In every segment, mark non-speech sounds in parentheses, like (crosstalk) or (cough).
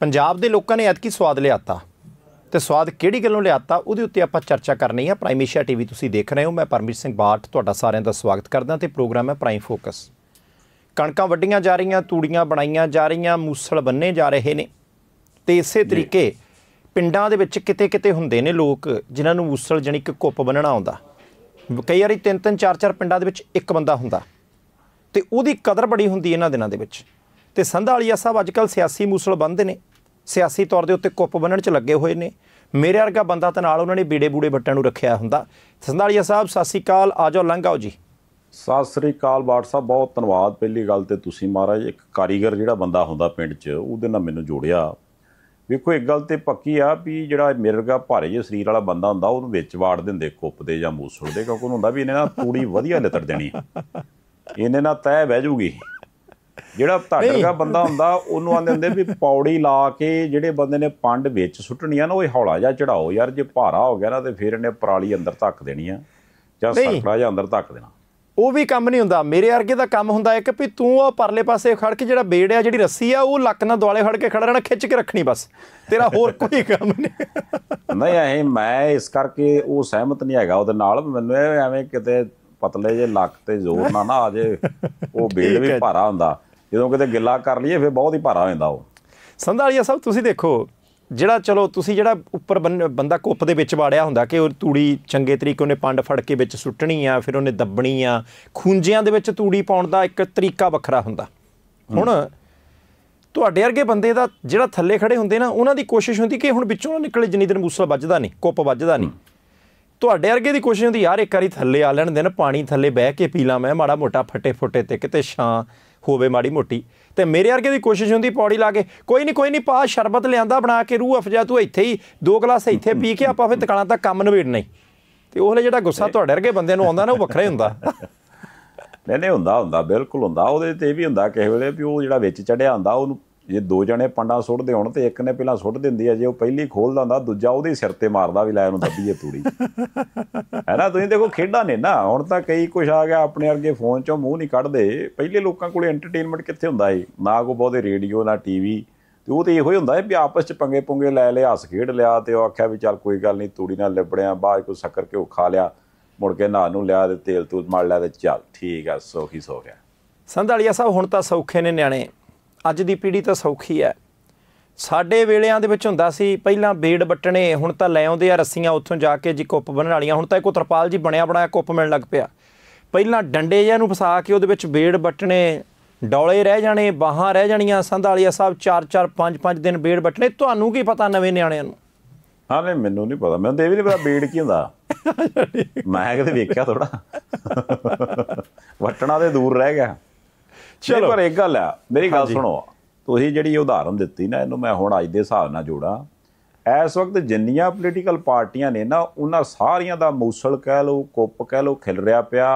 ਪੰਜਾਬ ਦੇ ਲੋਕਾਂ ਨੇ ਐਤਕੀ ਸਵਾਦ ਲਿਆਤਾ ਤੇ ਸਵਾਦ ਕਿਹੜੀ ਗੱਲੋਂ ਲਿਆਤਾ ਉਹਦੇ ਉੱਤੇ ਆਪਾਂ ਚਰਚਾ ਕਰਨੀ ਹੈ ਪ੍ਰਾਈਮ ਏਸ਼ੀਆ ਟੀਵੀ ਤੁਸੀਂ ਦੇਖ ਰਹੇ ਹੋ ਮੈਂ ਪਰਮਿਤ ਸਿੰਘ ਬਾਠ ਤੁਹਾਡਾ ਸਾਰਿਆਂ ਦਾ ਸਵਾਗਤ ਕਰਦਾ ਤੇ ਪ੍ਰੋਗਰਾਮ ਹੈ ਪ੍ਰਾਈਮ ਫੋਕਸ ਕਣਕਾਂ ਵੱਡੀਆਂ ਜਾ ਰਹੀਆਂ ਤੂੜੀਆਂ ਬਣਾਈਆਂ ਜਾ ਰਹੀਆਂ ਮੂਸਲ ਬੰਨੇ ਜਾ ਰਹੇ ਨੇ ਤੇ ਇਸੇ ਤਰੀਕੇ ਪਿੰਡਾਂ ਦੇ ਵਿੱਚ ਕਿਤੇ-ਕਿਤੇ ਹੁੰਦੇ ਨੇ ਲੋਕ ਜਿਨ੍ਹਾਂ ਨੂੰ ਮੂਸਲ ਜਣੀ ਇੱਕ ਕੁੱਪ ਬੰਨਣਾ ਆਉਂਦਾ ਕਈ ਵਾਰੀ ਤਿੰਨ ਤਿੰਨ ਚਾਰ ਚਾਰ ਪਿੰਡਾਂ ਦੇ ਵਿੱਚ ਇੱਕ ਬੰਦਾ ਹੁੰਦਾ ਤੇ ਉਹਦੀ ਕਦਰ ਬੜੀ ਹੁੰਦੀ ਇਹਨਾਂ ਦਿਨਾਂ ਦੇ ਵਿੱਚ ਤੇ ਸੰਧਾਲੀਆ ਸਾਹਿਬ ਅੱਜਕੱਲ ਸਿਆਸੀ ਮੂਸਲ ਬੰਨਦੇ ਨੇ ਸਿਆਸੀ ਤੌਰ ਦੇ ਉੱਤੇ ਕੁੱਪ ਬੰਨਣ 'ਚ ਲੱਗੇ ਹੋਏ ਨੇ ਮੇਰੇ ਵਰਗਾ ਬੰਦਾ ਤਾਂ ਨਾਲ ਉਹਨਾਂ ਨੇ ਬੀੜੇ ਬੂੜੇ ਬੱਟਾਂ ਨੂੰ ਰੱਖਿਆ ਹੁੰਦਾ ਸੰਧਾਲੀਆ ਸਾਹਿਬ ਸਾਸੀ ਕਾਲ ਆਜੋ ਆ ਜਾਓ ਲੰਘ ਆਓ ਜੀ ਸਾਸਰੀ ਕਾਲ ਬਾਟ ਸਾਹਿਬ ਬਹੁਤ ਧੰਨਵਾਦ ਪਹਿਲੀ ਗੱਲ ਤੇ ਤੁਸੀਂ ਮਹਾਰਾਜ ਇੱਕ ਕਾਰੀਗਰ ਜਿਹੜਾ ਬੰਦਾ ਹੁੰਦਾ ਪਿੰਡ 'ਚ ਉਹਦੇ ਨਾਲ ਮੈਨੂੰ ਜੋੜਿਆ ਵੇਖੋ ਇੱਕ ਗੱਲ ਤੇ ਪੱਕੀ ਆ ਵੀ ਜਿਹੜਾ ਮੇਰੇ ਵਰਗਾ ਭਾਰੇ ਜਿਹਾ ਸਰੀਰ ਵਾਲਾ ਬੰਦਾ ਹੁੰਦਾ ਉਹਨੂੰ ਵਿੱਚ ਵਾੜ ਦਿੰਦੇ ਕੁੱਪ ਦੇ ਜਾਂ ਮੂਸਲ ਦੇ ਕਿਉਂਕਿ ਉਹਨੂੰ ਹੁੰਦਾ ਵੀ ਇਹਨੇ ਨਾ ਤੂੜੀ ਵਧੀਆ ਲਿੱਤੜ ਦੇਣੀ ਇਹਨੇ ਨਾ ਤੈ ਬਹਿ ਜੂਗੀ ਜਿਹੜਾ ਧਾੜਰਗਾ ਬੰਦਾ ਹੁੰਦਾ ਉਹਨੂੰ ਆਂਦੇ ਹੁੰਦੇ ਵੀ ਪੌੜੀ ਲਾ ਕੇ ਜਿਹੜੇ ਬੰਦੇ ਨੇ ਪੰਡ ਵਿੱਚ ਸੁੱਟਣੀਆਂ ਨਾ ਉਹ ਹੌਲਾ ਜਾਂ ਚੜਾਓ ਯਾਰ ਜੇ ਭਾਰਾ ਹੋ ਗਿਆ ਨਾ ਤੇ ਫਿਰ ਇਹਨੇ ਪਰਾਲੀ ਅੰਦਰ ਧੱਕ ਦੇਣੀ ਆ ਜਾਂ ਸਰਕੜਾ ਜਾਂ ਅੰਦਰ ਧੱਕ ਦੇਣਾ ਉਹ ਵੀ ਕੰਮ ਨਹੀਂ ਹੁੰਦਾ ਮੇਰੇ ਵਰਗੇ ਦਾ ਕੰਮ ਹੁੰਦਾ ਇੱਕ ਵੀ ਤੂੰ ਉਹ ਪਰਲੇ ਪਾਸੇ ਖੜ ਕੇ ਜਿਹੜਾ ਬੇੜ ਆ ਜਿਹੜੀ ਰੱਸੀ ਆ ਉਹ ਲੱਕ ਨਾਲ ਦੁਆਲੇ ਖੜ ਕੇ ਖੜਾ ਰਹਿਣਾ ਖਿੱਚ ਕੇ ਰੱਖਣੀ ਬਸ ਤੇਰਾ ਹੋਰ ਕੋਈ ਕੰਮ ਨਹੀਂ ਨਹੀਂ ਐਵੇਂ ਮੈਂ ਇਸ ਕਰਕੇ ਉਹ ਸਹਿਮਤ ਨਹੀਂ ਹੈਗਾ ਉਹਦੇ ਨਾਲ ਮੈਨੂੰ ਐਵੇਂ ਕਿਤੇ ਪਤਲੇ ਜੇ ਲੱਕ ਤੇ ਜ਼ੋਰ ਨਾ ਨਾ ਆ ਜੇ ਉਹ ਬੇੜ ਵੀ ਭਾਰਾ ਹੁੰਦਾ ਜਦੋਂ ਕਿਤੇ ਗਿੱਲਾ ਕਰ ਲਈਏ ਫਿਰ ਬਹੁਤ ਹੀ ਭਾਰਾ ਹੋ ਜਾਂਦਾ ਉਹ ਸੰਧਾਲੀਆ ਸਾਹਿਬ ਤੁਸੀਂ ਦੇਖੋ ਜਿਹੜਾ ਚਲੋ ਤੁਸੀਂ ਜਿਹੜਾ ਉੱਪਰ ਬੰਦਾ ਕੁੱਪ ਦੇ ਵਿੱਚ ਵਾੜਿਆ ਹੁੰਦਾ ਕਿ ਉਹ ਤੂੜੀ ਚੰਗੇ ਤਰੀਕੇ ਉਹਨੇ ਪੰਡ ਫੜ ਕੇ ਵਿੱਚ ਸੁੱਟਣੀ ਆ ਫਿਰ ਉਹਨੇ ਦੱਬਣੀ ਆ ਖੂੰਜਿਆਂ ਦੇ ਵਿੱਚ ਤੂੜੀ ਪਾਉਣ ਦਾ ਇੱਕ ਤਰੀਕਾ ਵੱਖਰਾ ਹੁੰਦਾ ਹੁਣ ਤੁਹਾਡੇ ਵਰਗੇ ਬੰਦੇ ਦਾ ਜਿਹੜਾ ਥੱਲੇ ਖੜੇ ਹੁੰਦੇ ਨਾ ਉਹਨਾਂ ਦੀ ਕੋਸ਼ਿਸ਼ ਹੁੰਦੀ ਕਿ ਹੁਣ ਵਿੱਚੋਂ ਨਾ ਨਿਕਲੇ ਜਿੰਨੀ ਦਿਨ ਮੂਸਲ ਵੱਜਦਾ ਨਹੀਂ ਕੁੱਪ ਵੱਜਦਾ ਨਹੀਂ ਤੁਹਾਡੇ ਵਰਗੇ ਦੀ ਕੋਸ਼ਿਸ਼ ਹੁੰਦੀ ਯਾਰ ਇੱਕ ਵਾਰੀ ਥੱਲੇ ਆ ਲੈਣ ਦੇਣ ਪਾਣੀ ਥੱਲੇ ਬਹਿ ਕੇ ਪੀ ਲਾਂ ਮੈਂ ਮਾੜਾ ਮੋਟਾ ਫੱਟੇ ਫੁੱਟੇ ਤੇ ਕਿਤੇ ਛਾਂ ਹੋਵੇ ਮਾੜੀ ਮੋਟੀ ਤੇ ਮੇਰੇ ਵਰਗੇ ਦੀ ਕੋਸ਼ਿਸ਼ ਹੁੰਦੀ ਪੌੜੀ ਲਾ ਕੇ ਕੋਈ ਨਹੀਂ ਕੋਈ ਨਹੀਂ ਪਾ ਸ਼ਰਬਤ ਲਿਆਂਦਾ ਬਣਾ ਕੇ ਰੂਹ ਅਫਜਾ ਤੂੰ ਇੱਥੇ ਹੀ ਦੋ ਗਲਾਸ ਇੱਥੇ ਪੀ ਕੇ ਆਪਾਂ ਫਿਰ ਤਕਾਲਾਂ ਤੱਕ ਕੰਮ ਨਵੇੜਨਾ ਨਹੀਂ ਤੇ ਉਹਲੇ ਜਿਹੜਾ ਗੁੱਸਾ ਤੁਹਾਡੇ ਵਰਗੇ ਬੰਦੇ ਨੂੰ ਆਉਂਦਾ ਨਾ ਉਹ ਵੱਖਰਾ ਹੀ ਹੁੰਦਾ ਨਹੀਂ ਨਹੀਂ ਹੁੰਦਾ ਹੁੰਦਾ ਬਿਲਕੁਲ ਹੁੰਦਾ ਉਹਦੇ ਤੇ ਵੀ ਹੁੰਦਾ ਕਿਸੇ ਵੇਲੇ ਵੀ ਉਹ ਜਿਹੜਾ ਵਿੱਚ ਚੜਿਆ ਹੁੰਦਾ ਉਹਨੂੰ ਜੇ ਦੋ ਜਣੇ ਪੰਡਾ ਸੁੱਟਦੇ ਹੋਣ ਤੇ ਇੱਕ ਨੇ ਪਹਿਲਾਂ ਸੁੱਟ ਦਿੰਦੀ ਹੈ ਜੇ ਉਹ ਪਹਿਲੀ ਖੋਲਦਾ ਹੁੰਦਾ ਦੂਜਾ ਉਹਦੇ ਸਿਰ ਤੇ ਮਾਰਦਾ ਵੀ ਲੈ ਉਹਨੂੰ ਦੱਬੀਏ ਤੂੜੀ ਹੈ ਨਾ ਤੁਸੀਂ ਦੇਖੋ ਖੇਡਾਂ ਨੇ ਨਾ ਹੁਣ ਤਾਂ ਕਈ ਕੁਝ ਆ ਗਿਆ ਆਪਣੇ ਵਰਗੇ ਫੋਨ ਚੋਂ ਮੂੰਹ ਨਹੀਂ ਕੱਢਦੇ ਪਹਿਲੇ ਲੋਕਾਂ ਕੋਲੇ ਐਂਟਰਟੇਨਮੈਂਟ ਕਿੱਥੇ ਹੁੰਦਾ ਸੀ ਨਾ ਕੋ ਬਹੁਤੇ ਰੇਡੀਓ ਨਾ ਟੀਵੀ ਤੇ ਉਹ ਤੇ ਇਹੋ ਹੀ ਹੁੰਦਾ ਹੈ ਵੀ ਆਪਸ ਚ ਪੰਗੇ ਪੁੰਗੇ ਲੈ ਲਿਆ ਹੱਸ ਖੇਡ ਲਿਆ ਤੇ ਉਹ ਆਖਿਆ ਵੀ ਚੱਲ ਕੋਈ ਗੱਲ ਨਹੀਂ ਤੂੜੀ ਨਾਲ ਲਿਬੜਿਆ ਬਾਅਦ ਕੋ ਸ਼ੱਕਰ ਘਿਓ ਖਾ ਲਿਆ ਮੁੜ ਕੇ ਨਾ ਨੂੰ ਲਿਆ ਤੇ ਤੇਲ ਤੂਤ ਮਾਰ ਲਿਆ ਤੇ ਚੱਲ ਠੀਕ ਆ ਸੋਖੀ ਸੋ ਗਿਆ ਸੰਧਾਲੀਆ ਸਾਹਿਬ ਹੁਣ ਤਾਂ ਸੌਖੇ ਨੇ ਨਿਆਣੇ ਅੱਜ ਦੀ ਪੀੜ੍ਹੀ ਤਾਂ ਸੌਖੀ ਹੈ ਸਾਡੇ ਵੇਲਿਆਂ ਦੇ ਵਿੱਚ ਹੁੰਦਾ ਸੀ ਪਹਿਲਾਂ ਬੇੜ ਬੱਟਣੇ ਹੁਣ ਤਾਂ ਲੈ ਆਉਂਦੇ ਆ ਰੱਸੀਆਂ ਉੱਥੋਂ ਜਾ ਕੇ ਜੀ ਕੁੱਪ ਬਣਨ ਵਾਲੀਆਂ ਹੁਣ ਤਾਂ ਇੱਕੋ ਤਰਪਾਲ ਜੀ ਬਣਿਆ ਬਣਾਇਆ ਕੁੱਪ ਮਿਲਣ ਲੱਗ ਪਿਆ ਪਹਿਲਾਂ ਡੰਡੇ ਜਿਹਾ ਨੂੰ ਫਸਾ ਕੇ ਉਹਦੇ ਵਿੱਚ ਬੇੜ ਬੱਟਣੇ ਡੌਲੇ ਰਹਿ ਜਾਣੇ ਬਾਹਾਂ ਰਹਿ ਜਾਣੀਆਂ ਸੰਧਾਲੀਆ ਸਾਹਿਬ 4-4 5-5 ਦਿਨ ਬੇੜ ਬੱਟਣੇ ਤੁਹਾਨੂੰ ਕੀ ਪਤਾ ਨਵੇਂ ਨਿਆਣਿਆਂ ਨੂੰ ਹਾਂ ਨਹੀਂ ਮੈਨੂੰ ਨਹੀਂ ਪਤਾ ਮੈਂ ਤੇ ਇਹ ਵੀ ਨਹੀਂ ਪਤਾ ਬੇੜ ਕੀ ਹੁੰਦਾ (laughs) ਮੈਂ ਕਦੇ ਵੇਖਿਆ ਥੋੜਾ ਵਟਣਾ ਦੇ ਦੂਰ ਰਹਿ ਗਿਆ ਚਲੋ ਪਰ ਇੱਕ ਗੱਲ ਆ ਮੇਰੀ ਗੱਲ ਸੁਣੋ ਤੁਸੀਂ ਜਿਹੜੀ ਉਦਾਹਰਨ ਦਿੱਤੀ ਨਾ ਇਹਨੂੰ ਮੈਂ ਹੁਣ ਅੱਜ ਦੇ ਹਿਸਾਬ ਨਾਲ ਜੋੜਾਂ ਇਸ ਵਕਤ ਜਿੰਨੀਆਂ ਪੋਲੀਟੀਕਲ ਪਾਰਟੀਆਂ ਨੇ ਨਾ ਉਹਨਾਂ ਸਾਰੀਆਂ ਦਾ ਮੂਸਲ ਕਹਿ ਲਓ ਕੁੱਪ ਕਹਿ ਲਓ ਖਿਲ ਰਿਹਾ ਪਿਆ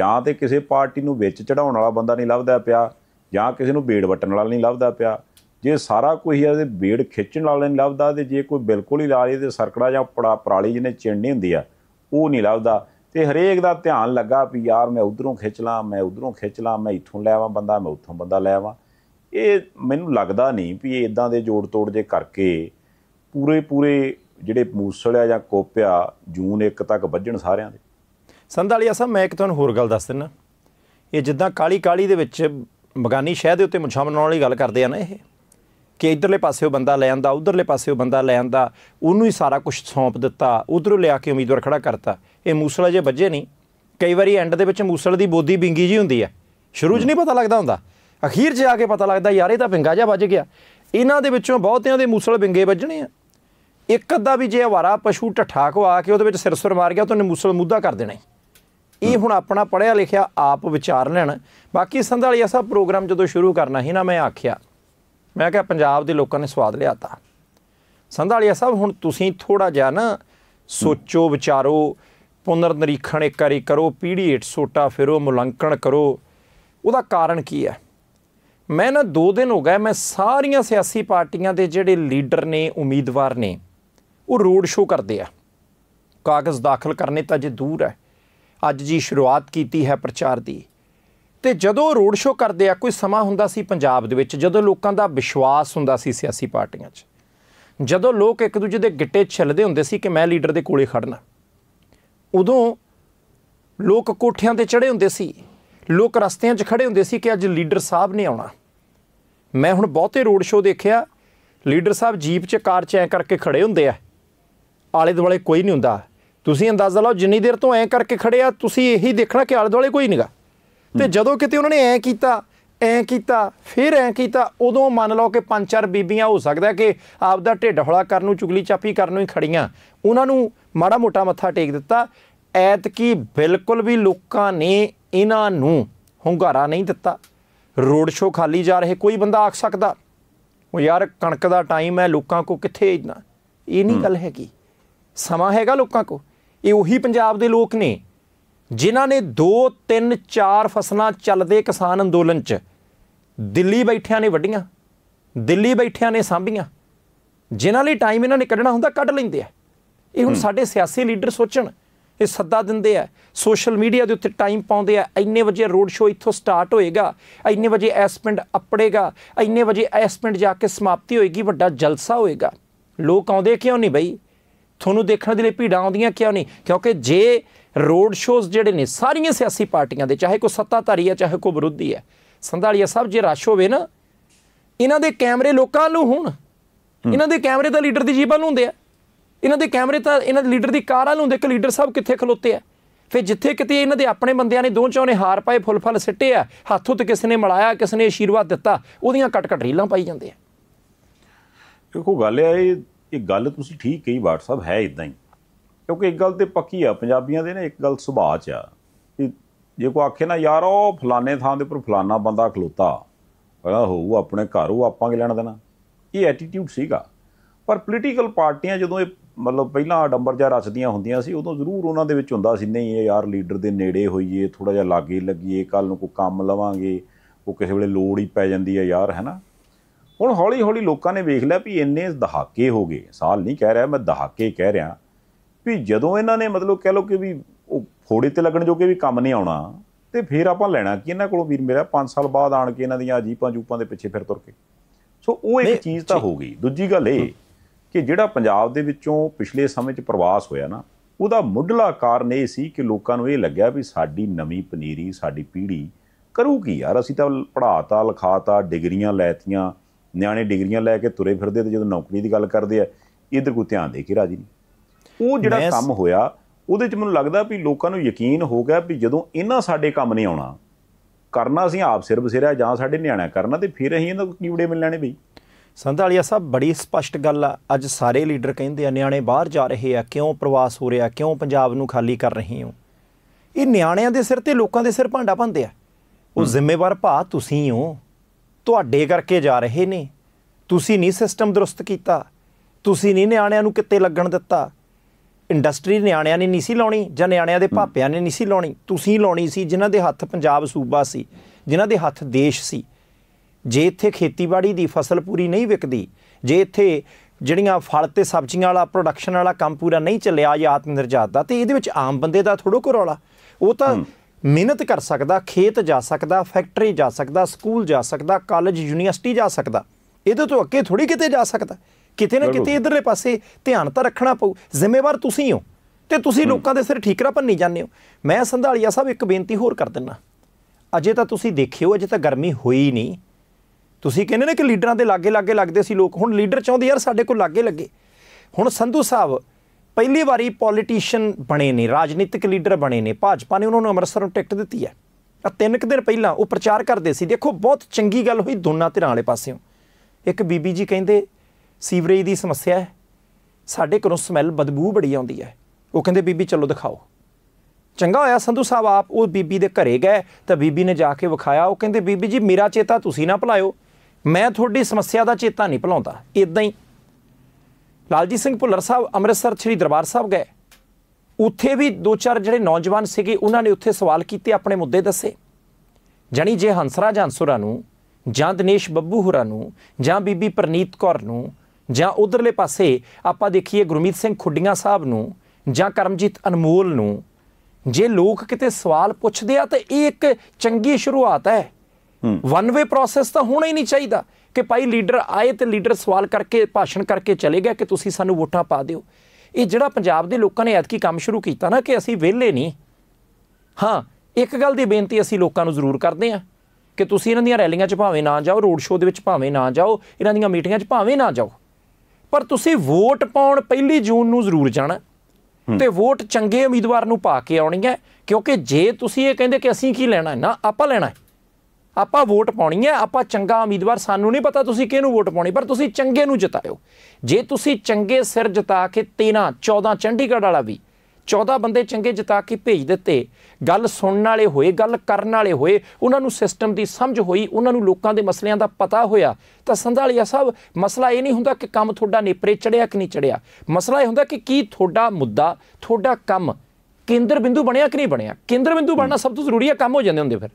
ਜਾਂ ਤੇ ਕਿਸੇ ਪਾਰਟੀ ਨੂੰ ਵਿੱਚ ਚੜਾਉਣ ਵਾਲਾ ਬੰਦਾ ਨਹੀਂ ਲੱਭਦਾ ਪਿਆ ਜਾਂ ਕਿਸੇ ਨੂੰ ਬੇੜ ਵਟਣ ਵਾਲਾ ਨਹੀਂ ਲੱਭਦਾ ਪਿਆ ਜੇ ਸਾਰਾ ਕੋਈ ਇਹਦੇ ਬੇੜ ਖਿੱਚਣ ਵਾਲਾ ਨਹੀਂ ਲੱਭਦਾ ਤੇ ਜੇ ਕੋਈ ਬਿਲਕੁਲ ਹੀ ਲਾਲੇ ਤੇ ਸਰਕੜਾ ਜਾਂ ਪੜਾ ਪਰਾਲੀ ਜਿਹਨੇ ਚਿੰਨ ਨਹੀਂ ਹੁੰਦੀ ਆ ਉਹ ਨਹੀਂ ਲੱਭਦਾ ਤੇ ਹਰੇਕ ਦਾ ਧਿਆਨ ਲੱਗਾ ਵੀ ਯਾਰ ਮੈਂ ਉਧਰੋਂ ਖਿੱਚ ਲਾਂ ਮੈਂ ਉਧਰੋਂ ਖਿੱਚ ਲਾਂ ਮੈਂ ਇੱਥੋਂ ਲੈ ਆਵਾਂ ਬੰਦਾ ਮੈਂ ਉੱਥੋਂ ਬੰਦਾ ਲੈ ਆਵਾਂ ਇਹ ਮੈਨੂੰ ਲੱਗਦਾ ਨਹੀਂ ਵੀ ਇਹ ਇਦਾਂ ਦੇ ਜੋੜ ਤੋੜ ਜੇ ਕਰਕੇ ਪੂਰੇ ਪੂਰੇ ਜਿਹੜੇ ਮੂਸਲਿਆ ਜਾਂ ਕੋਪਿਆ ਜੂਨ 1 ਤੱਕ ਵੱਜਣ ਸਾਰਿਆਂ ਦੇ ਸੰਧਾਲੀਆ ਸਾਹਿਬ ਮੈਂ ਇੱਕ ਤੁਹਾਨੂੰ ਹੋਰ ਗੱਲ ਦੱਸ ਦਿੰਨਾ ਇਹ ਜਿੱਦਾਂ ਕਾਲੀ ਕਾਲੀ ਦੇ ਵਿੱਚ ਮਗਾਨੀ ਸ਼ਹਿਰ ਦੇ ਉੱਤੇ ਮੁੱਛਾਂ ਬਣਾਉਣ ਵਾਲੀ ਗੱਲ ਕਰਦੇ ਆ ਨਾ ਇਹ ਕਿ ਇਧਰਲੇ ਪਾਸੇ ਉਹ ਬੰਦਾ ਲੈ ਆਂਦਾ ਉਧਰਲੇ ਪਾਸੇ ਉਹ ਬੰਦਾ ਲੈ ਆਂਦਾ ਉਹਨੂੰ ਹੀ ਸਾਰਾ ਕੁਝ ਸੌਂਪ ਦਿੱਤਾ ਉਧਰੋਂ ਲਿਆ ਕੇ ਉਮੀਦਵਾਰ ਖੜਾ ਕਰਤਾ ਇਹ ਮੂਸਲ ਜੇ ਵੱਜੇ ਨਹੀਂ ਕਈ ਵਾਰੀ ਐਂਡ ਦੇ ਵਿੱਚ ਮੂਸਲ ਦੀ ਬੋਦੀ ਬਿੰਗੀ ਜੀ ਹੁੰਦੀ ਆ ਸ਼ੁਰੂ 'ਚ ਨਹੀਂ ਪਤਾ ਲੱਗਦਾ ਹੁੰਦਾ ਅਖੀਰ 'ਚ ਆ ਕੇ ਪਤਾ ਲੱਗਦਾ ਯਾਰ ਇਹ ਤਾਂ ਬਿੰਗਾ ਜਾ ਵੱਜ ਗਿਆ ਇਹਨਾਂ ਦੇ ਵਿੱਚੋਂ ਬਹੁਤਿਆਂ ਦੇ ਮੂਸਲ ਬਿੰਗੇ ਵੱਜਣੇ ਆ ਇੱਕ ਅੱਧਾ ਵੀ ਜੇ ਹਵਾਰਾ ਪਸ਼ੂ ਠੱਠਾ ਕੋ ਆ ਕੇ ਉਹਦੇ ਵਿੱਚ ਸਿਰਸੁਰ ਮਾਰ ਗਿਆ ਤਾਂ ਉਹਨੇ ਮੂਸਲ ਮੁੱਦਾ ਕਰ ਦੇਣਾ ਇਹ ਹੁਣ ਆਪਣਾ ਪੜਿਆ ਲਿਖਿਆ ਆਪ ਵਿਚਾਰ ਲੈਣ ਬਾਕੀ ਸੰਧਾਲੀਆ ਸਾਹਿਬ ਪ੍ਰੋਗਰਾਮ ਜਦੋਂ ਸ਼ੁਰੂ ਕਰਨਾ ਸੀ ਨਾ ਮੈਂ ਆਖਿਆ ਮੈਂ ਕਿਹਾ ਪੰਜਾਬ ਦੇ ਲੋਕਾਂ ਨੇ ਸਵਾਦ ਲਿਆਤਾ ਸੰਧਾਲੀਆ ਸਾਹਿਬ ਹੁਣ ਤੁਸੀਂ ਥੋੜਾ ਜਿਹਾ ਨਾ ਸੋਚੋ ਵਿਚਾਰੋ ਪੁਨਰ ਨਿਰੀਖਣ ਇੱਕ ਵਾਰੀ ਕਰੋ ਪੀੜੀ ਏਟ ਸੋਟਾ ਫਿਰੋ ਮੁਲਾਂਕਣ ਕਰੋ ਉਹਦਾ ਕਾਰਨ ਕੀ ਹੈ ਮੈਂ ਨਾ 2 ਦਿਨ ਹੋ ਗਏ ਮੈਂ ਸਾਰੀਆਂ ਸਿਆਸੀ ਪਾਰਟੀਆਂ ਦੇ ਜਿਹੜੇ ਲੀਡਰ ਨੇ ਉਮੀਦਵਾਰ ਨੇ ਉਹ ਰੋਡ ਸ਼ੋ ਕਰਦੇ ਆ ਕਾਗਜ਼ ਦਾਖਲ ਕਰਨੇ ਤਾਂ ਜੇ ਦੂਰ ਹੈ ਅੱਜ ਜੀ ਸ਼ੁਰੂਆਤ ਕੀਤੀ ਹੈ ਪ੍ਰਚਾਰ ਦੀ ਤੇ ਜਦੋਂ ਰੋਡ ਸ਼ੋ ਕਰਦੇ ਆ ਕੋਈ ਸਮਾਂ ਹੁੰਦਾ ਸੀ ਪੰਜਾਬ ਦੇ ਵਿੱਚ ਜਦੋਂ ਲੋਕਾਂ ਦਾ ਵਿਸ਼ਵਾਸ ਹੁੰਦਾ ਸੀ ਸਿਆਸੀ ਪਾਰਟੀਆਂ 'ਚ ਜਦੋਂ ਲੋਕ ਇੱਕ ਦੂਜੇ ਦੇ ਗਿੱਟੇ ਛਿਲਦੇ ਹੁੰਦੇ ਸੀ ਕਿ ਮੈਂ ਲੀਡਰ ਦੇ ਕੋਲੇ ਖੜਨਾ ਉਦੋਂ ਲੋਕ ਕੋਠਿਆਂ ਤੇ ਚੜੇ ਹੁੰਦੇ ਸੀ ਲੋਕ ਰਸਤਿਆਂ 'ਚ ਖੜੇ ਹੁੰਦੇ ਸੀ ਕਿ ਅੱਜ ਲੀਡਰ ਸਾਹਿਬ ਨੇ ਆਉਣਾ ਮੈਂ ਹੁਣ ਬਹੁਤੇ ਰੋਡ ਸ਼ੋਅ ਦੇਖਿਆ ਲੀਡਰ ਸਾਹਿਬ ਜੀਪ 'ਚ ਕਾਰ 'ਚ ਐ ਕਰਕੇ ਖੜੇ ਹੁੰਦੇ ਆ ਆਲੇ ਦੁਆਲੇ ਕੋਈ ਨਹੀਂ ਹੁੰਦਾ ਤੁਸੀਂ ਅੰਦਾਜ਼ਾ ਲਾਓ ਜਿੰਨੀ ਦੇਰ ਤੋਂ ਐ ਕਰਕੇ ਖੜੇ ਆ ਤੁਸੀਂ ਇਹੀ ਦੇਖਣਾ ਕਿ ਆਲੇ ਦੁਆਲੇ ਕੋਈ ਨਹੀਂਗਾ ਤੇ ਜਦੋਂ ਕਿਤੇ ਉਹਨਾਂ ਨੇ ਐ ਕੀਤਾ ਐ ਕੀਤਾ ਫਿਰ ਐ ਕੀਤਾ ਉਦੋਂ ਮੰਨ ਲਓ ਕਿ ਪੰਜ ਚਾਰ ਬੀਬੀਆਂ ਹੋ ਸਕਦਾ ਕਿ ਆਪ ਦਾ ਢਿੱਡ ਹੌਲਾ ਕਰਨ ਨੂੰ ਚੁਗਲੀ ਚਾਪੀ ਕਰਨ ਨੂੰ ਹੀ ਖੜੀਆਂ ਉਹਨਾਂ ਨੂੰ ਮਾੜਾ ਮੋਟਾ ਮੱਥਾ ਟੇਕ ਦਿੱਤਾ ਐਤਕੀ ਬਿਲਕੁਲ ਵੀ ਲੋਕਾਂ ਨੇ ਇਹਨਾਂ ਨੂੰ ਹੁੰਗਾਰਾ ਨਹੀਂ ਦਿੱਤਾ ਰੋਡ ਸ਼ੋ ਖਾਲੀ ਜਾ ਰਹੇ ਕੋਈ ਬੰਦਾ ਆਖ ਸਕਦਾ ਉਹ ਯਾਰ ਕਣਕ ਦਾ ਟਾਈਮ ਹੈ ਲੋਕਾਂ ਕੋ ਕਿੱਥੇ ਇਹਨਾਂ ਇਹ ਨਹੀਂ ਗੱਲ ਹੈਗੀ ਸਮਾਂ ਹੈਗਾ ਲੋਕਾਂ ਕੋ ਇਹ ਉਹੀ ਪੰਜਾਬ ਦੇ ਲੋਕ ਨੇ ਜਿਨ੍ਹਾਂ ਨੇ 2 3 4 ਫਸਲਾਂ ਚੱਲਦੇ ਕਿਸਾਨ ਅੰਦੋਲਨ 'ਚ ਦਿੱਲੀ ਬੈਠਿਆਂ ਨੇ ਵੱਡੀਆਂ ਦਿੱਲੀ ਬੈਠਿਆਂ ਨੇ ਸਾਂਭੀਆਂ ਜਿਨ੍ਹਾਂ ਲਈ ਟਾਈਮ ਇਹਨਾਂ ਨੇ ਕੱਢਣਾ ਹੁੰਦਾ ਕੱਢ ਲੈਂਦੇ ਆ ਇਹ ਹੁਣ ਸਾਡੇ ਸਿਆਸੀ ਲੀਡਰ ਸੋਚਣ ਇਹ ਸੱਦਾ ਦਿੰਦੇ ਆ ਸੋਸ਼ਲ ਮੀਡੀਆ ਦੇ ਉੱਤੇ ਟਾਈਮ ਪਾਉਂਦੇ ਆ ਇੰਨੇ ਵਜੇ ਰੋਡ ਸ਼ੋਅ ਇੱਥੋਂ ਸਟਾਰਟ ਹੋਏਗਾ ਇੰਨੇ ਵਜੇ ਐਸ ਪਿੰਡ ਅਪੜੇਗਾ ਇੰਨੇ ਵਜੇ ਐਸ ਪਿੰਡ ਜਾ ਕੇ ਸਮਾਪਤੀ ਹੋਏਗੀ ਵੱਡਾ ਜਲਸਾ ਹੋਏਗਾ ਲੋਕ ਆਉਂਦੇ ਕਿਉਂ ਨਹੀਂ ਬਈ ਤੁਹਾਨੂੰ ਦੇਖਣ ਦੇ ਲਈ ਭੀੜਾਂ ਆਉਂਦੀਆਂ ਕਿਉਂ ਨਹੀਂ ਕਿਉਂਕਿ ਜੇ ਰੋਡ ਸ਼ੋਜ਼ ਜਿਹੜੇ ਨੇ ਸਾਰੀਆਂ ਸਿਆਸੀ ਪਾਰਟੀਆਂ ਦੇ ਚਾਹੇ ਕੋਈ ਸੱਤਾਧਾਰੀ ਆ ਚਾਹੇ ਕੋਈ ਵਿਰੋਧੀ ਆ ਸੰਧਾਲੀਆ ਸਭ ਜੇ ਰਸ਼ ਹੋਵੇ ਨਾ ਇਹਨਾਂ ਦੇ ਕੈਮਰੇ ਲੋਕਾਂ ਨੂੰ ਹੁਣ ਇਹਨਾਂ ਦੇ ਕੈਮਰੇ ਤਾਂ ਲੀਡਰ ਦੀ ਜੀਬਾਂ ਨੂੰ ਹੁੰਦੇ ਆ ਇਹਨਾਂ ਦੇ ਕੈਮਰੇ ਤਾਂ ਇਹਨਾਂ ਦੇ ਲੀਡਰ ਦੀ ਕਾਰ ਵਾਲ ਨੂੰ ਦੇਖ ਲੀਡਰ ਸਾਹਿਬ ਕਿੱਥੇ ਖਲੋਤੇ ਆ ਫਿਰ ਜਿੱਥੇ ਕਿਤੇ ਇਹਨਾਂ ਦੇ ਆਪਣੇ ਬੰਦਿਆਂ ਨੇ ਦੋਹਾਂ ਚੌਨੇ ਹਾਰ ਪਾਏ ਫੁੱਲ ਫਲ ਸਿੱਟੇ ਆ ਹੱਥੋਂ ਤੇ ਕਿਸ ਨੇ ਮਲਾਇਆ ਕਿਸ ਨੇ ਅਸ਼ੀਰਵਾਦ ਦਿੱਤਾ ਉਹਦੀਆਂ ਕਟ ਕਟ ਰੀਲਾਂ ਪਾਈ ਜਾਂਦੇ ਆ ਕਿਉਂਕਿ ਗੱਲ ਇਹ ਇਹ ਗੱਲ ਤੁਸੀਂ ਠੀਕ ਕਹੀ WhatsApp ਹੈ ਇਦਾਂ ਹੀ ਕਿਉਂਕਿ ਇੱਕ ਗੱਲ ਤੇ ਪੱਕੀ ਆ ਪੰਜਾਬੀਆਂ ਦੇ ਨਾ ਇੱਕ ਗੱਲ ਸੁਭਾਅ ਚ ਆ ਕਿ ਜੇ ਕੋ ਆਖੇ ਨਾ ਯਾਰ ਉਹ ਫਲਾਣੇ ਥਾਂ ਦੇ ਉੱਪਰ ਫਲਾਣਾ ਬੰਦਾ ਖਲੋਤਾ ਕਹਿੰਦਾ ਹੋਊ ਆਪਣੇ ਘਰ ਉਹ ਆਪਾਂ ਕਿ ਲੈਣ ਦੇਣਾ ਇਹ ਐਟੀਟਿਊਡ ਸੀਗਾ ਪਰ ਪੋਲੀਟੀਕਲ ਪਾਰਟੀਆਂ ਜਦੋਂ ਇਹ ਮਤਲਬ ਪਹਿਲਾਂ ਡੰਬਰ ਜਾਂ ਰਸਦੀਆਂ ਹੁੰਦੀਆਂ ਸੀ ਉਦੋਂ ਜ਼ਰੂਰ ਉਹਨਾਂ ਦੇ ਵਿੱਚ ਹੁੰਦਾ ਸੀ ਨਹੀਂ ਯਾਰ ਲੀਡਰ ਦੇ ਨੇੜੇ ਹੋਈਏ ਥੋੜਾ ਜਿਹਾ ਲਾਗੇ ਲੱਗੀਏ ਕੱਲ ਨੂੰ ਕੋਈ ਕੰਮ ਲਵਾਂਗੇ ਉਹ ਕਿਸੇ ਵੇਲੇ ਲੋੜ ਹੀ ਪੈ ਜਾਂਦੀ ਹੈ ਯਾਰ ਹੈਨਾ ਹੁਣ ਹੌਲੀ ਹੌਲੀ ਲੋਕਾਂ ਨੇ ਵੇਖ ਲਿਆ ਵੀ ਇੰਨੇ ਦਹਾਕੇ ਹੋ ਗਏ ਸਾਲ ਨਹੀਂ ਕਹਿ ਰਿਹਾ ਮੈਂ ਦਹਾਕੇ ਕਹਿ ਰਿਹਾ ਵੀ ਜਦੋਂ ਇਹਨਾਂ ਨੇ ਮਤਲਬ ਕਹਿ ਲੋ ਕਿ ਵੀ ਉਹ ਫੋੜੇ ਤੇ ਲੱਗਣ ਜੋਗੇ ਵੀ ਕੰਮ ਨਹੀਂ ਆਉਣਾ ਤੇ ਫਿਰ ਆਪਾਂ ਲੈਣਾ ਕਿ ਇਹਨਾਂ ਕੋਲੋਂ ਵੀਰ ਮੇਰਾ 5 ਸਾਲ ਬਾਅਦ ਆਣ ਕੇ ਇਹਨਾਂ ਦੀਆਂ ਅਜੀਪਾਂ ਜੂਪਾਂ ਦੇ ਪਿੱਛੇ ਫਿਰ ਤੁਰ ਕੇ ਸੋ ਉਹ ਇੱਕ ਚੀਜ਼ ਤਾਂ ਹੋ ਗਈ ਦੂਜੀ ਗੱਲ ਇਹ ਕਿ ਜਿਹੜਾ ਪੰਜਾਬ ਦੇ ਵਿੱਚੋਂ ਪਿਛਲੇ ਸਮੇਂ 'ਚ ਪ੍ਰਵਾਸ ਹੋਇਆ ਨਾ ਉਹਦਾ ਮੁੱਢਲਾ ਕਾਰਨ ਇਹ ਸੀ ਕਿ ਲੋਕਾਂ ਨੂੰ ਇਹ ਲੱਗਿਆ ਵੀ ਸਾਡੀ ਨਵੀਂ ਪਨੀਰੀ ਸਾਡੀ ਪੀੜ੍ਹੀ ਕਰੂ ਕੀ ਯਾਰ ਅਸੀਂ ਤਾਂ ਪੜਾਤਾ ਲਿਖਾਤਾ ਡਿਗਰੀਆਂ ਲੈਤੀਆਂ ਨਿਆਣੇ ਡਿਗਰੀਆਂ ਲੈ ਕੇ ਤੁਰੇ ਫਿਰਦੇ ਤੇ ਜਦੋਂ ਨੌਕਰੀ ਦੀ ਗੱਲ ਕਰਦੇ ਆ ਇਧਰ ਕੋ ਧਿਆਨ ਦੇ ਕੇ ਰਾਜੀ ਨਹੀਂ ਉਹ ਜਿਹੜਾ ਕੰਮ ਹੋਇਆ ਉਹਦੇ 'ਚ ਮੈਨੂੰ ਲੱਗਦਾ ਵੀ ਲੋਕਾਂ ਨੂੰ ਯਕੀਨ ਹੋ ਗਿਆ ਵੀ ਜਦੋਂ ਇਹਨਾਂ ਸਾਡੇ ਕੰਮ ਨਹੀਂ ਆਉਣਾ ਕਰਨਾ ਅਸੀਂ ਆਪ ਸਿਰ ਬਸੇਰਾ ਜਾਂ ਸਾਡੇ ਨਿਆਣਾ ਕਰਨਾ ਤੇ ਫਿਰ ਅਸੀਂ ਇਹਨਾਂ ਕੋ ਕੀੜੇ ਮਿਲ ਲੈਣੇ ਬਈ ਸੰਧਾਲੀਆ ਸਾਹਿਬ ਬੜੀ ਸਪਸ਼ਟ ਗੱਲ ਆ ਅੱਜ ਸਾਰੇ ਲੀਡਰ ਕਹਿੰਦੇ ਆ ਨਿਆਣੇ ਬਾਹਰ ਜਾ ਰਹੇ ਆ ਕਿਉਂ ਪ੍ਰਵਾਸ ਹੋ ਰਿਹਾ ਕਿਉਂ ਪੰਜਾਬ ਨੂੰ ਖਾਲੀ ਕਰ ਰਹੇ ਹੋ ਇਹ ਨਿਆਣਿਆਂ ਦੇ ਸਿਰ ਤੇ ਲੋਕਾਂ ਦੇ ਸਿਰ ਭਾਂਡਾ ਭੰਦੇ ਆ ਉਹ ਜ਼ਿੰਮੇਵਾਰ ਭਾ ਤੁਸੀਂ ਹੋ ਤੁਹਾਡੇ ਕਰਕੇ ਜਾ ਰਹੇ ਨੇ ਤੁਸੀਂ ਨਹੀਂ ਸਿਸਟਮ ਦਰੁਸਤ ਕੀਤਾ ਤੁਸੀਂ ਨਹੀਂ ਨਿਆਣਿਆਂ ਨੂੰ ਕਿਤੇ ਲੱਗਣ ਦਿੱਤਾ ਇੰਡਸਟਰੀ ਨਿਆਣਿਆਂ ਨੇ ਨਹੀਂ ਸੀ ਲਾਉਣੀ ਜਾਂ ਨਿਆਣਿਆਂ ਦੇ ਭਾਪਿਆਂ ਨੇ ਨਹੀਂ ਸੀ ਲਾਉਣੀ ਤੁਸੀਂ ਲਾਉਣੀ ਸੀ ਜਿਨ੍ਹਾਂ ਦੇ ਹੱਥ ਪੰਜਾਬ ਸੂਬਾ ਸੀ ਜਿਨ੍ਹਾਂ ਦੇ ਹੱਥ ਦੇਸ਼ ਸੀ ਜੇ ਇੱਥੇ ਖੇਤੀਬਾੜੀ ਦੀ ਫਸਲ ਪੂਰੀ ਨਹੀਂ ਵਿਕਦੀ ਜੇ ਇੱਥੇ ਜਿਹੜੀਆਂ ਫਲ ਤੇ ਸਬਜ਼ੀਆਂ ਵਾਲਾ ਪ੍ਰੋਡਕਸ਼ਨ ਵਾਲਾ ਕੰਮ ਪੂਰਾ ਨਹੀਂ ਚੱਲਿਆ ਜਾਂ ਆਤਮ ਨਿਰਜਾਤ ਦਾ ਤੇ ਇਹਦੇ ਵਿੱਚ ਆਮ ਬੰਦੇ ਦਾ ਥੋੜੋ ਕੋ ਰੌਲਾ ਉਹ ਤਾਂ ਮਿਹਨਤ ਕਰ ਸਕਦਾ ਖੇਤ ਜਾ ਸਕਦਾ ਫੈਕਟਰੀ ਜਾ ਸਕਦਾ ਸਕੂਲ ਜਾ ਸਕਦਾ ਕਾਲਜ ਯੂਨੀਵਰਸਿਟੀ ਜਾ ਸਕਦਾ ਇਹਦੇ ਤੋਂ ਅੱਗੇ ਥੋੜੀ ਕਿਤੇ ਜਾ ਸਕਦਾ ਕਿਤੇ ਨਾ ਕਿਤੇ ਇਧਰਲੇ ਪਾਸੇ ਧਿਆਨ ਤਾਂ ਰੱਖਣਾ ਪਊ ਜ਼ਿੰਮੇਵਾਰ ਤੁਸੀਂ ਹੋ ਤੇ ਤੁਸੀਂ ਲੋਕਾਂ ਦੇ ਸਿਰ ਠੀਕਰਾ ਭੰਨੀ ਜਾਂਦੇ ਹੋ ਮੈਂ ਸੰਧਾਲੀਆ ਸਾਹਿਬ ਇੱਕ ਬੇਨਤੀ ਹੋਰ ਕਰ ਦਿੰਨਾ ਅਜੇ ਤਾਂ ਤੁਸੀਂ ਦੇਖਿਓ ਅਜੇ ਤਾਂ ਗਰਮੀ ਹੋਈ ਨਹੀਂ ਤੁਸੀਂ ਕਹਿੰਦੇ ਨੇ ਕਿ ਲੀਡਰਾਂ ਦੇ ਲਾਗੇ ਲਾਗੇ ਲੱਗਦੇ ਸੀ ਲੋਕ ਹੁਣ ਲੀਡਰ ਚਾਹੁੰਦੇ ਯਾਰ ਸਾਡੇ ਕੋਲ ਲਾਗੇ ਲੱਗੇ ਹੁਣ ਸੰਧੂ ਸਾਹਿਬ ਪਹਿਲੀ ਵਾਰੀ ਪੋਲੀਟੀਸ਼ੀਅਨ ਬਣੇ ਨੇ ਰਾਜਨੀਤਿਕ ਲੀਡਰ ਬਣੇ ਨੇ ਭਾਜਪਾ ਨੇ ਉਹਨਾਂ ਨੂੰ ਅੰਮ੍ਰਿਤਸਰ ਨੂੰ ਟਿਕਟ ਦਿੱਤੀ ਹੈ ਆ ਤਿੰਨ ਕੁ ਦਿਨ ਪਹਿਲਾਂ ਉਹ ਪ੍ਰਚਾਰ ਕਰਦੇ ਸੀ ਦੇਖੋ ਬਹੁਤ ਚੰਗੀ ਗੱਲ ਹੋਈ ਦੋਨਾਂ ਧਿਰਾਂ ਵਾਲੇ ਪਾਸਿਓਂ ਇੱਕ ਬੀਬੀ ਜੀ ਕਹਿੰਦੇ ਸੀਵਰੇਜ ਦੀ ਸਮੱਸਿਆ ਹੈ ਸਾਡੇ ਘਰੋਂ ਸਮੈਲ ਬਦਬੂ ਬੜੀ ਆਉਂਦੀ ਹੈ ਉਹ ਕਹਿੰਦੇ ਬੀਬੀ ਚਲੋ ਦਿਖਾਓ ਚੰਗਾ ਹੋਇਆ ਸੰਧੂ ਸਾਹਿਬ ਆਪ ਉਹ ਬੀਬੀ ਦੇ ਘਰੇ ਗਏ ਤਾਂ ਬੀਬੀ ਨੇ ਜਾ ਕੇ ਵਿਖਾਇਆ ਉਹ ਕਹਿੰਦੇ ਬੀਬੀ ਜੀ ਮੇਰਾ ਚੇਤਾ ਤੁਸੀਂ ਨਾ ਭੁਲਾਇਓ ਮੈਂ ਤੁਹਾਡੀ ਸਮੱਸਿਆ ਦਾ ਚੇਤਾ ਨਹੀਂ ਭੁਲਾਉਂਦਾ ਇਦਾਂ ਹੀ ਲਾਲਜੀਤ ਸਿੰਘ ਭੁੱਲਰ ਸਾਹਿਬ ਅੰਮ੍ਰਿਤਸਰ ਸ੍ਰੀ ਦਰਬਾਰ ਸਾਹਿਬ ਗਏ ਉੱਥੇ ਵੀ ਦੋ ਚਾਰ ਜਿਹੜੇ ਨੌਜਵਾਨ ਸੀਗੇ ਉਹਨਾਂ ਨੇ ਉੱਥੇ ਸਵਾਲ ਕੀਤੇ ਆਪਣੇ ਮੁੱਦੇ ਦੱਸੇ ਜਣੀ ਜੇ ਹੰਸਰਾ ਜਾਂਸੁਰਾ ਨੂੰ ਜਾਂ ਦਨੇਸ਼ ਬੱਬੂ ਹੁਰਾ ਨੂੰ ਜਾਂ ਬੀਬੀ ਪ੍ਰਨੀਤ ਕੌਰ ਨੂੰ ਜਾਂ ਉਧਰਲੇ ਪਾਸੇ ਆਪਾਂ ਦੇਖੀਏ ਗੁਰਮੀਤ ਸਿੰਘ ਖੁੱਡੀਆਂ ਸਾਹਿਬ ਨੂੰ ਜਾਂ ਕਰਮਜੀਤ ਅਨਮੋਲ ਨੂੰ ਜੇ ਲੋਕ ਕਿਤੇ ਸਵਾਲ ਪੁੱਛਦੇ ਆ ਤਾਂ ਇਹ ਇੱਕ ਚੰਗੀ ਸ਼ੁਰੂਆਤ ਹੈ ਵਨ ਵੇ ਪ੍ਰੋਸੈਸ ਤਾਂ ਹੋਣਾ ਹੀ ਨਹੀਂ ਚਾਹੀਦਾ ਕਿ ਭਾਈ ਲੀਡਰ ਆਏ ਤੇ ਲੀਡਰ ਸਵਾਲ ਕਰਕੇ ਭਾਸ਼ਣ ਕਰਕੇ ਚਲੇ ਗਿਆ ਕਿ ਤੁਸੀਂ ਸਾਨੂੰ ਵੋਟਾਂ ਪਾ ਦਿਓ ਇਹ ਜਿਹੜਾ ਪੰਜਾਬ ਦੇ ਲੋਕਾਂ ਨੇ ਐਤਕੀ ਕੰਮ ਸ਼ੁਰੂ ਕੀਤਾ ਨਾ ਕਿ ਅਸੀਂ ਵਿਹਲੇ ਨਹੀਂ ਹਾਂ ਇੱਕ ਗੱਲ ਦੀ ਬੇਨਤੀ ਅਸੀਂ ਲੋਕਾਂ ਨੂੰ ਜ਼ਰੂਰ ਕਰਦੇ ਹਾਂ ਕਿ ਤੁਸੀਂ ਇਹਨਾਂ ਦੀਆਂ ਰੈਲੀਆਂ 'ਚ ਭਾਵੇਂ ਨਾ ਜਾਓ ਰੋਡ ਸ਼ੋਅ ਦੇ ਵਿੱਚ ਭਾਵੇਂ ਨਾ ਜਾਓ ਇਹਨਾਂ ਦੀਆਂ ਮੀਟਿੰਗਾਂ 'ਚ ਭਾਵੇਂ ਨਾ ਜਾਓ ਪਰ ਤੁਸੀਂ ਵੋਟ ਪਾਉਣ ਪਹਿਲੀ ਜੂਨ ਨੂੰ ਜ਼ਰੂਰ ਜਾਣਾ ਤੇ ਵੋਟ ਚੰਗੇ ਉਮੀਦਵਾਰ ਨੂੰ ਪਾ ਕੇ ਆਉਣੀ ਹੈ ਕਿਉਂਕਿ ਜੇ ਤੁਸੀਂ ਇਹ ਕਹਿੰਦੇ ਕਿ ਅਸੀਂ ਕੀ ਲੈਣਾ ਹੈ ਨਾ ਆਪਾਂ ਲੈਣਾ ਹੈ ਆਪਾਂ ਵੋਟ ਪਾਉਣੀ ਹੈ ਆਪਾਂ ਚੰਗਾ ਉਮੀਦਵਾਰ ਸਾਨੂੰ ਨਹੀਂ ਪਤਾ ਤੁਸੀਂ ਕਿਹਨੂੰ ਵੋਟ ਪਾਉਣੀ ਪਰ ਤੁਸੀਂ ਚੰਗੇ ਨੂੰ ਜਿਤਾਇਓ ਜੇ ਤੁਸੀਂ ਚੰਗੇ ਸਿਰ ਜਿਤਾ ਕੇ 13 14 ਚੰਡੀਗੜ੍ਹ ਵਾਲਾ ਵੀ 14 ਬੰਦੇ ਚੰਗੇ ਜਿਤਾ ਕੇ ਭੇਜ ਦਿੱਤੇ ਗੱਲ ਸੁਣਨ ਵਾਲੇ ਹੋਏ ਗੱਲ ਕਰਨ ਵਾਲੇ ਹੋਏ ਉਹਨਾਂ ਨੂੰ ਸਿਸਟਮ ਦੀ ਸਮਝ ਹੋਈ ਉਹਨਾਂ ਨੂੰ ਲੋਕਾਂ ਦੇ ਮਸਲਿਆਂ ਦਾ ਪਤਾ ਹੋਇਆ ਤਾਂ ਸੰਧਾਲੀਆ ਸਾਹਿਬ ਮਸਲਾ ਇਹ ਨਹੀਂ ਹੁੰਦਾ ਕਿ ਕੰਮ ਤੁਹਾਡਾ ਨੇਪਰੇ ਚੜਿਆ ਕਿ ਨਹੀਂ ਚੜਿਆ ਮਸਲਾ ਇਹ ਹੁੰਦਾ ਕਿ ਕੀ ਤੁਹਾਡਾ ਮੁੱਦਾ ਤੁਹਾਡਾ ਕੰਮ ਕੇਂਦਰ ਬਿੰਦੂ ਬਣਿਆ ਕਿ ਨਹੀਂ ਬਣਿਆ ਕੇਂਦਰ ਬਿੰਦੂ ਬਣਨਾ ਸਭ ਤੋਂ ਜ਼ਰੂਰੀ ਹੈ ਕੰਮ ਹੋ ਜਾਂਦੇ ਹੁੰਦੇ ਫਿਰ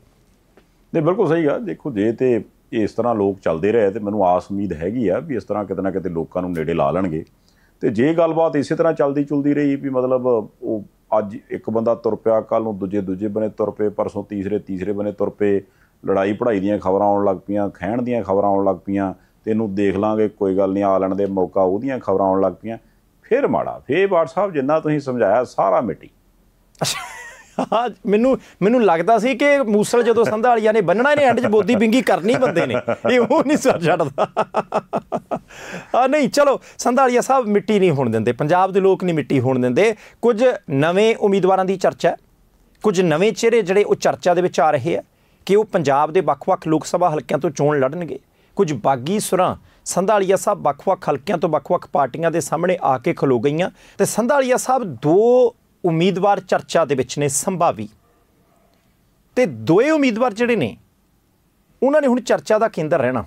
ਨਹੀਂ ਬਿਲਕੁਲ ਸਹੀ ਗਾ ਦੇਖੋ ਜੇ ਤੇ ਇਸ ਤਰ੍ਹਾਂ ਲੋਕ ਚੱਲਦੇ ਰਹੇ ਤੇ ਮੈਨੂੰ ਆਸ ਉਮੀਦ ਹੈਗੀ ਆ ਵੀ ਇਸ ਤਰ੍ਹਾਂ ਕਿਤੇ ਨਾ ਕਿਤੇ ਲੋਕਾਂ ਨੂੰ ਨੇੜੇ ਲਾ ਲੈਣਗੇ ਤੇ ਜੇ ਗੱਲਬਾਤ ਇਸੇ ਤਰ੍ਹਾਂ ਚੱਲਦੀ ਚੁਲਦੀ ਰਹੀ ਵੀ ਮਤਲਬ ਉਹ ਅੱਜ ਇੱਕ ਬੰਦਾ ਤੁਰ ਪਿਆ ਕੱਲ ਨੂੰ ਦੂਜੇ ਦੂਜੇ ਬਨੇ ਤੁਰ ਪਏ ਪਰਸੋਂ ਤੀਸਰੇ ਤੀਸਰੇ ਬਨੇ ਤੁਰ ਪਏ ਲੜਾਈ ਪੜਾਈ ਦੀਆਂ ਖਬਰਾਂ ਆਉਣ ਲੱਗ ਪਈਆਂ ਖਹਿਣ ਦੀਆਂ ਖਬਰਾਂ ਆਉਣ ਲੱਗ ਪਈਆਂ ਤੇ ਇਹਨੂੰ ਦੇਖ ਲਾਂਗੇ ਕੋਈ ਗੱਲ ਨਹੀਂ ਆ ਲੈਣ ਦੇ ਮੌਕਾ ਉਹਦੀਆਂ ਖਬਰਾਂ ਆਉਣ ਲੱਗ ਪਈਆਂ ਫੇਰ ਮਾੜਾ ਫੇਰ ਵਾਟਸਐਪ ਜਿੰਨਾ ਤੁਸੀਂ ਸਮਝਾਇਆ ਸਾਰਾ ਮਿੱਟੀ ਮੈਨੂੰ ਮੈਨੂੰ ਲੱਗਦਾ ਸੀ ਕਿ ਮੂਸਲ ਜਦੋਂ ਸੰਧਾਲੀਆਂ ਨੇ ਬੰਨਣਾ ਇਹਨੇ ਐਂਡ 'ਚ ਬੋਦੀ ਬਿੰਗੀ ਕਰਨੀ ਬੰਦੇ ਨੇ ਇਹ ਉਹ ਨਹੀਂ ਸਰ ਛੱਡਦਾ ਆ ਨਹੀਂ ਚਲੋ ਸੰਧਾਲੀਆਂ ਸਾਹਿਬ ਮਿੱਟੀ ਨਹੀਂ ਹੋਣ ਦਿੰਦੇ ਪੰਜਾਬ ਦੇ ਲੋਕ ਨਹੀਂ ਮਿੱਟੀ ਹੋਣ ਦਿੰਦੇ ਕੁਝ ਨਵੇਂ ਉਮੀਦਵਾਰਾਂ ਦੀ ਚਰਚਾ ਕੁਝ ਨਵੇਂ ਚਿਹਰੇ ਜਿਹੜੇ ਉਹ ਚਰਚਾ ਦੇ ਵਿੱਚ ਆ ਰਹੇ ਆ ਕਿ ਉਹ ਪੰਜਾਬ ਦੇ ਵੱਖ-ਵੱਖ ਲੋਕ ਸਭਾ ਹਲਕਿਆਂ ਤੋਂ ਚੋਣ ਲੜਨਗੇ ਕੁਝ ਬਾਗੀ ਸੁਰਾਂ ਸੰਧਾਲੀਆ ਸਾਹਿਬ ਵੱਖ-ਵੱਖ ਹਲਕਿਆਂ ਤੋਂ ਵੱਖ-ਵੱਖ ਪਾਰਟੀਆਂ ਦੇ ਸਾਹਮਣੇ ਆ ਕੇ ਖਲੋ ਗਈਆਂ ਤੇ ਸੰਧਾਲੀਆ ਸਾਹਿਬ ਦੋ ਉਮੀਦਵਾਰ ਚਰਚਾ ਦੇ ਵਿੱਚ ਨੇ ਸੰਭਾਵੀ ਤੇ ਦੋਏ ਉਮੀਦਵਾਰ ਜਿਹੜੇ ਨੇ ਉਹਨਾਂ ਨੇ ਹੁਣ ਚਰਚਾ ਦਾ ਕੇਂਦਰ ਰਹਿਣਾ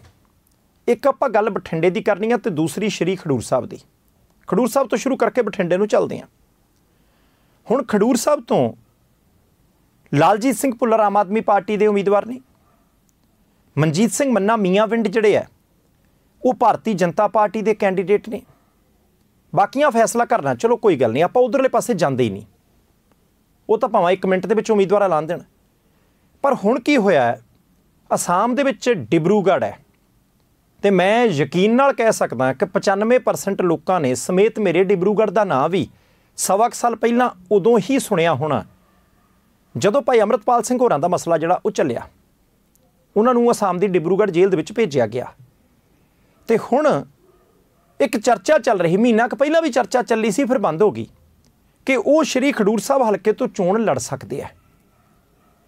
ਇੱਕ ਆਪਾਂ ਗੱਲ ਬਠਿੰਡੇ ਦੀ ਕਰਨੀ ਆ ਤੇ ਦੂਸਰੀ ਸ਼੍ਰੀ ਖਡੂਰ ਸਾਹਿਬ ਦੀ ਖਡੂਰ ਸਾਹਿਬ ਤੋਂ ਸ਼ੁਰੂ ਕਰਕੇ ਬਠਿੰਡੇ ਨੂੰ ਚੱਲਦੇ ਆ ਹੁਣ ਖਡੂਰ ਸਾਹਿਬ ਤੋਂ ਲਾਲਜੀਤ ਸਿੰਘ ਭੁੱਲਰ ਆਮ ਆਦਮੀ ਪਾਰਟੀ ਦੇ ਉਮੀਦਵਾਰ ਨੇ ਮਨਜੀਤ ਸਿੰਘ ਮੰਨਾ ਮੀਆਂ ਵਿੰਡ ਜਿਹੜੇ ਆ ਉਹ ਭਾਰਤੀ ਜਨਤਾ ਪਾਰਟੀ ਦੇ ਕੈਂਡੀਡੇਟ ਨੇ ਬਾਕੀਆਂ ਫੈਸਲਾ ਕਰਨਾ ਚਲੋ ਕੋਈ ਗੱਲ ਨਹੀਂ ਆਪਾਂ ਉਧਰਲੇ ਪਾਸੇ ਜਾਂਦੇ ਹੀ ਨਹੀਂ ਉਹ ਤਾਂ ਭਾਵੇਂ 1 ਮਿੰਟ ਦੇ ਵਿੱਚ ਉਮੀਦਵਾਰ ਐਲਾਨ ਦੇਣ ਪਰ ਹੁਣ ਕੀ ਹੋਇਆ ਅਸਾਮ ਦੇ ਵਿੱਚ ਡਿਬਰੂਗੜ ਹੈ ਤੇ ਮੈਂ ਯਕੀਨ ਨਾਲ ਕਹਿ ਸਕਦਾ ਕਿ 95% ਲੋਕਾਂ ਨੇ ਸਮੇਤ ਮੇਰੇ ਡਿਬਰੂਗੜ ਦਾ ਨਾਂ ਵੀ ਸਵਾ ਸਾਲ ਪਹਿਲਾਂ ਉਦੋਂ ਹੀ ਸੁਣਿਆ ਹੋਣਾ ਜਦੋਂ ਭਾਈ ਅਮਰਤਪਾਲ ਸਿੰਘ ਹੋਰਾਂ ਦਾ ਮਸਲਾ ਜਿਹੜਾ ਉਹ ਚੱਲਿਆ ਉਹਨਾਂ ਨੂੰ ਅਸਾਮ ਦੀ ਡਿਬਰੂਗੜ ਜੇਲ੍ਹ ਦੇ ਵਿੱਚ ਭੇਜਿਆ ਗਿਆ ਤੇ ਹੁਣ ਇੱਕ ਚਰਚਾ ਚੱਲ ਰਹੀ ਮਹੀਨਾ ਕ ਪਹਿਲਾਂ ਵੀ ਚਰਚਾ ਚੱਲੀ ਸੀ ਫਿਰ ਬੰਦ ਹੋ ਗਈ ਕਿ ਉਹ ਸ਼੍ਰੀ ਖਡੂਰ ਸਾਹਿਬ ਹਲਕੇ ਤੋਂ ਚੋਣ ਲੜ ਸਕਦੇ ਆ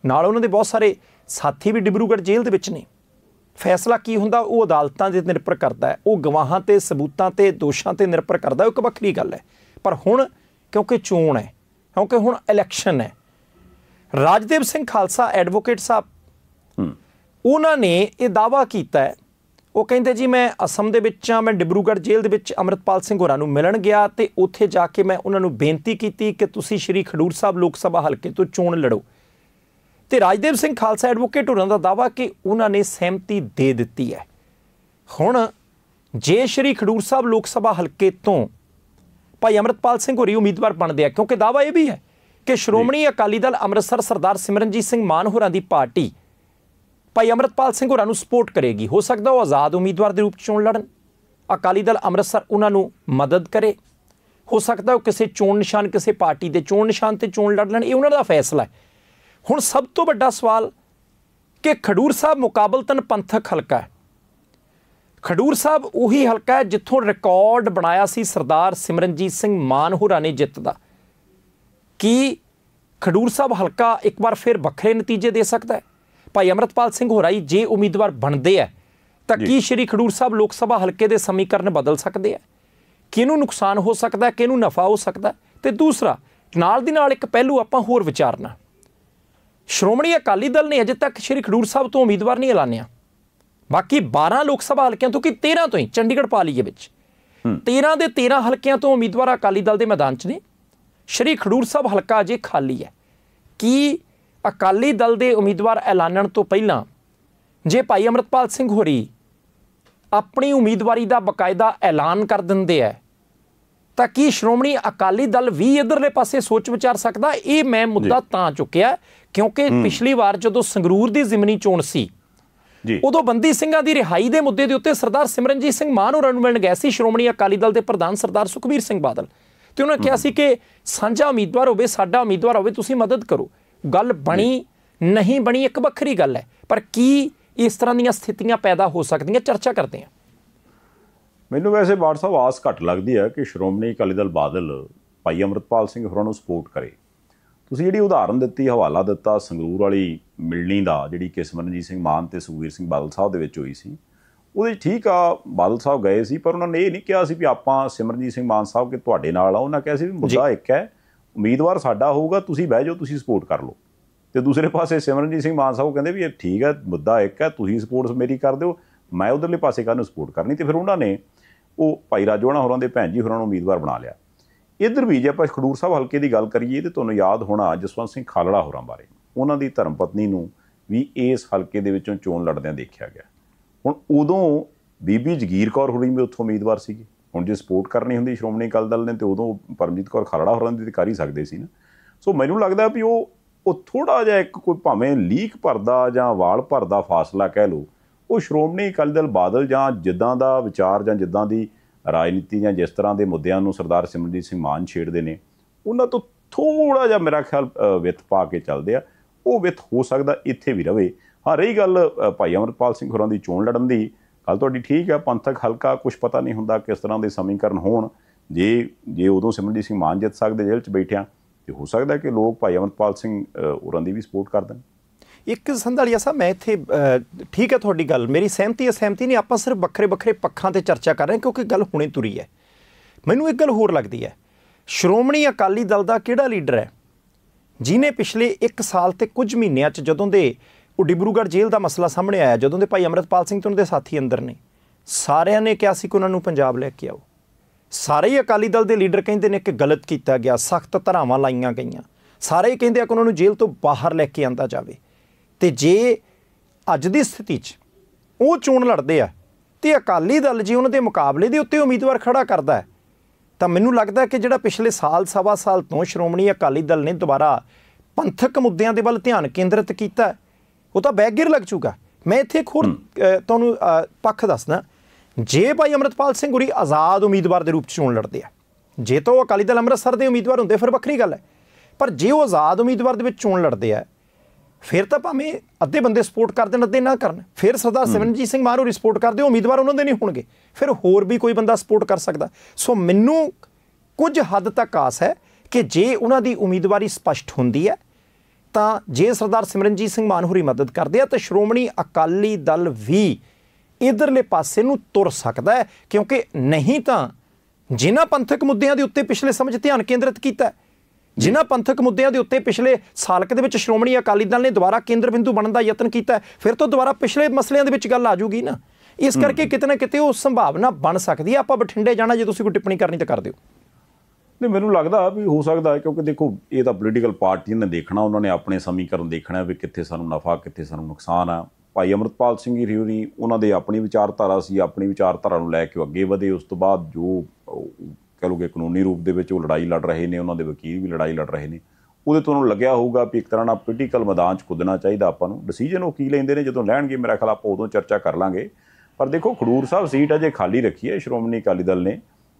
ਨਾਲ ਉਹਨਾਂ ਦੇ ਬਹੁਤ ਸਾਰੇ ਸਾਥੀ ਵੀ ਡਿਬਰੂਗੜ੍ਹ ਜੇਲ੍ਹ ਦੇ ਵਿੱਚ ਨੇ ਫੈਸਲਾ ਕੀ ਹੁੰਦਾ ਉਹ ਅਦਾਲਤਾਂ ਦੇ ਨਿਰਪਰ ਕਰਦਾ ਹੈ ਉਹ ਗਵਾਹਾਂ ਤੇ ਸਬੂਤਾਂ ਤੇ ਦੋਸ਼ਾਂ ਤੇ ਨਿਰਪਰ ਕਰਦਾ ਉਹ ਇੱਕ ਵੱਖਰੀ ਗੱਲ ਹੈ ਪਰ ਹੁਣ ਕਿਉਂਕਿ ਚੋਣ ਹੈ ਕਿਉਂਕਿ ਹੁਣ ਇਲੈਕਸ਼ਨ ਹੈ ਰਾਜਦੇਵ ਸਿੰਘ ਖਾਲਸਾ ਐਡਵੋਕੇਟ ਸਾਹਿਬ ਉਹਨਾਂ ਨੇ ਇਹ ਦਾਵਾ ਕੀਤਾ ਹੈ ਉਹ ਕਹਿੰਦੇ ਜੀ ਮੈਂ ਅਸਮ ਦੇ ਵਿੱਚ ਆ ਮੈਂ ਡਿਬਰੂਗੜ ਜੇਲ੍ਹ ਦੇ ਵਿੱਚ ਅਮਰਤਪਾਲ ਸਿੰਘ ਹੋਰਾਂ ਨੂੰ ਮਿਲਣ ਗਿਆ ਤੇ ਉੱਥੇ ਜਾ ਕੇ ਮੈਂ ਉਹਨਾਂ ਨੂੰ ਬੇਨਤੀ ਕੀਤੀ ਕਿ ਤੁਸੀਂ ਸ਼੍ਰੀ ਖਡੂਰ ਸਾਹਿਬ ਲੋਕ ਸਭਾ ਹਲਕੇ ਤੋਂ ਚੋਣ ਲੜੋ ਤੇ ਰਾਜਦੇਵ ਸਿੰਘ ਖਾਲਸਾ ਐਡਵੋਕੇਟ ਹੋਰਾਂ ਦਾ ਦਾਵਾ ਕਿ ਉਹਨਾਂ ਨੇ ਸਹਿਮਤੀ ਦੇ ਦਿੱਤੀ ਹੈ ਹੁਣ ਜੇ ਸ਼੍ਰੀ ਖਡੂਰ ਸਾਹਿਬ ਲੋਕ ਸਭਾ ਹਲਕੇ ਤੋਂ ਭਾਈ ਅਮਰਤਪਾਲ ਸਿੰਘ ਹੋਰੀ ਉਮੀਦਵਾਰ ਬਣਦੇ ਆ ਕਿਉਂਕਿ ਦਾਵਾ ਇਹ ਵੀ ਹੈ ਕਿ ਸ਼੍ਰੋਮਣੀ ਅਕਾਲੀ ਦਲ ਅੰਮ੍ਰਿਤਸਰ ਸਰਦਾਰ ਸਿਮਰਨਜੀਤ ਸਿੰਘ ਮਾਨ ਹੋਰਾਂ ਦੀ ਪਾਰਟੀ ਭਾਈ ਅਮਰਤਪਾਲ ਸਿੰਘ ਹੋਰਾਂ ਨੂੰ ਸਪੋਰਟ ਕਰੇਗੀ ਹੋ ਸਕਦਾ ਉਹ ਆਜ਼ਾਦ ਉਮੀਦਵਾਰ ਦੇ ਰੂਪ 'ਚ ਚੋਣ ਲੜਨ ਅਕਾਲੀ ਦਲ ਅੰਮ੍ਰਿਤਸਰ ਉਹਨਾਂ ਨੂੰ ਮਦਦ ਕਰੇ ਹੋ ਸਕਦਾ ਉਹ ਕਿਸੇ ਚੋਣ ਨਿਸ਼ਾਨ ਕਿਸੇ ਪਾਰਟੀ ਦੇ ਚੋਣ ਨਿਸ਼ਾਨ ਤੇ ਚੋਣ ਲੜ ਲੈਣ ਇਹ ਉਹਨਾਂ ਦਾ ਫੈਸਲਾ ਹੈ ਹੁਣ ਸਭ ਤੋਂ ਵੱਡਾ ਸਵਾਲ ਕਿ ਖਡੂਰ ਸਾਹਿਬ ਮੁਕਾਬਲਤਨ ਪੰਥਕ ਹਲਕਾ ਹੈ ਖਡੂਰ ਸਾਹਿਬ ਉਹੀ ਹਲਕਾ ਹੈ ਜਿੱਥੋਂ ਰਿਕਾਰਡ ਬਣਾਇਆ ਸੀ ਸਰਦਾਰ ਸਿਮਰਨਜੀਤ ਸਿੰਘ ਮਾਨ ਹੋਰਾਂ ਨੇ ਜਿੱਤ ਦਾ ਕੀ ਖਡੂਰ ਸਾਹਿਬ ਹਲਕਾ ਇੱਕ ਵਾਰ ਫਿਰ ਵੱਖਰੇ ਨਤੀਜੇ ਦੇ ਸਕਦਾ ਹੈ ਭਾਈ ਅਮਰਤਪਾਲ ਸਿੰਘ ਹੋਰਾਈ ਜੇ ਉਮੀਦਵਾਰ ਬਣਦੇ ਆ ਤਾਂ ਕੀ ਸ਼੍ਰੀ ਖਡੂਰ ਸਾਹਿਬ ਲੋਕ ਸਭਾ ਹਲਕੇ ਦੇ ਸਮੀਕਰਨ ਬਦਲ ਸਕਦੇ ਆ ਕਿਹਨੂੰ ਨੁਕਸਾਨ ਹੋ ਸਕਦਾ ਕਿਹਨੂੰ ਨਫਾ ਹੋ ਸਕਦਾ ਤੇ ਦੂਸਰਾ ਨਾਲ ਦੀ ਨਾਲ ਇੱਕ ਪਹਿਲੂ ਆਪਾਂ ਹੋਰ ਵਿਚਾਰਨਾ ਸ਼੍ਰੋਮਣੀ ਅਕਾਲੀ ਦਲ ਨੇ ਅਜੇ ਤੱਕ ਸ਼੍ਰੀ ਖਡੂਰ ਸਾਹਿਬ ਤੋਂ ਉਮੀਦਵਾਰ ਨਹੀਂ ਐਲਾਨਿਆ ਬਾਕੀ 12 ਲੋਕ ਸਭਾ ਹਲਕਿਆਂ ਤੋਂ ਕਿ 13 ਤੋਂ ਹੀ ਚੰਡੀਗੜ੍ਹ ਪਾ ਲਈਏ ਵਿੱਚ 13 ਦੇ 13 ਹਲਕਿਆਂ ਤੋਂ ਉਮੀਦਵਾਰ ਅਕਾਲੀ ਦਲ ਦੇ ਮੈਦਾਨ 'ਚ ਨੇ ਸ਼੍ਰੀ ਖਡੂਰ ਸਾਹਿਬ ਹਲਕਾ ਅਜੇ ਖਾਲੀ ਹੈ ਕੀ ਅਕਾਲੀ ਦਲ ਦੇ ਉਮੀਦਵਾਰ ਐਲਾਨਣ ਤੋਂ ਪਹਿਲਾਂ ਜੇ ਭਾਈ ਅਮਰਤਪਾਲ ਸਿੰਘ ਹੋਰੀ ਆਪਣੀ ਉਮੀਦਵਾਰੀ ਦਾ ਬਕਾਇਦਾ ਐਲਾਨ ਕਰ ਦਿੰਦੇ ਐ ਤਾਂ ਕੀ ਸ਼੍ਰੋਮਣੀ ਅਕਾਲੀ ਦਲ ਵੀ ਇਧਰਲੇ ਪਾਸੇ ਸੋਚ ਵਿਚਾਰ ਸਕਦਾ ਇਹ ਮੈਂ ਮੁੱਦਾ ਤਾਂ ਚੁੱਕਿਆ ਕਿਉਂਕਿ ਪਿਛਲੀ ਵਾਰ ਜਦੋਂ ਸੰਗਰੂਰ ਦੀ ਜ਼ਿਮਨੀ ਚੋਣ ਸੀ ਜੀ ਉਦੋਂ ਬੰਦੀ ਸਿੰਘਾਂ ਦੀ ਰਿਹਾਈ ਦੇ ਮੁੱਦੇ ਦੇ ਉੱਤੇ ਸਰਦਾਰ ਸਿਮਰਨਜੀਤ ਸਿੰਘ ਮਾਨ ਹੋਰਾਂ ਨੂੰ ਮਿਲਣ ਗਏ ਸੀ ਸ਼੍ਰੋਮਣੀ ਅਕਾਲੀ ਦਲ ਦੇ ਪ੍ਰਧਾਨ ਸਰਦਾਰ ਸੁਖਬੀਰ ਸਿੰਘ ਬਾਦਲ ਤੇ ਉਹਨਾਂ ਨੇ ਕਿਹਾ ਸੀ ਕਿ ਸਾਂਝਾ ਉਮੀਦਵਾਰ ਹੋਵੇ ਸਾਡਾ ਉਮੀਦਵਾਰ ਹੋਵੇ ਤੁਸੀਂ ਮਦਦ ਕਰੋ ਗੱਲ ਬਣੀ ਨਹੀਂ ਬਣੀ ਇੱਕ ਵੱਖਰੀ ਗੱਲ ਹੈ ਪਰ ਕੀ ਇਸ ਤਰ੍ਹਾਂ ਦੀਆਂ ਸਥਿਤੀਆਂ ਪੈਦਾ ਹੋ ਸਕਦੀਆਂ ਚਰਚਾ ਕਰਦੇ ਹਾਂ ਮੈਨੂੰ ਵੈਸੇ ਬਾੜ ਸਾਹਿਬ ਆਸ ਘੱਟ ਲੱਗਦੀ ਹੈ ਕਿ ਸ਼੍ਰੋਮਣੀ ਅਕਾਲੀ ਦਲ ਬਾਦਲ ਭਾਈ ਅਮਰਤਪਾਲ ਸਿੰਘ ਹੋਰਾਂ ਨੂੰ ਸਪੋਰਟ ਕਰੇ ਤੁਸੀਂ ਜਿਹੜੀ ਉਦਾਹਰਨ ਦਿੱਤੀ ਹਵਾਲਾ ਦਿੱਤਾ ਸੰਗਰੂਰ ਵਾਲੀ ਮਿਲਣੀ ਦਾ ਜਿਹੜੀ ਕਿਸਮਨਜੀਤ ਸਿੰਘ ਮਾਨ ਤੇ ਸੁਖਵੀਰ ਸਿੰਘ ਬਾਦਲ ਸਾਹਿਬ ਦੇ ਵਿੱਚ ਹੋਈ ਸੀ ਉਹਦੇ ਠੀਕ ਆ ਬਾਦਲ ਸਾਹਿਬ ਗਏ ਸੀ ਪਰ ਉਹਨਾਂ ਨੇ ਇਹ ਨਹੀਂ ਕਿਹਾ ਸੀ ਵੀ ਆਪਾਂ ਸਿਮਰਜੀਤ ਸਿੰਘ ਮਾਨ ਸਾਹਿਬ ਕਿ ਤੁਹਾਡੇ ਨਾਲ ਆ ਉਹਨਾਂ ਕਿਹਾ ਸੀ ਵੀ ਮੁੱਦਾ ਇੱਕ ਹੈ ਉਮੀਦਵਾਰ ਸਾਡਾ ਹੋਊਗਾ ਤੁਸੀਂ ਬਹਿ ਜਾਓ ਤੁਸੀਂ ਸਪੋਰਟ ਕਰ ਲਓ ਤੇ ਦੂਸਰੇ ਪਾਸੇ ਸਿਮਰਨਜੀਤ ਸਿੰਘ ਮਾਨ ਉਹ ਕਹਿੰਦੇ ਵੀ ਇਹ ਠੀਕ ਹੈ ਮੁੱਦਾ ਇੱਕ ਹੈ ਤੁਸੀਂ ਸਪੋਰਟਸ ਮੇਰੀ ਕਰ ਦਿਓ ਮੈਂ ਉਧਰਲੇ ਪਾਸੇ ਕਰਨ ਨੂੰ ਸਪੋਰਟ ਕਰਨੀ ਤੇ ਫਿਰ ਉਹਨਾਂ ਨੇ ਉਹ ਭਾਈ ਰਾਜੋਣਾ ਹੋਰਾਂ ਦੇ ਭੈਣ ਜੀ ਹੋਰਾਂ ਨੂੰ ਉਮੀਦਵਾਰ ਬਣਾ ਲਿਆ ਇਧਰ ਵੀ ਜੇ ਆਪਾਂ ਖਡੂਰ ਸਾਹਿਬ ਹਲਕੇ ਦੀ ਗੱਲ ਕਰੀਏ ਤੇ ਤੁਹਾਨੂੰ ਯਾਦ ਹੋਣਾ ਜਸਵੰਤ ਸਿੰਘ ਖਾਲੜਾ ਹੋਰਾਂ ਬਾਰੇ ਉਹਨਾਂ ਦੀ ਧਰਮ ਪਤਨੀ ਨੂੰ ਵੀ ਇਸ ਹਲਕੇ ਦੇ ਵਿੱਚੋਂ ਚੋਣ ਲੜਦਿਆਂ ਦੇਖਿਆ ਗਿਆ ਹੁਣ ਉਦੋਂ ਬੀਬੀ ਜਗੀਰ ਕੌਰ ਹੋਰੀ ਵੀ ਉੱਥੋਂ ਉਮੀਦਵਾਰ ਸੀਗੀ ਹੁਣ ਜੇ ਸਪੋਰਟ ਕਰਨੀ ਹੁੰਦੀ ਸ਼੍ਰੋਮਣੀ ਅਕਾਲੀ ਦਲ ਨੇ ਤੇ ਉਦੋਂ ਪਰਮਜੀਤ ਕੌਰ ਖਰੜਾ ਹੋਰਾਂ ਦੀ ਤੇ ਕਰ ਹੀ ਸਕਦੇ ਸੀ ਨਾ ਸੋ ਮੈਨੂੰ ਲੱਗਦਾ ਵੀ ਉਹ ਉਹ ਥੋੜਾ ਜਿਹਾ ਇੱਕ ਕੋਈ ਭਾਵੇਂ ਲੀਕ ਭਰਦਾ ਜਾਂ ਵਾਲ ਭਰਦਾ ਫਾਸਲਾ ਕਹਿ ਲਓ ਉਹ ਸ਼੍ਰੋਮਣੀ ਅਕਾਲੀ ਦਲ ਬਾਦਲ ਜਾਂ ਜਿੱਦਾਂ ਦਾ ਵਿਚਾਰ ਜਾਂ ਜਿੱਦਾਂ ਦੀ ਰਾਜਨੀਤੀ ਜਾਂ ਜਿਸ ਤਰ੍ਹਾਂ ਦੇ ਮੁੱਦਿਆਂ ਨੂੰ ਸਰਦਾਰ ਸਿਮਰਜੀਤ ਸਿੰਘ ਮਾਨ ਛੇੜਦੇ ਨੇ ਉਹਨਾਂ ਤੋਂ ਥੋੜਾ ਜਿਹਾ ਮੇਰਾ ਖਿਆਲ ਵਿਤ ਪਾ ਕੇ ਚੱਲਦੇ ਆ ਉਹ ਵਿਤ ਹੋ ਸਕਦਾ ਇੱਥੇ ਵੀ ਰਵੇ ਹਾਂ ਰਹੀ ਗੱਲ ਭਾਈ ਅਮਰਪਾਲ ਸਿੰਘ ਹੋਰਾਂ ਦੀ ਚੋਣ ਲੜਨ ਦੀ ਗੱਲ ਤੁਹਾਡੀ ਠੀਕ ਹੈ ਪੰਥਕ ਹਲਕਾ ਕੁਝ ਪਤਾ ਨਹੀਂ ਹੁੰਦਾ ਕਿਸ ਤਰ੍ਹਾਂ ਦੇ ਸਮੀਕਰਨ ਹੋਣ ਜੇ ਜੇ ਉਦੋਂ ਸਿਮਰਜੀਤ ਸਿੰਘ ਮਾਨ ਜਿੱਤ ਸਕਦੇ ਜੇਲ੍ਹ 'ਚ ਬੈਠਿਆ ਤੇ ਹੋ ਸਕਦਾ ਕਿ ਲੋਕ ਭਾਈ ਅਮਰਪਾਲ ਸਿੰਘ ਉਹਨਾਂ ਦੀ ਵੀ ਸਪੋਰਟ ਕਰ ਦੇਣ ਇੱਕ ਸੰਧਾਲੀਆ ਸਾਹਿਬ ਮੈਂ ਇੱਥੇ ਠੀਕ ਹੈ ਤੁਹਾਡੀ ਗੱਲ ਮੇਰੀ ਸਹਿਮਤੀ ਹੈ ਸਹਿਮਤੀ ਨਹੀਂ ਆਪਾਂ ਸਿਰਫ ਵੱਖਰੇ ਵੱਖਰੇ ਪੱਖਾਂ ਤੇ ਚਰਚਾ ਕਰ ਰਹੇ ਹਾਂ ਕਿਉਂਕਿ ਗੱਲ ਹੁਣੇ ਤੁਰੀ ਹੈ ਮੈਨੂੰ ਇੱਕ ਗੱਲ ਹੋਰ ਲੱਗਦੀ ਹੈ ਸ਼੍ਰੋਮਣੀ ਅਕਾਲੀ ਦਲ ਦਾ ਕਿਹੜਾ ਲੀਡਰ ਹੈ ਜਿਨੇ ਪਿਛਲੇ 1 ਸਾਲ ਤੇ ਕੁਝ ਮਹੀਨਿਆਂ 'ਚ ਜਦੋਂ ਦੇ ਉਹ ਡਿਬਰੂਗੜ੍ਹ ਜੇਲ੍ਹ ਦਾ ਮਸਲਾ ਸਾਹਮਣੇ ਆਇਆ ਜਦੋਂ ਦੇ ਭਾਈ ਅਮਰਤਪਾਲ ਸਿੰਘ ਤੇ ਉਹਨਾਂ ਦੇ ਸਾਥੀ ਅੰਦਰ ਨੇ ਸਾਰਿਆਂ ਨੇ ਕਿਹਾ ਸੀ ਕਿ ਉਹਨਾਂ ਨੂੰ ਪੰਜਾਬ ਲੈ ਕੇ ਆਓ ਸਾਰੇ ਹੀ ਅਕਾਲੀ ਦਲ ਦੇ ਲੀਡਰ ਕਹਿੰਦੇ ਨੇ ਕਿ ਗਲਤ ਕੀਤਾ ਗਿਆ ਸਖਤ ਧਰਾਵਾਂ ਲਾਈਆਂ ਗਈਆਂ ਸਾਰੇ ਹੀ ਕਹਿੰਦੇ ਆ ਕਿ ਉਹਨਾਂ ਨੂੰ ਜੇਲ੍ਹ ਤੋਂ ਬਾਹਰ ਲੈ ਕੇ ਆਂਦਾ ਜਾਵੇ ਤੇ ਜੇ ਅੱਜ ਦੀ ਸਥਿਤੀ 'ਚ ਉਹ ਚੋਣ ਲੜਦੇ ਆ ਤੇ ਅਕਾਲੀ ਦਲ ਜੀ ਉਹਨਾਂ ਦੇ ਮੁਕਾਬਲੇ ਦੇ ਉੱਤੇ ਉਮੀਦਵਾਰ ਖੜਾ ਕਰਦਾ ਤਾਂ ਮੈਨੂੰ ਲੱਗਦਾ ਕਿ ਜਿਹੜਾ ਪਿਛਲੇ ਸਾਲ ਸਵਾ ਸਾਲ ਤੋਂ ਸ਼੍ਰੋਮਣੀ ਅਕਾਲੀ ਦਲ ਨੇ ਦੁਬਾਰਾ ਪੰਥਕ ਮੁੱਦਿਆਂ ਦੇ ਵੱਲ ਧਿਆਨ ਕੇਂਦਰਿਤ ਕੀਤਾ ਉਹ ਤਾਂ ਬੈਕ ਗਿਰ ਲੱਗ ਚੁੱਕਾ ਮੈਂ ਇੱਥੇ ਖੁਰ ਤੁਹਾਨੂੰ ਪੱਖ ਦੱਸਣਾ ਜੇ ਭਾਈ ਅਮਰਤਪਾਲ ਸਿੰਘ ਗੁਰੀ ਆਜ਼ਾਦ ਉਮੀਦਵਾਰ ਦੇ ਰੂਪ ਚ ਚੋਣ ਲੜਦੇ ਆ ਜੇ ਤਾਂ ਉਹ ਅਕਾਲੀ ਦਲ ਅੰਮ੍ਰਿਤਸਰ ਦੇ ਉਮੀਦਵਾਰ ਹੁੰਦੇ ਫਿਰ ਵੱਖਰੀ ਗੱਲ ਹੈ ਪਰ ਜੇ ਉਹ ਆਜ਼ਾਦ ਉਮੀਦਵਾਰ ਦੇ ਵਿੱਚ ਚੋਣ ਲੜਦੇ ਆ ਫਿਰ ਤਾਂ ਭਾਵੇਂ ਅੱਧੇ ਬੰਦੇ ਸਪੋਰਟ ਕਰ ਦੇਣ ਅੱਧੇ ਨਾ ਕਰਨ ਫਿਰ ਸਰਦਾਰ ਸਿਮਰਨਜੀਤ ਸਿੰਘ ਮਾਰੂ ਰਿਪੋਰਟ ਸਪੋਰਟ ਕਰਦੇ ਉਮੀਦਵਾਰ ਉਹਨਾਂ ਦੇ ਨਹੀਂ ਹੋਣਗੇ ਫਿਰ ਹੋਰ ਵੀ ਕੋਈ ਬੰਦਾ ਸਪੋਰਟ ਕਰ ਸਕਦਾ ਸੋ ਮੈਨੂੰ ਕੁਝ ਹੱਦ ਤੱਕ ਆਸ ਹੈ ਕਿ ਜੇ ਉਹਨਾਂ ਦੀ ਉਮੀਦਵਾਰੀ ਸਪਸ਼ਟ ਹੁੰਦੀ ਹੈ ਤਾਂ ਜੇ ਸਰਦਾਰ ਸਿਮਰਨਜੀਤ ਸਿੰਘ ਮਾਨ ਹੋਰੀ ਮਦਦ ਕਰਦੇ ਆ ਤਾਂ ਸ਼੍ਰੋਮਣੀ ਅਕਾਲੀ ਦਲ ਵੀ ਇਧਰਲੇ ਪਾਸੇ ਨੂੰ ਤੁਰ ਸਕਦਾ ਹੈ ਕਿਉਂਕਿ ਨਹੀਂ ਤਾਂ ਜਿਨ੍ਹਾਂ ਪੰਥਕ ਮੁੱਦਿਆਂ ਦੇ ਉੱਤੇ ਪਿਛਲੇ ਸਮੇਂ 'ਚ ਧਿਆਨ ਕੇਂਦਰਿਤ ਕੀਤਾ ਜਿਨ੍ਹਾਂ ਪੰਥਕ ਮੁੱਦਿਆਂ ਦੇ ਉੱਤੇ ਪਿਛਲੇ ਸਾਲਕ ਦੇ ਵਿੱਚ ਸ਼੍ਰੋਮਣੀ ਅਕਾਲੀ ਦਲ ਨੇ ਦੁਬਾਰਾ ਕੇਂਦਰ ਬਿੰਦੂ ਬਣਨ ਦਾ ਯਤਨ ਕੀਤਾ ਫਿਰ ਤੋਂ ਦੁਬਾਰਾ ਪਿਛਲੇ ਮਸਲਿਆਂ ਦੇ ਵਿੱਚ ਗੱਲ ਆ ਜੂਗੀ ਨਾ ਇਸ ਕਰਕੇ ਕਿਤੇ ਨਾ ਕਿਤੇ ਉਹ ਸੰਭਾਵਨਾ ਬਣ ਸਕਦੀ ਹੈ ਆਪਾਂ ਬਠਿੰਡੇ ਜਾਣਾ ਜੇ ਤੁਸੀਂ ਕੋਈ ਟਿੱਪਣੀ ਕਰਨੀ ਤਾਂ ਕਰ ਦਿਓ ਨਹੀਂ ਮੈਨੂੰ ਲੱਗਦਾ ਵੀ ਹੋ ਸਕਦਾ ਹੈ ਕਿਉਂਕਿ ਦੇਖੋ ਇਹ ਤਾਂ ਪੋਲੀਟੀਕਲ ਪਾਰਟੀ ਨੇ ਦੇਖਣਾ ਉਹਨਾਂ ਨੇ ਆਪਣੇ ਸਮੀਕਰਨ ਦੇਖਣਾ ਵੀ ਕਿੱਥੇ ਸਾਨੂੰ ਨਫਾ ਕਿੱਥੇ ਸਾਨੂੰ ਨੁਕਸਾਨ ਆ ਭਾਈ ਅਮਰਤਪਾਲ ਸਿੰਘ ਜੀ ਰਿਉਰੀ ਉਹਨਾਂ ਦੇ ਆਪਣੀ ਵਿਚਾਰਧਾਰਾ ਸੀ ਆਪਣੀ ਵਿਚਾਰਧਾਰਾ ਨੂੰ ਲੈ ਕੇ ਅੱਗੇ ਵਧੇ ਉਸ ਤੋਂ ਬਾਅਦ ਜੋ ਕਹ ਲੋਗੇ ਕਾਨੂੰਨੀ ਰੂਪ ਦੇ ਵਿੱਚ ਉਹ ਲੜਾਈ ਲੜ ਰਹੇ ਨੇ ਉਹਨਾਂ ਦੇ ਵਕੀਲ ਵੀ ਲੜਾਈ ਲੜ ਰਹੇ ਨੇ ਉਹਦੇ ਤੋਂ ਉਹਨੂੰ ਲੱਗਿਆ ਹੋਊਗਾ ਵੀ ਇੱਕ ਤਰ੍ਹਾਂ ਨਾਲ ਪੋਲੀਟੀਕਲ ਮੈਦਾਨ 'ਚ ਕੁੱਦਣਾ ਚਾਹੀਦਾ ਆਪਾਂ ਨੂੰ ਡਿਸੀਜਨ ਉਹ ਕੀ ਲੈਂਦੇ ਨੇ ਜਦੋਂ ਲੈਣਗੇ ਮੇਰਾ ਖਿਆਲ ਆਪਾਂ ਉਦੋਂ ਚਰਚਾ ਕਰ ਲਾਂਗੇ ਪਰ ਦੇਖੋ ਖਡੂਰ ਸਾਹਿਬ ਸੀਟ ਅਜੇ ਖਾਲੀ ਰੱਖੀ ਹੈ ਸ਼੍ਰੋਮਣੀ ਅਕਾਲੀ ਦਲ ਨੇ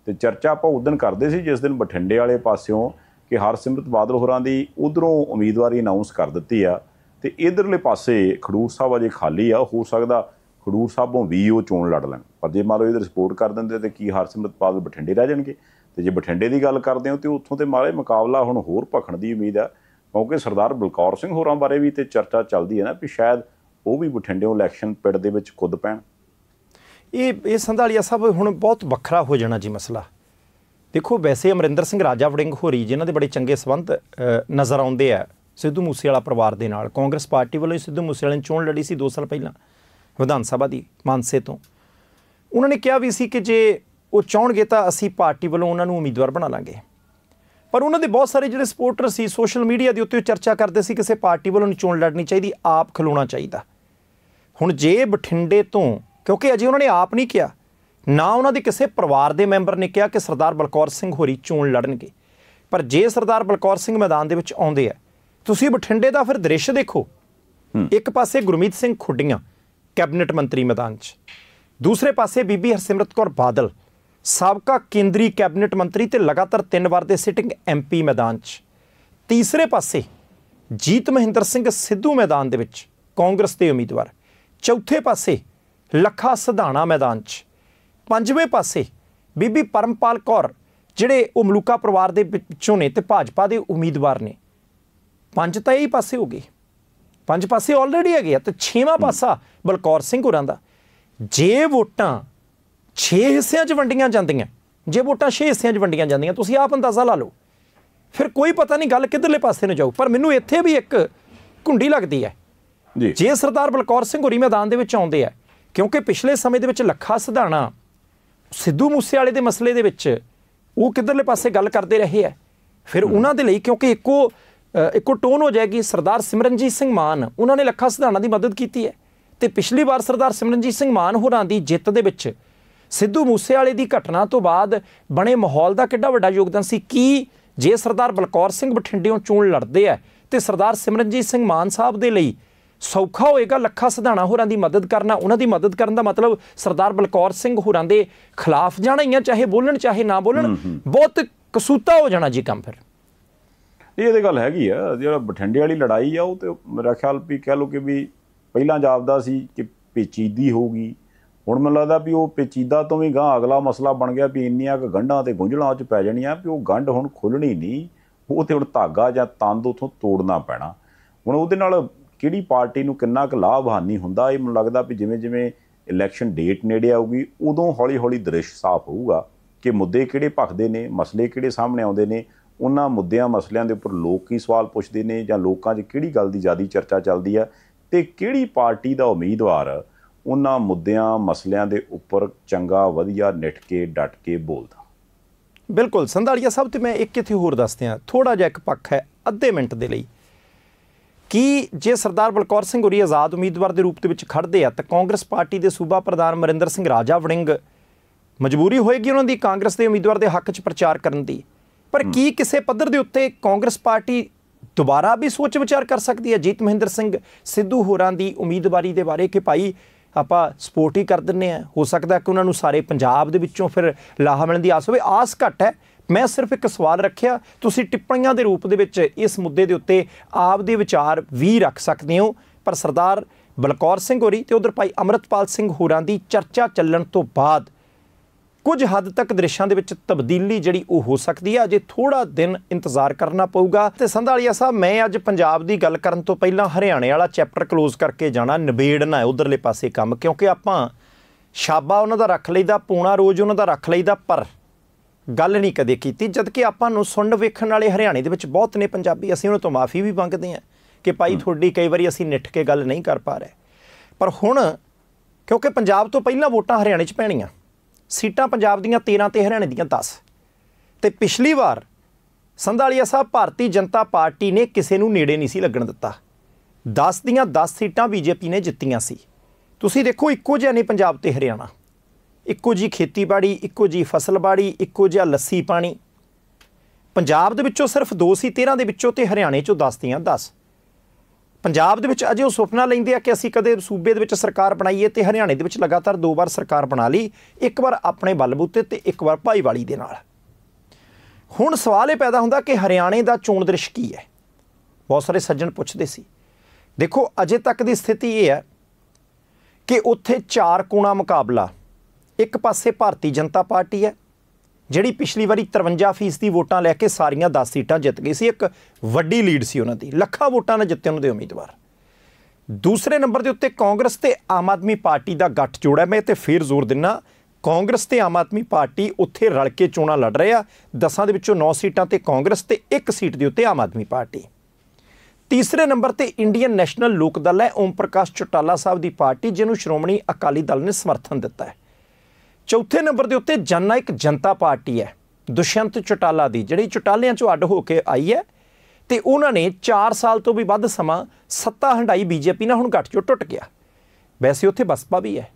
ਤੇ ਚਰਚਾ ਆਪਾਂ ਉਦੋਂ ਕਰਦੇ ਸੀ ਜਿਸ ਦਿਨ ਬਠਿੰਡੇ ਵਾਲੇ ਪਾਸਿਓਂ ਕਿ ਹਰਸਿਮਰਤ ਬਾਦਲ ਹੋਰਾਂ ਦੀ ਉਧਰੋਂ ਉਮੀਦਵਾਰੀ ਅਨਾਉਂਸ ਕਰ ਦਿੱਤੀ ਆ ਤੇ ਇਧਰਲੇ ਪਾਸੇ ਖਡੂਰ ਸਾਹਿਬ ਅਜੇ ਖਾਲੀ ਆ ਹੋ ਸਕਦਾ ਖਡੂਰ ਸਾਹਿਬੋਂ ਵੀ ਉਹ ਚੋਣ ਲੜ ਲੈਣ ਪਰ ਜੇ ਮਾਰੋ ਇਧਰ ਸਪੋਰਟ ਕਰ ਦਿੰਦੇ ਤੇ ਕੀ ਹਰਸਿਮਰਤ ਬਾਦਲ ਬਠਿੰਡੇ ਰਹਿ ਜਾਣਗੇ ਤੇ ਜੇ ਬਠਿੰਡੇ ਦੀ ਗੱਲ ਕਰਦੇ ਹਾਂ ਤੇ ਉੱਥੋਂ ਤੇ ਮਾਰੇ ਮੁਕਾਬਲਾ ਹੁਣ ਹੋਰ ਭਖਣ ਦੀ ਉਮੀਦ ਆ ਕਿਉਂਕਿ ਸਰਦਾਰ ਬਲਕੌਰ ਸਿੰਘ ਹੋਰਾਂ ਬਾਰੇ ਵੀ ਤੇ ਚਰਚਾ ਚੱਲਦੀ ਹੈ ਨਾ ਕਿ ਸ਼ਾਇਦ ਉਹ ਵੀ ਬਠਿੰਡੇੋਂ ਇਲੈਕਸ਼ਨ ਪਿੰਡ ਦੇ ਵਿੱਚ ਖੁਦ ਪੈਣ ਇਹ ਇਹ ਸੰਧਾਲੀਆ ਸਭ ਹੁਣ ਬਹੁਤ ਵੱਖਰਾ ਹੋ ਜਾਣਾ ਜੀ ਮਸਲਾ ਦੇਖੋ ਵੈਸੇ ਅਮਰਿੰਦਰ ਸਿੰਘ ਰਾਜਾ ਵੜਿੰਗ ਹੋਰੀ ਜਿਨ੍ਹਾਂ ਦੇ ਬੜੇ ਚੰਗੇ ਸਬੰਧ ਨਜ਼ਰ ਆਉਂਦੇ ਆ ਸਿੱਧੂ ਮੂਸੇ ਵਾਲਾ ਪਰਿਵਾਰ ਦੇ ਨਾਲ ਕਾਂਗਰਸ ਪਾਰਟੀ ਵੱਲੋਂ ਸਿੱਧੂ ਮੂਸੇ ਵਾਲੇ ਚੋਣ ਲੜੀ ਸੀ 2 ਸਾਲ ਪਹਿਲਾਂ ਵਿਧਾਨ ਸਭਾ ਦੀ ਮਾਨਸੇ ਤੋਂ ਉਹਨਾਂ ਨੇ ਕਿਹਾ ਵੀ ਸੀ ਕਿ ਜੇ ਉਹ ਚਾਹਣਗੇ ਤਾਂ ਅਸੀਂ ਪਾਰਟੀ ਵੱਲੋਂ ਉਹਨਾਂ ਨੂੰ ਉਮੀਦਵਾਰ ਬਣਾ ਲਾਂਗੇ ਪਰ ਉਹਨਾਂ ਦੇ ਬਹੁਤ ਸਾਰੇ ਜਿਹੜੇ ਸਪੋਰਟਰ ਸੀ ਸੋਸ਼ਲ ਮੀਡੀਆ ਦੇ ਉੱਤੇ ਚਰਚਾ ਕਰਦੇ ਸੀ ਕਿਸੇ ਪਾਰਟੀ ਵੱਲੋਂ ਚੋਣ ਲੜਨੀ ਚਾਹੀਦੀ ਆਪ ਖਲੋਣਾ ਚਾਹੀਦਾ ਹੁਣ ਜੇ ਬਠਿੰਡੇ ਤੋਂ ਕਿਉਂਕਿ ਅਜੇ ਉਹਨਾਂ ਨੇ ਆਪ ਨਹੀਂ ਕਿਹਾ ਨਾ ਉਹਨਾਂ ਦੇ ਕਿਸੇ ਪਰਿਵਾਰ ਦੇ ਮੈਂਬਰ ਨੇ ਕਿਹਾ ਕਿ ਸਰਦਾਰ ਬਲਕੌਰ ਸਿੰਘ ਹੋਰੀ ਚੋਣ ਲੜਨਗੇ ਪਰ ਜੇ ਸਰਦਾਰ ਬਲਕੌਰ ਸਿੰਘ ਮੈਦਾਨ ਦੇ ਵਿੱਚ ਆਉਂਦੇ ਆ ਤੁਸੀਂ ਬਠਿੰਡੇ ਦਾ ਫਿਰ ਦ੍ਰਿਸ਼ ਦੇਖੋ ਇੱਕ ਪਾਸੇ ਗੁਰਮੀਤ ਸਿੰਘ ਖੁੱਡੀਆਂ ਕੈਬਨਿਟ ਮੰਤਰੀ ਮੈਦਾਨ 'ਚ ਦੂਸਰੇ ਪਾਸੇ ਬੀਬੀ ਹਰਸਿਮਰਤ ਕੌਰ ਬਾਦਲ ਸਾਬਕਾ ਕੇਂਦਰੀ ਕੈਬਨਿਟ ਮੰਤਰੀ ਤੇ ਲਗਾਤਾਰ ਤਿੰਨ ਵਾਰ ਦੇ ਸਿਟਿੰਗ ਐਮਪੀ ਮੈਦਾਨ 'ਚ ਤੀਸਰੇ ਪਾਸੇ ਜੀਤ ਮਹਿੰਦਰ ਸਿੰਘ ਸਿੱਧੂ ਮੈਦਾਨ ਦੇ ਵਿੱਚ ਕਾਂਗਰਸ ਦੇ ਉਮੀਦਵਾਰ ਚੌਥੇ ਪਾਸੇ ਲੱਖਾ ਸਧਾਣਾ ਮੈਦਾਨ 'ਚ ਪੰਜਵੇਂ ਪਾਸੇ ਬੀਬੀ ਪਰਮਪਾਲ ਕੌਰ ਜਿਹੜੇ ਉਹ ਮਲੂਕਾ ਪਰਿਵਾਰ ਦੇ ਵਿੱਚੋਂ ਨੇ ਤੇ ਭਾਜਪਾ ਦੇ ਉਮੀਦਵਾਰ ਨੇ ਪੰਜ ਤਾਂ ਇਹ ਪਾਸੇ ਹੋ ਗਏ ਪੰਜ ਪਾਸੇ ਆਲਰੇਡੀ ਹੈਗੇ ਆ ਤੇ ਛੇਵਾਂ ਪਾਸਾ ਬਲਕੌਰ ਸਿੰਘ ਹੋਰਾਂ ਦਾ ਜੇ ਵੋਟਾਂ 6 ਹਿੱਸਿਆਂ 'ਚ ਵੰਡੀਆਂ ਜਾਂਦੀਆਂ ਜੇ ਵੋਟਾਂ 6 ਹਿੱਸਿਆਂ 'ਚ ਵੰਡੀਆਂ ਜਾਂਦੀਆਂ ਤੁਸੀਂ ਆਪ ਅੰਦਾਜ਼ਾ ਲਾ ਲਓ ਫਿਰ ਕੋਈ ਪਤਾ ਨਹੀਂ ਗੱਲ ਕਿੱਧਰਲੇ ਪਾਸੇ ਨੂੰ ਜਾਊ ਪਰ ਮੈਨੂੰ ਇੱਥੇ ਵੀ ਇੱਕ ਘੁੰਡੀ ਲੱਗਦੀ ਹੈ ਜੀ ਜੇ ਸਰਦਾਰ ਬਲਕੌਰ ਸਿੰਘ ਹੋਰੀ ਮੈਦਾਨ ਦੇ ਵਿੱਚ ਆਉਂਦੇ ਆ ਕਿਉਂਕਿ ਪਿਛਲੇ ਸਮੇਂ ਦੇ ਵਿੱਚ ਲੱਖਾ ਸਿਧਾਣਾ ਸਿੱਧੂ ਮੂਸੇ ਵਾਲੇ ਦੇ ਮਸਲੇ ਦੇ ਵਿੱਚ ਉਹ ਕਿੱਧਰਲੇ ਪਾਸੇ ਗੱਲ ਕਰਦੇ ਰਹੇ ਐ ਫਿਰ ਉਹਨਾਂ ਦੇ ਲਈ ਕਿਉਂਕਿ ਇੱਕੋ ਇੱਕੋ ਟੋਨ ਹੋ ਜਾਏਗੀ ਸਰਦਾਰ ਸਿਮਰਨਜੀਤ ਸਿੰਘ ਮਾਨ ਉਹਨਾਂ ਨੇ ਲੱਖਾ ਸਿਧਾਣਾ ਦੀ ਮਦਦ ਕੀਤੀ ਹੈ ਤੇ ਪਿਛਲੀ ਵਾਰ ਸਰਦਾਰ ਸਿਮਰਨਜੀਤ ਸਿੰਘ ਮਾਨ ਹੋਰਾਂ ਦੀ ਜਿੱਤ ਦੇ ਵਿੱਚ ਸਿੱਧੂ ਮੂਸੇ ਵਾਲੇ ਦੀ ਘਟਨਾ ਤੋਂ ਬਾਅਦ ਬਣੇ ਮਾਹੌਲ ਦਾ ਕਿੱਡਾ ਵੱਡਾ ਯੋਗਦਾਨ ਸੀ ਕੀ ਜੇ ਸਰਦਾਰ ਬਲਕੌਰ ਸਿੰਘ ਬਠਿੰਡਿਓਂ ਚੋਣ ਲੜਦੇ ਐ ਤੇ ਸਰਦਾਰ ਸਿਮਰਨਜੀਤ ਸਿੰਘ ਮਾਨ ਸਾਹਿਬ ਦੇ ਲਈ ਸੌਖਾ ਹੋਏਗਾ ਲੱਖਾ ਸਧਾਣਾ ਹੋਰਾਂ ਦੀ ਮਦਦ ਕਰਨਾ ਉਹਨਾਂ ਦੀ ਮਦਦ ਕਰਨ ਦਾ ਮਤਲਬ ਸਰਦਾਰ ਬਲਕੌਰ ਸਿੰਘ ਹੋਰਾਂ ਦੇ ਖਿਲਾਫ ਜਾਣਾ ਹੀ ਆ ਚਾਹੇ ਬੋਲਣ ਚਾਹੇ ਨਾ ਬੋਲਣ ਬਹੁਤ ਕਸੂਤਾ ਹੋ ਜਾਣਾ ਜੀ ਕੰਮ ਫਿਰ ਇਹ ਤੇ ਗੱਲ ਹੈਗੀ ਆ ਜਿਹੜਾ ਬਠਿੰਡੇ ਵਾਲੀ ਲੜਾਈ ਆ ਉਹ ਤੇ ਮੇਰਾ ਖਿਆਲ ਵੀ ਕਹਿ ਲੋ ਕਿ ਵੀ ਪਹਿਲਾਂ ਜਾਪਦਾ ਸੀ ਕਿ ਪੇਚੀਦੀ ਹੋਊਗੀ ਹੁਣ ਮੈਨੂੰ ਲੱਗਦਾ ਵੀ ਉਹ ਪੇਚੀਦਾ ਤੋਂ ਵੀ ਗਾਂ ਅਗਲਾ ਮਸਲਾ ਬਣ ਗਿਆ ਵੀ ਇੰਨੀਆਂ ਕ ਗੰਢਾਂ ਤੇ ਗੁੰਝਲਾਂ ਚ ਪੈ ਜਾਣੀਆਂ ਵੀ ਉਹ ਗੰਢ ਹੁਣ ਖੁੱਲਣੀ ਨਹੀਂ ਉਹ ਤੇ ਹੁਣ ਧਾਗਾ ਜਾਂ ਤੰਦ ਉਥੋਂ ਤੋੜਨਾ ਪੈਣਾ ਹੁਣ ਉਹਦੇ ਨਾਲ ਕਿਹੜੀ ਪਾਰਟੀ ਨੂੰ ਕਿੰਨਾ ਕੁ ਲਾਭ ਹਾਨੀ ਹੁੰਦਾ ਇਹ ਮੈਨੂੰ ਲੱਗਦਾ ਵੀ ਜਿਵੇਂ ਜਿਵੇਂ ਇਲੈਕਸ਼ਨ ਡੇਟ ਨੇੜੇ ਆਊਗੀ ਉਦੋਂ ਹੌਲੀ-ਹੌਲੀ ਦ੍ਰਿਸ਼ ਸਾਫ਼ ਹੋਊਗਾ ਕਿ ਮੁੱਦੇ ਕਿਹੜੇ ਭਖਦੇ ਨੇ ਮਸਲੇ ਕਿਹੜੇ ਸਾਹਮਣੇ ਆਉਂਦੇ ਨੇ ਉਹਨਾਂ ਮੁੱਦਿਆਂ ਮਸਲਿਆਂ ਦੇ ਉੱਪਰ ਲੋਕ ਕੀ ਸਵਾਲ ਪੁੱਛਦੇ ਨੇ ਜਾਂ ਲੋਕਾਂ 'ਚ ਕਿਹੜੀ ਗੱਲ ਦੀ ਜ਼ਿਆਦਾ ਚਰਚਾ ਚੱਲਦੀ ਆ ਤੇ ਕਿਹੜੀ ਪਾਰਟੀ ਦਾ ਉਮੀਦਵਾਰ ਉਹਨਾਂ ਮੁੱਦਿਆਂ ਮਸਲਿਆਂ ਦੇ ਉੱਪਰ ਚੰਗਾ ਵਧੀਆ ਨਿੱਠ ਕੇ ਡਟ ਕੇ ਬੋਲਦਾ ਬਿਲਕੁਲ ਸੰਧਾਲੀਆ ਸਾਹਿਬ ਤੇ ਮੈਂ ਇੱਕ ਇੱਥੇ ਹੋਰ ਦੱਸਦੇ ਆ ਥੋੜਾ ਜਿਹਾ ਇੱਕ ਪੱਖ ਹੈ ਅੱਧੇ ਮਿੰਟ ਦੇ ਲਈ ਕੀ ਜੇ ਸਰਦਾਰ ਬਲਕੌਰ ਸਿੰਘ ਹੋਰੀ ਆਜ਼ਾਦ ਉਮੀਦਵਾਰ ਦੇ ਰੂਪ ਦੇ ਵਿੱਚ ਖੜਦੇ ਆ ਤਾਂ ਕਾਂਗਰਸ ਪਾਰਟੀ ਦੇ ਸੂਬਾ ਪ੍ਰਧਾਨ ਮਰਿੰਦਰ ਸਿੰਘ ਰਾਜਾ ਵੜਿੰਗ ਮਜਬੂਰੀ ਹੋਏਗੀ ਉਹਨਾਂ ਦੀ ਕਾਂਗਰਸ ਦੇ ਉਮੀਦਵਾਰ ਦੇ ਹੱਕ 'ਚ ਪ੍ਰਚਾਰ ਕਰਨ ਦੀ ਪਰ ਕੀ ਕਿਸੇ ਪੱਧਰ ਦੇ ਉੱਤੇ ਕਾਂਗਰਸ ਪਾਰਟੀ ਦੁਬਾਰਾ ਵੀ ਸੋਚ ਵਿਚਾਰ ਕਰ ਸਕਦੀ ਹੈ ਜੀਤ ਮਹਿੰਦਰ ਸਿੰਘ ਸਿੱਧੂ ਹੋਰਾਂ ਦੀ ਉਮੀਦਵਾਰੀ ਦੇ ਬਾਰੇ ਕਿ ਭਾਈ ਆਪਾਂ ਸਪੋਰਟ ਹੀ ਕਰ ਦਿੰਨੇ ਆ ਹੋ ਸਕਦਾ ਕਿ ਉਹਨਾਂ ਨੂੰ ਸਾਰੇ ਪੰਜਾਬ ਦੇ ਵਿੱਚੋਂ ਫਿਰ ਲਾਹਾ ਮਿਲਣ ਦੀ ਆਸ ਹੋਵੇ ਆਸ ਘੱਟ ਹੈ ਮੈਂ ਸਿਰਫ ਇੱਕ ਸਵਾਲ ਰੱਖਿਆ ਤੁਸੀਂ ਟਿੱਪਣੀਆਂ ਦੇ ਰੂਪ ਦੇ ਵਿੱਚ ਇਸ ਮੁੱਦੇ ਦੇ ਉੱਤੇ ਆਪ ਦੇ ਵਿਚਾਰ ਵੀ ਰੱਖ ਸਕਦੇ ਹੋ ਪਰ ਸਰਦਾਰ ਬਲਕੌਰ ਸਿੰਘ ਹੋਰੀ ਤੇ ਉਧਰ ਭਾਈ ਅਮਰਤਪਾਲ ਸਿੰਘ ਹੋਰਾਂ ਦੀ ਚਰਚਾ ਚੱਲਣ ਤੋਂ ਬਾਅਦ ਕੁਝ ਹੱਦ ਤੱਕ ਦ੍ਰਿਸ਼ਾਂ ਦੇ ਵਿੱਚ ਤਬਦੀਲੀ ਜਿਹੜੀ ਉਹ ਹੋ ਸਕਦੀ ਹੈ ਅਜੇ ਥੋੜਾ ਦਿਨ ਇੰਤਜ਼ਾਰ ਕਰਨਾ ਪਊਗਾ ਤੇ ਸੰਧਾਲੀਆ ਸਾਹਿਬ ਮੈਂ ਅੱਜ ਪੰਜਾਬ ਦੀ ਗੱਲ ਕਰਨ ਤੋਂ ਪਹਿਲਾਂ ਹਰਿਆਣੇ ਵਾਲਾ ਚੈਪਟਰ ਕਲੋਜ਼ ਕਰਕੇ ਜਾਣਾ ਨਿਬੇੜਨਾ ਉਧਰਲੇ ਪਾਸੇ ਕੰਮ ਕਿਉਂਕਿ ਆਪਾਂ ਸ਼ਾਬਾ ਉਹਨਾਂ ਦਾ ਰੱਖ ਲਈਦਾ ਪੂਣਾ ਰੋਜ਼ ਉਹਨਾਂ ਦਾ ਰੱਖ ਲਈਦਾ ਪਰ ਗੱਲ ਨਹੀਂ ਕਦੇ ਕੀਤੀ ਜਦ ਕਿ ਆਪਾਂ ਨੂੰ ਸੁਣਨ ਵੇਖਣ ਵਾਲੇ ਹਰਿਆਣੇ ਦੇ ਵਿੱਚ ਬਹੁਤ ਨੇ ਪੰਜਾਬੀ ਅਸੀਂ ਉਹਨਾਂ ਤੋਂ ਮਾਫੀ ਵੀ ਮੰਗਦੇ ਹਾਂ ਕਿ ਭਾਈ ਤੁਹਾਡੀ ਕਈ ਵਾਰੀ ਅਸੀਂ ਨਿੱਠ ਕੇ ਗੱਲ ਨਹੀਂ ਕਰ ਪਾ ਰਹੇ ਪਰ ਹੁਣ ਕਿਉਂਕਿ ਪੰਜਾਬ ਤੋਂ ਪਹਿਲਾਂ ਵੋਟਾਂ ਹਰਿਆਣੇ 'ਚ ਪੈਣੀਆਂ ਸੀਟਾਂ ਪੰਜਾਬ ਦੀਆਂ 13 ਤੇ ਹਰਿਆਣੇ ਦੀਆਂ 10 ਤੇ ਪਿਛਲੀ ਵਾਰ ਸੰਧਾਲੀਆ ਸਾਹਿਬ ਭਾਰਤੀ ਜਨਤਾ ਪਾਰਟੀ ਨੇ ਕਿਸੇ ਨੂੰ ਨੇੜੇ ਨਹੀਂ ਸੀ ਲੱਗਣ ਦਿੱਤਾ 10 ਦੀਆਂ 10 ਸੀਟਾਂ ਬੀਜੇਪੀ ਨੇ ਜਿੱਤੀਆਂ ਸੀ ਤੁਸੀਂ ਦੇਖੋ ਇੱਕੋ ਜਿਹਾ ਨਹੀਂ ਪੰਜਾਬ ਤੇ ਹਰਿਆਣਾ ਇੱਕੋ ਜੀ ਖੇਤੀਬਾੜੀ ਇੱਕੋ ਜੀ ਫਸਲਬਾੜੀ ਇੱਕੋ ਜਿਹਾ ਲੱਸੀ ਪਾਣੀ ਪੰਜਾਬ ਦੇ ਵਿੱਚੋਂ ਸਿਰਫ 2 ਸੀ 13 ਦੇ ਵਿੱਚੋਂ ਤੇ ਹਰਿਆਣੇ ਚੋਂ ਦੱਸ ਦੀਆਂ 10 ਪੰਜਾਬ ਦੇ ਵਿੱਚ ਅਜੇ ਉਹ ਸੁਪਨਾ ਲੈਂਦੇ ਆ ਕਿ ਅਸੀਂ ਕਦੇ ਸੂਬੇ ਦੇ ਵਿੱਚ ਸਰਕਾਰ ਬਣਾਈਏ ਤੇ ਹਰਿਆਣੇ ਦੇ ਵਿੱਚ ਲਗਾਤਾਰ ਦੋ ਵਾਰ ਸਰਕਾਰ ਬਣਾ ਲਈ ਇੱਕ ਵਾਰ ਆਪਣੇ ਬਲਬੂਤੇ ਤੇ ਇੱਕ ਵਾਰ ਭਾਈਵਾਲੀ ਦੇ ਨਾਲ ਹੁਣ ਸਵਾਲ ਇਹ ਪੈਦਾ ਹੁੰਦਾ ਕਿ ਹਰਿਆਣੇ ਦਾ ਚੋਣ ਦ੍ਰਿਸ਼ ਕੀ ਹੈ ਬਹੁਤ ਸਾਰੇ ਸੱਜਣ ਪੁੱਛਦੇ ਸੀ ਦੇਖੋ ਅਜੇ ਤੱਕ ਦੀ ਸਥਿਤੀ ਇਹ ਹੈ ਕਿ ਉੱਥੇ ਚਾਰ ਕੋਣਾ ਮੁਕਾਬਲਾ ਇੱਕ ਪਾਸੇ ਭਾਰਤੀ ਜਨਤਾ ਪਾਰਟੀ ਹੈ ਜਿਹੜੀ ਪਿਛਲੀ ਵਾਰੀ 53% ਦੀ ਵੋਟਾਂ ਲੈ ਕੇ ਸਾਰੀਆਂ 10 ਸੀਟਾਂ ਜਿੱਤ ਗਈ ਸੀ ਇੱਕ ਵੱਡੀ ਲੀਡ ਸੀ ਉਹਨਾਂ ਦੀ ਲੱਖਾਂ ਵੋਟਾਂ ਨਾਲ ਜਿੱਤੇ ਉਹਨਾਂ ਦੇ ਉਮੀਦਵਾਰ ਦੂਸਰੇ ਨੰਬਰ ਦੇ ਉੱਤੇ ਕਾਂਗਰਸ ਤੇ ਆਮ ਆਦਮੀ ਪਾਰਟੀ ਦਾ ਗੱਠ ਜੋੜ ਹੈ ਮੈਂ ਤੇ ਫੇਰ ਜ਼ੋਰ ਦਿੰਨਾ ਕਾਂਗਰਸ ਤੇ ਆਮ ਆਦਮੀ ਪਾਰਟੀ ਉੱਥੇ ਰਲ ਕੇ ਚੋਣਾਂ ਲੜ ਰਹੇ ਆ ਦਸਾਂ ਦੇ ਵਿੱਚੋਂ 9 ਸੀਟਾਂ ਤੇ ਕਾਂਗਰਸ ਤੇ 1 ਸੀਟ ਦੇ ਉੱਤੇ ਆਮ ਆਦਮੀ ਪਾਰਟੀ ਤੀਸਰੇ ਨੰਬਰ ਤੇ ਇੰਡੀਅਨ ਨੈਸ਼ਨਲ ਲੋਕ ਦਲ ਹੈ ਓਮ ਪ੍ਰਕਾਸ਼ ਚਟਾਲਾ ਸਾਹਿਬ ਦੀ ਪਾਰਟੀ ਜਿਹਨੂੰ ਸ਼੍ਰੋਮਣੀ ਅਕਾਲੀ ਦਲ ਨੇ ਸਮਰਥਨ ਦਿੱਤਾ ਹੈ ਚੌਥੇ ਨੰਬਰ ਦੇ ਉੱਤੇ ਜਨਨਾ ਇੱਕ ਜਨਤਾ ਪਾਰਟੀ ਹੈ ਦੁਸ਼ਯੰਤ ਚਟਾਲਾ ਦੀ ਜਿਹੜੀ ਚਟਾਲਿਆਂ ਚੋਂ ਅੱਡ ਹੋ ਕੇ ਆਈ ਹੈ ਤੇ ਉਹਨਾਂ ਨੇ 4 ਸਾਲ ਤੋਂ ਵੀ ਵੱਧ ਸਮਾਂ ਸੱਤਾ ਹੰਡਾਈ ਬੀਜੇਪੀ ਨਾਲ ਹੁਣ ਗੱਠਜੋੜ ਟੁੱਟ ਗਿਆ ਵੈਸੇ ਉੱਥੇ ਬਸਪਾ ਵੀ ਹੈ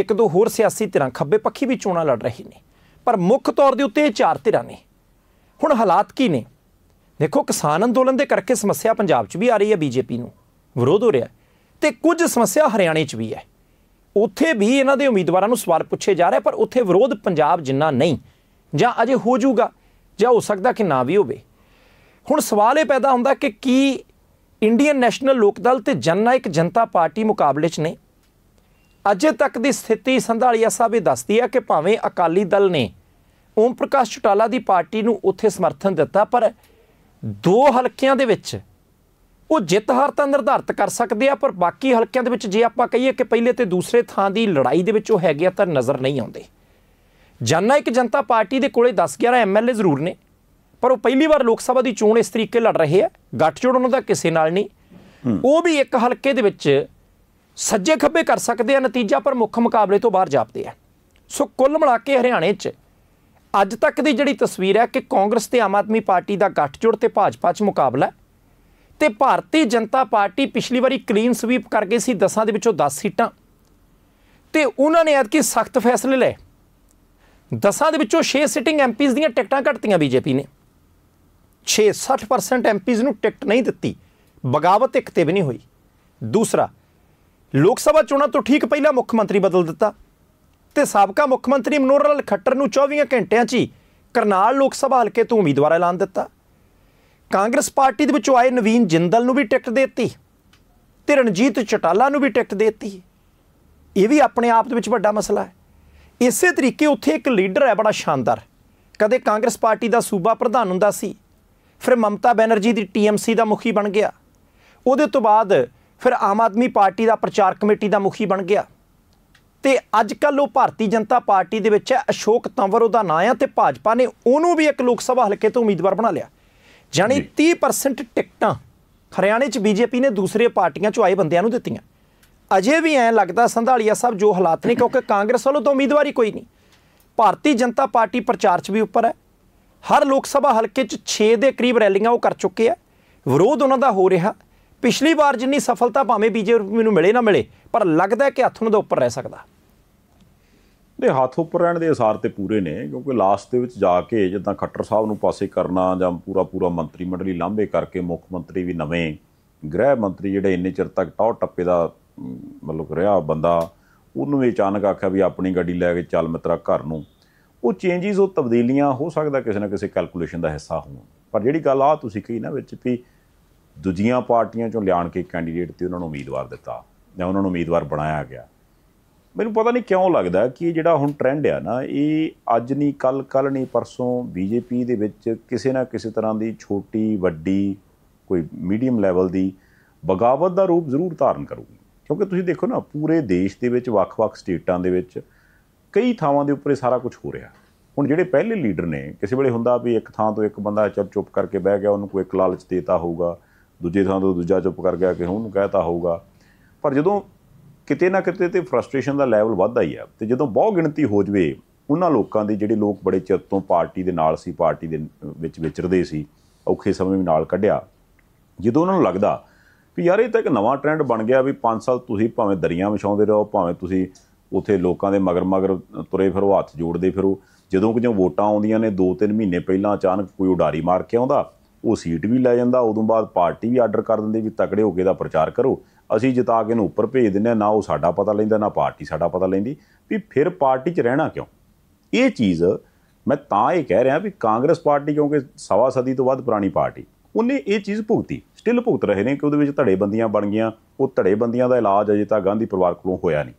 ਇੱਕ ਦੋ ਹੋਰ ਸਿਆਸੀ ਧਿਰਾਂ ਖੱਬੇ ਪੱਖੀ ਵੀ ਚੋਣਾਂ ਲੜ ਰਹੀ ਨੇ ਪਰ ਮੁੱਖ ਤੌਰ ਦੇ ਉੱਤੇ ਇਹ ਚਾਰ ਧਿਰਾਂ ਨੇ ਹੁਣ ਹਾਲਾਤ ਕੀ ਨੇ ਦੇਖੋ ਕਿਸਾਨ ਅੰਦੋਲਨ ਦੇ ਕਰਕੇ ਸਮੱਸਿਆ ਪੰਜਾਬ 'ਚ ਵੀ ਆ ਰਹੀ ਹੈ ਬੀਜੇਪੀ ਨੂੰ ਵਿਰੋਧ ਹੋ ਰਿਹਾ ਤੇ ਕੁਝ ਸਮੱਸਿਆ ਹਰਿਆਣੇ 'ਚ ਵੀ ਹੈ ਉੱਥੇ ਵੀ ਇਹਨਾਂ ਦੇ ਉਮੀਦਵਾਰਾਂ ਨੂੰ ਸਵਾਲ ਪੁੱਛੇ ਜਾ ਰਹੇ ਪਰ ਉੱਥੇ ਵਿਰੋਧ ਪੰਜਾਬ ਜਿੰਨਾ ਨਹੀਂ ਜਾਂ ਅਜੇ ਹੋ ਜਾਊਗਾ ਜਾਂ ਹੋ ਸਕਦਾ ਕਿ ਨਾ ਵੀ ਹੋਵੇ ਹੁਣ ਸਵਾਲ ਇਹ ਪੈਦਾ ਹੁੰਦਾ ਕਿ ਕੀ ਇੰਡੀਅਨ ਨੈਸ਼ਨਲ ਲੋਕ ਦਲ ਤੇ ਜਨਨਾਇਕ ਜਨਤਾ ਪਾਰਟੀ ਮੁਕਾਬਲੇ 'ਚ ਨੇ ਅਜੇ ਤੱਕ ਦੀ ਸਥਿਤੀ ਸੰਧਾਲੀਆ ਸਾਹਿਬ ਇਹ ਦੱਸਦੀ ਹੈ ਕਿ ਭਾਵੇਂ ਅਕਾਲੀ ਦਲ ਨੇ ਓਮ ਪ੍ਰਕਾਸ਼ ਚਟਾਲਾ ਦੀ ਪਾਰਟੀ ਨੂੰ ਉੱਥੇ ਸਮਰਥਨ ਦਿੱਤਾ ਪਰ ਦੋ ਹਲਕਿਆਂ ਦੇ ਵਿੱਚ ਉਹ ਜਿੱਤ ਹਾਰ ਤਾਂ ਨਿਰਧਾਰਤ ਕਰ ਸਕਦੇ ਆ ਪਰ ਬਾਕੀ ਹਲਕਿਆਂ ਦੇ ਵਿੱਚ ਜੇ ਆਪਾਂ ਕਹੀਏ ਕਿ ਪਹਿਲੇ ਤੇ ਦੂਸਰੇ ਥਾਂ ਦੀ ਲੜਾਈ ਦੇ ਵਿੱਚ ਉਹ ਹੈਗੇ ਆ ਤਾਂ ਨਜ਼ਰ ਨਹੀਂ ਆਉਂਦੇ ਜਾਨਾ ਇੱਕ ਜਨਤਾ ਪਾਰਟੀ ਦੇ ਕੋਲੇ 10 11 ਐਮਐਲਏ ਜ਼ਰੂਰ ਨੇ ਪਰ ਉਹ ਪਹਿਲੀ ਵਾਰ ਲੋਕ ਸਭਾ ਦੀ ਚੋਣ ਇਸ ਤਰੀਕੇ ਲੜ ਰਹੇ ਆ ਗੱਠਜੋੜ ਉਹਨਾਂ ਦਾ ਕਿਸੇ ਨਾਲ ਨਹੀਂ ਉਹ ਵੀ ਇੱਕ ਹਲਕੇ ਦੇ ਵਿੱਚ ਸੱਜੇ ਖੱਬੇ ਕਰ ਸਕਦੇ ਆ ਨਤੀਜਾ ਪਰ ਮੁੱਖ ਮੁਕਾਬਲੇ ਤੋਂ ਬਾਹਰ ਜਾਪਦੇ ਆ ਸੋ ਕੁੱਲ ਮਿਲਾ ਕੇ ਹਰਿਆਣੇ 'ਚ ਅੱਜ ਤੱਕ ਦੀ ਜਿਹੜੀ ਤਸਵੀਰ ਹੈ ਕਿ ਕਾਂਗਰਸ ਤੇ ਆਮ ਆਦਮੀ ਪਾਰਟੀ ਦਾ ਗੱਠਜੋੜ ਤੇ ਭਾਜਪਾ 'ਚ ਮੁਕਾਬਲਾ ਹੈ ਤੇ ਭਾਰਤੀ ਜਨਤਾ ਪਾਰਟੀ ਪਿਛਲੀ ਵਾਰੀ ਕਲੀਨ ਸਵੀਪ ਕਰਕੇ ਸੀ 10 ਦੇ ਵਿੱਚੋਂ 10 ਸੀਟਾਂ ਤੇ ਉਹਨਾਂ ਨੇ ਐਤਕੀ ਸਖਤ ਫੈਸਲੇ ਲਏ 10 ਦੇ ਵਿੱਚੋਂ 6 ਸਿਟਿੰਗ ਐਮਪੀਜ਼ ਦੀਆਂ ਟਿਕਟਾਂ ਘਟਤੀਆਂ ਬੀਜੇਪੀ ਨੇ 6 60% ਐਮਪੀਜ਼ ਨੂੰ ਟਿਕਟ ਨਹੀਂ ਦਿੱਤੀ ਬਗਾਵਤ ਇੱਕ ਤੇ ਵੀ ਨਹੀਂ ਹੋਈ ਦੂਸਰਾ ਲੋਕ ਸਭਾ ਚੋਣਾਂ ਤੋਂ ਠੀਕ ਪਹਿਲਾਂ ਮੁੱਖ ਮੰਤਰੀ ਬਦਲ ਦਿੱਤਾ ਤੇ ਸਾਬਕਾ ਮੁੱਖ ਮੰਤਰੀ ਮਨੋਰਲ ਖੱਟਰ ਨੂੰ 24 ਘੰਟਿਆਂ 'ਚ ਹੀ ਕਰਨਾਲ ਲੋਕ ਸਭਾ ਹਲਕੇ ਤੋਂ ਉਮੀਦਵਾਰ ਐਲਾਨ ਦਿੱਤਾ ਕਾਂਗਰਸ ਪਾਰਟੀ ਦੇ ਵਿੱਚੋਂ ਆਏ ਨਵੀਨ ਜਿੰਦਲ ਨੂੰ ਵੀ ਟਿਕਟ ਦਿੱਤੀ ਤੇ ਰਣਜੀਤ ਚਟਾਲਾ ਨੂੰ ਵੀ ਟਿਕਟ ਦਿੱਤੀ ਇਹ ਵੀ ਆਪਣੇ ਆਪ ਦੇ ਵਿੱਚ ਵੱਡਾ ਮਸਲਾ ਹੈ ਇਸੇ ਤਰੀਕੇ ਉੱਥੇ ਇੱਕ ਲੀਡਰ ਹੈ ਬੜਾ ਸ਼ਾਨਦਾਰ ਕਦੇ ਕਾਂਗਰਸ ਪਾਰਟੀ ਦਾ ਸੂਬਾ ਪ੍ਰਧਾਨ ਹੁੰਦਾ ਸੀ ਫਿਰ ਮਮਤਾ ਬੈਨਰਜੀ ਦੀ ਟੀਐਮਸੀ ਦਾ ਮੁਖੀ ਬਣ ਗਿਆ ਉਹਦੇ ਤੋਂ ਬਾਅਦ ਫਿਰ ਆਮ ਆਦਮੀ ਪਾਰਟੀ ਦਾ ਪ੍ਰਚਾਰ ਕਮੇਟੀ ਦਾ ਮੁਖੀ ਬਣ ਗਿਆ ਤੇ ਅੱਜ ਕੱਲ ਉਹ ਭਾਰਤੀ ਜਨਤਾ ਪਾਰਟੀ ਦੇ ਵਿੱਚ ਹੈ ਅਸ਼ੋਕ ਤੰਵਰ ਉਹਦਾ ਨਾਂ ਹੈ ਤੇ ਭਾਜਪਾ ਨੇ ਉਹਨੂੰ ਵੀ ਇੱਕ ਲੋਕ ਸਭਾ ਹਲਕੇ ਤੋਂ ਉਮੀਦਵਾਰ ਬਣਾ ਲਿਆ ਜਾਨੀ 30% ਟਿਕਟਾਂ ਹਰਿਆਣੇ 'ਚ ਬੀਜੇਪੀ ਨੇ ਦੂਸਰੇ ਪਾਰਟੀਆਂ 'ਚੋਂ ਆਏ ਬੰਦਿਆਂ ਨੂੰ ਦਿੱਤੀਆਂ ਅਜੇ ਵੀ ਐ ਲੱਗਦਾ ਸੰਧਾਲੀਆ ਸਾਹਿਬ ਜੋ ਹਾਲਾਤ ਨੇ ਕਿਉਂਕਿ ਕਾਂਗਰਸ ਵੱਲੋਂ ਤਾਂ ਉਮੀਦਵਾਰੀ ਕੋਈ ਨਹੀਂ ਭਾਰਤੀ ਜਨਤਾ ਪਾਰਟੀ ਪ੍ਰਚਾਰ 'ਚ ਵੀ ਉੱਪਰ ਹੈ ਹਰ ਲੋਕ ਸਭਾ ਹਲਕੇ 'ਚ 6 ਦੇ ਕਰੀਬ ਰੈਲੀਆਂ ਉਹ ਕਰ ਚੁੱਕੇ ਆ ਵਿਰੋਧ ਉਹਨਾਂ ਦਾ ਹੋ ਰਿਹਾ ਪਿਛਲੀ ਵਾਰ ਜਿੰਨੀ ਸਫਲਤਾ ਭਾਵੇਂ ਬੀਜੇਪੀ ਨੂੰ ਮਿਲੇ ਨਾ ਮਿਲੇ ਪਰ ਲੱਗਦਾ ਕਿ ਹੱਥੋਂ ਦੇ ਉੱਪਰ ਰਹਿ ਸਕਦਾ ਦੇ ਹੱਥ ਉੱਪਰ ਰਹਿਣ ਦੇ ਅਸਾਰ ਤੇ ਪੂਰੇ ਨੇ ਕਿਉਂਕਿ ਲਾਸਟ ਦੇ ਵਿੱਚ ਜਾ ਕੇ ਜਿੱਦਾਂ ਖੱਟਰ ਸਾਹਿਬ ਨੂੰ ਪਾਸੇ ਕਰਨਾ ਜਾਂ ਪੂਰਾ ਪੂਰਾ ਮੰਤਰੀ ਮੰਡਲੀ ਲਾਂਭੇ ਕਰਕੇ ਮੁੱਖ ਮੰਤਰੀ ਵੀ ਨਵੇਂ ਗ੍ਰਹਿ ਮੰਤਰੀ ਜਿਹੜੇ ਇੰਨੇ ਚਿਰ ਤੱਕ ਟੌ ਟੱਪੇ ਦਾ ਮਤਲਬ ਰਿਹਾ ਬੰਦਾ ਉਹਨੂੰ ਵੀ ਅਚਾਨਕ ਆਖਿਆ ਵੀ ਆਪਣੀ ਗੱਡੀ ਲੈ ਕੇ ਚੱਲ ਮਿੱਤਰਾ ਘਰ ਨੂੰ ਉਹ ਚੇਂਜਸ ਉਹ ਤਬਦੀਲੀਆਂ ਹੋ ਸਕਦਾ ਕਿਸੇ ਨਾ ਕਿਸੇ ਕੈਲਕੂਲੇਸ਼ਨ ਦਾ ਹਿੱਸਾ ਹੋਣ ਪਰ ਜਿਹੜੀ ਗੱਲ ਆ ਤੁਸੀਂ ਕਹੀ ਨਾ ਵਿੱਚ ਵੀ ਦੂਜੀਆਂ ਪਾਰਟੀਆਂ ਚੋਂ ਲਿਆਣ ਕੇ ਕੈਂਡੀਡੇਟ ਤੇ ਉਹਨਾਂ ਨੂੰ ਉਮੀਦਵਾਰ ਦਿੱਤਾ ਜਾਂ ਉਹਨਾਂ ਨੂੰ ਉਮੀਦਵਾਰ ਬਣਾਇਆ ਗਿਆ ਮੈਨੂੰ ਪਤਾ ਨਹੀਂ ਕਿਉਂ ਲੱਗਦਾ ਕਿ ਜਿਹੜਾ ਹੁਣ ਟ੍ਰੈਂਡ ਆ ਨਾ ਇਹ ਅੱਜ ਨਹੀਂ ਕੱਲ ਕੱਲ ਨਹੀਂ ਪਰਸੋਂ ਬੀਜੇਪੀ ਦੇ ਵਿੱਚ ਕਿਸੇ ਨਾ ਕਿਸੇ ਤਰ੍ਹਾਂ ਦੀ ਛੋਟੀ ਵੱਡੀ ਕੋਈ ਮੀਡੀਅਮ ਲੈਵਲ ਦੀ ਬਗਾਵਤ ਦਾ ਰੂਪ ਜ਼ਰੂਰ ਧਾਰਨ ਕਰੂਗੀ ਕਿਉਂਕਿ ਤੁਸੀਂ ਦੇਖੋ ਨਾ ਪੂਰੇ ਦੇਸ਼ ਦੇ ਵਿੱਚ ਵੱਖ-ਵੱਖ ਸਟੇਟਾਂ ਦੇ ਵਿੱਚ ਕਈ ਥਾਵਾਂ ਦੇ ਉੱਪਰ ਇਹ ਸਾਰਾ ਕੁਝ ਹੋ ਰਿਹਾ ਹੁਣ ਜਿਹੜੇ ਪਹਿਲੇ ਲੀਡਰ ਨੇ ਕਿਸੇ ਵੇਲੇ ਹੁੰਦਾ ਵੀ ਇੱਕ ਥਾਂ ਤੋਂ ਇੱਕ ਬੰਦਾ ਚੁੱਪ ਚੁੱਪ ਕਰਕੇ ਬਹਿ ਗਿਆ ਉਹਨੂੰ ਕੋਈ ਇੱਕ ਲਾਲਚ ਦੇਤਾ ਹੋਊਗਾ ਦੂਜੇ ਥਾਂ ਤੋਂ ਦੂਜਾ ਚੁੱਪ ਕਰ ਗਿਆ ਕਿ ਉਹਨੂੰ ਕਹਿਤਾ ਹੋਊਗਾ ਪਰ ਜਦੋਂ ਕਿਤੇ ਨਾ ਕਿਤੇ ਤੇ ਫਰਸਟ੍ਰੇਸ਼ਨ ਦਾ ਲੈਵਲ ਵੱਧਦਾ ਹੀ ਆ ਤੇ ਜਦੋਂ ਬਹੁ ਗਿਣਤੀ ਹੋ ਜਵੇ ਉਹਨਾਂ ਲੋਕਾਂ ਦੇ ਜਿਹੜੇ ਲੋਕ ਬੜੇ ਚਿਰ ਤੋਂ ਪਾਰਟੀ ਦੇ ਨਾਲ ਸੀ ਪਾਰਟੀ ਦੇ ਵਿੱਚ ਵਿਚਰਦੇ ਸੀ ਔਖੇ ਸਮੇਂ ਵੀ ਨਾਲ ਕੱਢਿਆ ਜਦੋਂ ਉਹਨਾਂ ਨੂੰ ਲੱਗਦਾ ਵੀ ਯਾਰ ਇਹ ਤਾਂ ਇੱਕ ਨਵਾਂ ਟ੍ਰੈਂਡ ਬਣ ਗਿਆ ਵੀ 5 ਸਾਲ ਤੁਸੀਂ ਭਾਵੇਂ ਦਰੀਆਂ ਵਿਛਾਉਂਦੇ ਰਹੋ ਭਾਵੇਂ ਤੁਸੀਂ ਉਥੇ ਲੋਕਾਂ ਦੇ ਮਗਰ ਮਗਰ ਤੁਰੇ ਫਿਰੋ ਹੱਥ ਜੋੜਦੇ ਫਿਰੋ ਜਦੋਂ ਕਿ ਜੋ ਵੋਟਾਂ ਆਉਂਦੀਆਂ ਨੇ 2-3 ਮਹੀਨੇ ਪਹਿਲਾਂ ਅਚਾਨਕ ਕੋਈ ਉਡਾਰੀ ਮਾਰ ਕੇ ਆਉਂਦਾ ਉਹ ਸੀਟ ਵੀ ਲੈ ਜਾਂਦਾ ਉਦੋਂ ਬਾਅਦ ਪਾਰਟੀ ਵੀ ਆਰਡਰ ਕਰ ਦਿੰਦੀ ਵੀ ਤਕੜੇ ਹੋ ਕੇ ਦਾ ਪ੍ਰਚਾਰ ਕਰੋ ਅਸੀਂ ਜਿਤਾ ਕੇ ਇਹਨੂੰ ਉੱਪਰ ਭੇਜ ਦਿੰਨੇ ਆ ਨਾ ਉਹ ਸਾਡਾ ਪਤਾ ਲੈਂਦਾ ਨਾ ਪਾਰਟੀ ਸਾਡਾ ਪਤਾ ਲੈਂਦੀ ਵੀ ਫਿਰ ਪਾਰਟੀ 'ਚ ਰਹਿਣਾ ਕਿਉਂ ਇਹ ਚੀਜ਼ ਮੈਂ ਤਾਂ ਇਹ ਕਹਿ ਰਿਹਾ ਵੀ ਕਾਂਗਰਸ ਪਾਰਟੀ ਕਿਉਂਕਿ ਸਵਾ ਸਦੀ ਤੋਂ ਵੱਧ ਪੁਰਾਣੀ ਪਾਰਟੀ ਉਹਨੇ ਇਹ ਚੀਜ਼ ਭੁਗਤੀ ਸਟਿਲ ਭੁਗਤ ਰਹੇ ਨੇ ਕਿ ਉਹਦੇ ਵਿੱਚ ਧੜੇਬੰਦੀਆਂ ਬਣ ਗਈਆਂ ਉਹ ਧੜੇਬੰਦੀਆਂ ਦਾ ਇਲਾਜ ਅਜੇ ਤੱਕ ਗਾਂਧੀ ਪਰਿਵਾਰ ਕੋਲੋਂ ਹੋਇਆ ਨਹੀਂ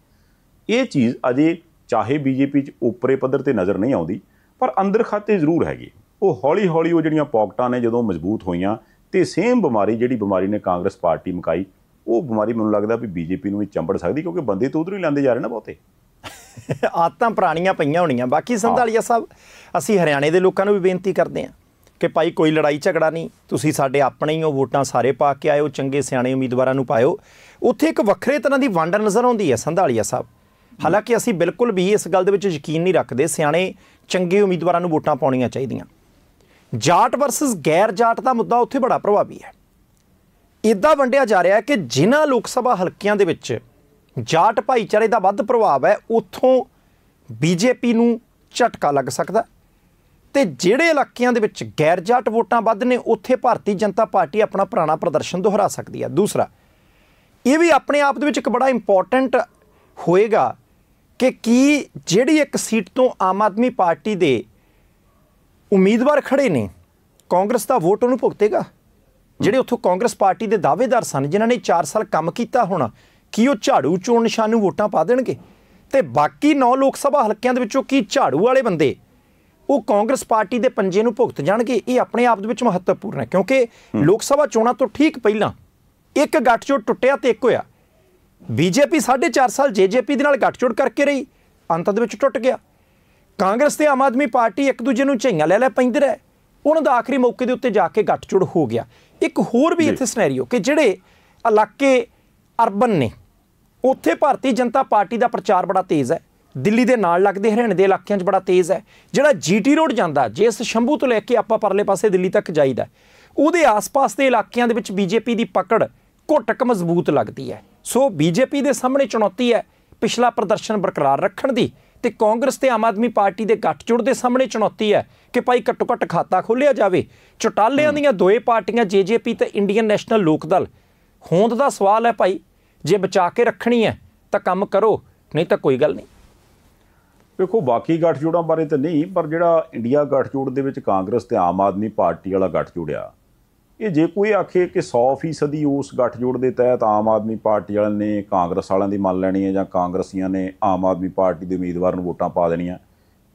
ਇਹ ਚੀਜ਼ ਅਜੇ ਚਾਹੇ ਬੀਜੇਪੀ 'ਚ ਉਪਰੇ ਪੱਧਰ ਤੇ ਨਜ਼ਰ ਨਹੀਂ ਆਉਂਦੀ ਪਰ ਅੰਦਰ ਖਾਤੇ ਜ਼ਰੂਰ ਹੈਗੇ ਉਹ ਹੌਲੀ-ਹੌਲੀ ਉਹ ਜਿਹੜੀਆਂ ਪੌਕਟਾਂ ਨੇ ਜਦੋਂ ਮਜ਼ਬੂਤ ਹੋਈਆਂ ਤੇ ਸੇਮ ਬਿਮਾਰੀ ਜਿਹੜੀ ਬਿਮਾਰੀ ਨੇ ਕਾਂਗਰਸ ਪਾਰਟੀ ਮਕਾਈ ਉਹ ਬਿਮਾਰੀ ਮੈਨੂੰ ਲੱਗਦਾ ਵੀ ਬੀਜੇਪੀ ਨੂੰ ਵੀ ਚੰਬੜ ਸਕਦੀ ਕਿਉਂਕਿ ਬੰਦੇ ਤੋਂ ਉਧਰ ਹੀ ਲੈਂਦੇ ਜਾ ਰਹੇ ਨੇ ਬਹੁਤੇ (laughs) ਆਤਾਂ ਪੁਰਾਣੀਆਂ ਪਈਆਂ ਹੋਣੀਆਂ ਬਾਕੀ ਸੰਧਾਲੀਆ ਸਾਹਿਬ ਅਸੀਂ ਹਰਿਆਣੇ ਦੇ ਲੋਕਾਂ ਨੂੰ ਵੀ ਬੇਨਤੀ ਕਰਦੇ ਆ ਕਿ ਭਾਈ ਕੋਈ ਲੜਾਈ ਝਗੜਾ ਨਹੀਂ ਤੁਸੀਂ ਸਾਡੇ ਆਪਣੇ ਹੀ ਹੋ ਵੋਟਾਂ ਸਾਰੇ ਪਾ ਕੇ ਆਇਓ ਚੰਗੇ ਸਿਆਣੇ ਉਮੀਦਵਾਰਾਂ ਨੂੰ ਪਾਇਓ ਉੱਥੇ ਇੱਕ ਵੱਖਰੇ ਤਰ੍ਹਾਂ ਦੀ ਵੰਡ ਨਜ਼ਰ ਆਉਂਦੀ ਹੈ ਸੰਧਾਲੀਆ ਸਾਹਿਬ ਹਾਲਾਂਕਿ ਅਸੀਂ ਬਿਲਕੁਲ ਵੀ ਇਸ ਗੱਲ ਦੇ ਵਿੱਚ ਯਕੀਨ ਨਹੀਂ ਰੱਖਦੇ ਸਿਆਣੇ ਚੰਗੇ ਉਮੀਦਵਾਰਾਂ ਨੂੰ ਵੋਟਾਂ ਪਾਉਣੀਆਂ ਚਾਹੀਦੀਆਂ ਜਾਟ ਵਰਸਸ ਗੈਰ ਜਾਟ ਦਾ ਮੁੱਦਾ ਉੱਥੇ ਬੜਾ ਪ੍ਰਭਾਵੀ ਹੈ ਇਦਾਂ ਵੰਡਿਆ ਜਾ ਰਿਹਾ ਹੈ ਕਿ ਜਿਨ੍ਹਾਂ ਲੋਕ ਸਭਾ ਹਲਕਿਆਂ ਦੇ ਵਿੱਚ ਜਾਟ ਭਾਈਚਾਰੇ ਦਾ ਵੱਧ ਪ੍ਰਭਾਵ ਹੈ ਉੱਥੋਂ ਬੀਜੇਪੀ ਨੂੰ ਝਟਕਾ ਲੱਗ ਸਕਦਾ ਤੇ ਜਿਹੜੇ ਇਲਾਕਿਆਂ ਦੇ ਵਿੱਚ ਗੈਰ ਜਾਟ ਵੋਟਾਂ ਵੱਧ ਨੇ ਉੱਥੇ ਭਾਰਤੀ ਜਨਤਾ ਪਾਰਟੀ ਆਪਣਾ ਪੁਰਾਣਾ ਪ੍ਰਦਰਸ਼ਨ ਦੁਹਰਾ ਸਕਦੀ ਹੈ ਦੂਸਰਾ ਇਹ ਵੀ ਆਪਣੇ ਆਪ ਦੇ ਵਿੱਚ ਇੱਕ ਬੜਾ ਇੰਪੋਰਟੈਂਟ ਹੋਏਗਾ ਕਿ ਕੀ ਜਿਹੜੀ ਇੱਕ ਸੀਟ ਤੋਂ ਆਮ ਆਦਮੀ ਪਾਰਟੀ ਦੇ ਉਮੀਦਵਾਰ ਖੜੇ ਨੇ ਕਾਂਗਰਸ ਦਾ ਵੋਟ ਉਹਨੂੰ ਭੁਗਤੇਗਾ ਜਿਹੜੇ ਉੱਥੋਂ ਕਾਂਗਰਸ ਪਾਰਟੀ ਦੇ ਦਾਅਵੇਦਾਰ ਸਨ ਜਿਨ੍ਹਾਂ ਨੇ 4 ਸਾਲ ਕੰਮ ਕੀਤਾ ਹੋਣਾ ਕੀ ਉਹ ਝਾੜੂ ਚੋਣ ਨਿਸ਼ਾਨ ਨੂੰ ਵੋਟਾਂ ਪਾ ਦੇਣਗੇ ਤੇ ਬਾਕੀ 9 ਲੋਕ ਸਭਾ ਹਲਕਿਆਂ ਦੇ ਵਿੱਚੋਂ ਕੀ ਝਾੜੂ ਵਾਲੇ ਬੰਦੇ ਉਹ ਕਾਂਗਰਸ ਪਾਰਟੀ ਦੇ ਪੰਜੇ ਨੂੰ ਭੁਗਤ ਜਾਣਗੇ ਇਹ ਆਪਣੇ ਆਪ ਦੇ ਵਿੱਚ ਮਹੱਤਵਪੂਰਨ ਹੈ ਕਿਉਂਕਿ ਲੋਕ ਸਭਾ ਚੋਣਾਂ ਤੋਂ ਠੀਕ ਪਹਿਲਾਂ ਇੱਕ ਗੱਠਜੋੜ ਟੁੱਟਿਆ ਤੇ ਇੱਕ ਹੋਇਆ ਬੀਜੇਪੀ 4.5 ਸਾਲ ਜੇਜੇਪੀ ਦੇ ਨਾਲ ਗੱਠਜੋੜ ਕਰਕੇ ਰਹੀ ਅੰਤ ਦੇ ਵਿੱਚ ਟੁੱਟ ਗਿਆ ਕਾਂਗਰਸ ਤੇ ਆਮ ਆਦਮੀ ਪਾਰਟੀ ਇੱਕ ਦੂਜੇ ਨੂੰ ਝਈਆਂ ਲੈ ਲੈ ਪੈਂਦੇ ਰਹੇ ਉਹਨਾਂ ਦਾ ਆਖਰੀ ਮੌਕੇ ਦੇ ਉੱਤੇ ਜਾ ਕੇ ਗੱਠਜੋੜ ਹੋ ਗਿਆ ਇੱਕ ਹੋਰ ਵੀ ਇੱਥੇ ਸਿਨੈਰੀਓ ਕਿ ਜਿਹੜੇ ਇਲਾਕੇ ਅਰਬਨ ਨੇ ਉੱਥੇ ਭਾਰਤੀ ਜਨਤਾ ਪਾਰਟੀ ਦਾ ਪ੍ਰਚਾਰ ਬੜਾ ਤੇਜ਼ ਹੈ ਦਿੱਲੀ ਦੇ ਨਾਲ ਲੱਗਦੇ ਹਰਿਆਣੇ ਦੇ ਇਲਾਕਿਆਂ 'ਚ ਬੜਾ ਤੇਜ਼ ਹੈ ਜਿਹੜਾ ਜੀਟੀ ਰੋਡ ਜਾਂਦਾ ਜਿਸ ਸ਼ੰਭੂ ਤੋਂ ਲੈ ਕੇ ਆਪਾਂ ਪਰਲੇ ਪਾਸੇ ਦਿੱਲੀ ਤੱਕ ਜਾਈਦਾ ਉਹਦੇ ਆਸ-ਪਾਸ ਦੇ ਇਲਾਕਿਆਂ ਦੇ ਵਿੱਚ ਬੀਜੇਪੀ ਦੀ ਪਕੜ ਘੁੱਟਕ ਮਜ਼ਬੂਤ ਲੱਗਦੀ ਹੈ ਸੋ ਬੀਜੇਪੀ ਦੇ ਸਾਹਮਣੇ ਚੁਣੌਤੀ ਹੈ ਪਿਛਲਾ ਪ੍ਰਦਰਸ਼ਨ ਬਰਕਰਾਰ ਰੱਖਣ ਦੀ ਤੇ ਕਾਂਗਰਸ ਤੇ ਆਮ ਆਦਮੀ ਪਾਰਟੀ ਦੇ ਗੱਠਜੋੜ ਦੇ ਸਾਹਮਣੇ ਚੁਣੌਤੀ ਹੈ ਕਿ ਭਾਈ ਘੱਟੋ ਘੱਟ ਖਾਤਾ ਖੋਲਿਆ ਜਾਵੇ ਚਟਾਲਿਆਂ ਦੀਆਂ ਦੋਏ ਪਾਰਟੀਆਂ ਜੀਜੀਪੀ ਤੇ ਇੰਡੀਅਨ ਨੈਸ਼ਨਲ ਲੋਕ ਦਲ ਹੋਂਦ ਦਾ ਸਵਾਲ ਹੈ ਭਾਈ ਜੇ ਬਚਾ ਕੇ ਰੱਖਣੀ ਹੈ ਤਾਂ ਕੰਮ ਕਰੋ ਨਹੀਂ ਤਾਂ ਕੋਈ ਗੱਲ ਨਹੀਂ ਵੇਖੋ ਬਾਕੀ ਗੱਠਜੋੜਾਂ ਬਾਰੇ ਤਾਂ ਨਹੀਂ ਪਰ ਜਿਹੜਾ ਇੰਡੀਆ ਗੱਠਜੋੜ ਦੇ ਵਿੱਚ ਕਾਂਗਰਸ ਤੇ ਆਮ ਆਦਮੀ ਪਾਰਟੀ ਵਾਲਾ ਗੱਠ ਆ ਇਹ ਜੇ ਕੋਈ ਆਖੇ ਕਿ 100% ਦੀ ਉਸ ਗੱਠਜੋੜ ਦੇ ਤਹਿਤ ਆਮ ਆਦਮੀ ਪਾਰਟੀ ਵਾਲਿਆਂ ਨੇ ਕਾਂਗਰਸ ਵਾਲਿਆਂ ਦੀ ਮੰਨ ਲੈਣੀ ਹੈ ਜਾਂ ਕਾਂਗਰਸੀਆਂ ਨੇ ਆਮ ਆਦਮੀ ਪਾਰਟੀ ਦੇ ਉਮੀਦਵਾਰ ਨੂੰ ਵੋਟਾਂ ਪਾ ਦੇਣੀਆਂ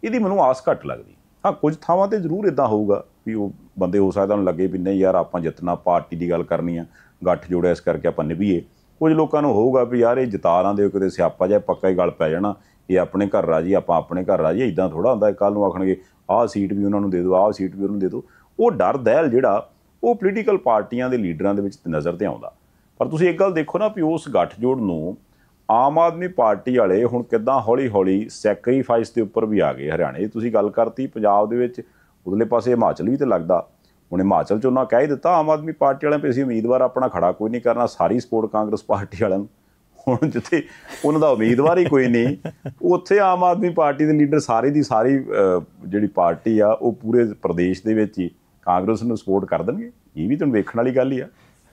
ਇਹਦੀ ਮੈਨੂੰ ਆਸ ਘੱਟ ਲੱਗਦੀ ਹਾਂ ਕੁਝ ਥਾਵਾਂ ਤੇ ਜ਼ਰੂਰ ਇਦਾਂ ਹੋਊਗਾ ਵੀ ਉਹ ਬੰਦੇ ਹੋ ਸਕਦਾ ਉਹਨਾਂ ਲੱਗੇ ਵੀ ਨਹੀਂ ਯਾਰ ਆਪਾਂ ਜਿੱਤਣਾ ਪਾਰਟੀ ਦੀ ਗੱਲ ਕਰਨੀ ਆ ਗੱਠ ਜੋੜਿਆ ਇਸ ਕਰਕੇ ਆਪਾਂ ਨਿਭੀਏ ਕੁਝ ਲੋਕਾਂ ਨੂੰ ਹੋਊਗਾ ਵੀ ਯਾਰ ਇਹ ਜਿਤਾਰਾਂ ਦੇ ਕਿਤੇ ਸਿਆਪਾ ਜਾਏ ਪੱਕਾ ਹੀ ਗੱਲ ਪੈ ਜਾਣਾ ਇਹ ਆਪਣੇ ਘਰ ਰਾਜੀ ਆਪਾਂ ਆਪਣੇ ਘਰ ਰਾਜੀ ਇਦਾਂ ਥੋੜਾ ਹੁੰਦਾ ਕੱਲ ਨੂੰ ਆਖਣਗੇ ਆਹ ਸੀਟ ਵੀ ਉਹਨਾਂ ਨੂੰ ਦੇ ਦਿਓ ਆਹ ਸੀਟ ਵੀ ਉਹਨਾਂ ਨੂੰ ਦੇ ਦਿਓ ਉਹ ਡਰ ਦਹਿਲ ਜਿਹੜਾ ਉਹ ਪੋਲੀਟੀਕਲ ਪਾਰਟੀਆਂ ਦੇ ਲੀਡਰਾਂ ਦੇ ਵਿੱਚ ਨਜ਼ਰ ਤੇ ਆਉਂਦਾ ਪਰ ਤੁਸੀਂ ਇੱਕ ਗੱਲ ਦੇਖੋ ਨਾ ਵੀ ਉਸ ਗੱਠਜੋੜ ਨੂੰ ਆਮ ਆਦਮੀ ਪਾਰਟੀ ਵਾਲੇ ਹੁਣ ਕਿੱਦਾਂ ਹੌਲੀ-ਹੌਲੀ ਸੈਕਰੀਫਾਈਸ ਦੇ ਉੱਪਰ ਵੀ ਆ ਗਏ ਹਰਿਆਣੇ ਤੁਸੀਂ ਗੱਲ ਕਰਤੀ ਪੰਜਾਬ ਦੇ ਵਿੱਚ ਉਧਰਲੇ ਪਾਸੇ ਹਿਮਾਚਲ ਵੀ ਤੇ ਲੱਗਦਾ ਹੁਣ ਹਿਮਾਚਲ ਚ ਉਹਨਾਂ ਕਹਿ ਦਿੱਤਾ ਆਮ ਆਦਮੀ ਪਾਰਟੀ ਵਾਲਿਆਂ ਪੇ ਅਸੀਂ ਉਮੀਦਵਾਰ ਆਪਣਾ ਖੜਾ ਕੋਈ ਨਹੀਂ ਕਰਨਾ ਸਾਰੀ ਸਪੋਰਟ ਕਾਂਗਰਸ ਪਾਰਟੀ ਵਾਲਿਆਂ ਨੂੰ ਹੁਣ ਜਿੱਥੇ ਉਹਨਾਂ ਦਾ ਉਮੀਦਵਾਰ ਹੀ ਕੋਈ ਨਹੀਂ ਉੱਥੇ ਆਮ ਆਦਮੀ ਪਾਰਟੀ ਦੇ ਲੀਡਰ ਸਾਰੇ ਦੀ ਸਾਰੀ ਜਿਹੜੀ ਪਾਰਟੀ ਆ ਉਹ ਪੂਰੇ ਪ੍ਰਦੇਸ਼ ਦੇ ਵਿੱਚ ਹੀ ਕਾਂਗਰਸ ਨੂੰ ਸਪੋਰਟ ਕਰ ਦੇਣਗੇ ਇਹ ਵੀ ਤੁਹਾਨੂੰ ਵੇਖਣ ਵਾਲੀ ਗੱਲ ਹੀ ਆ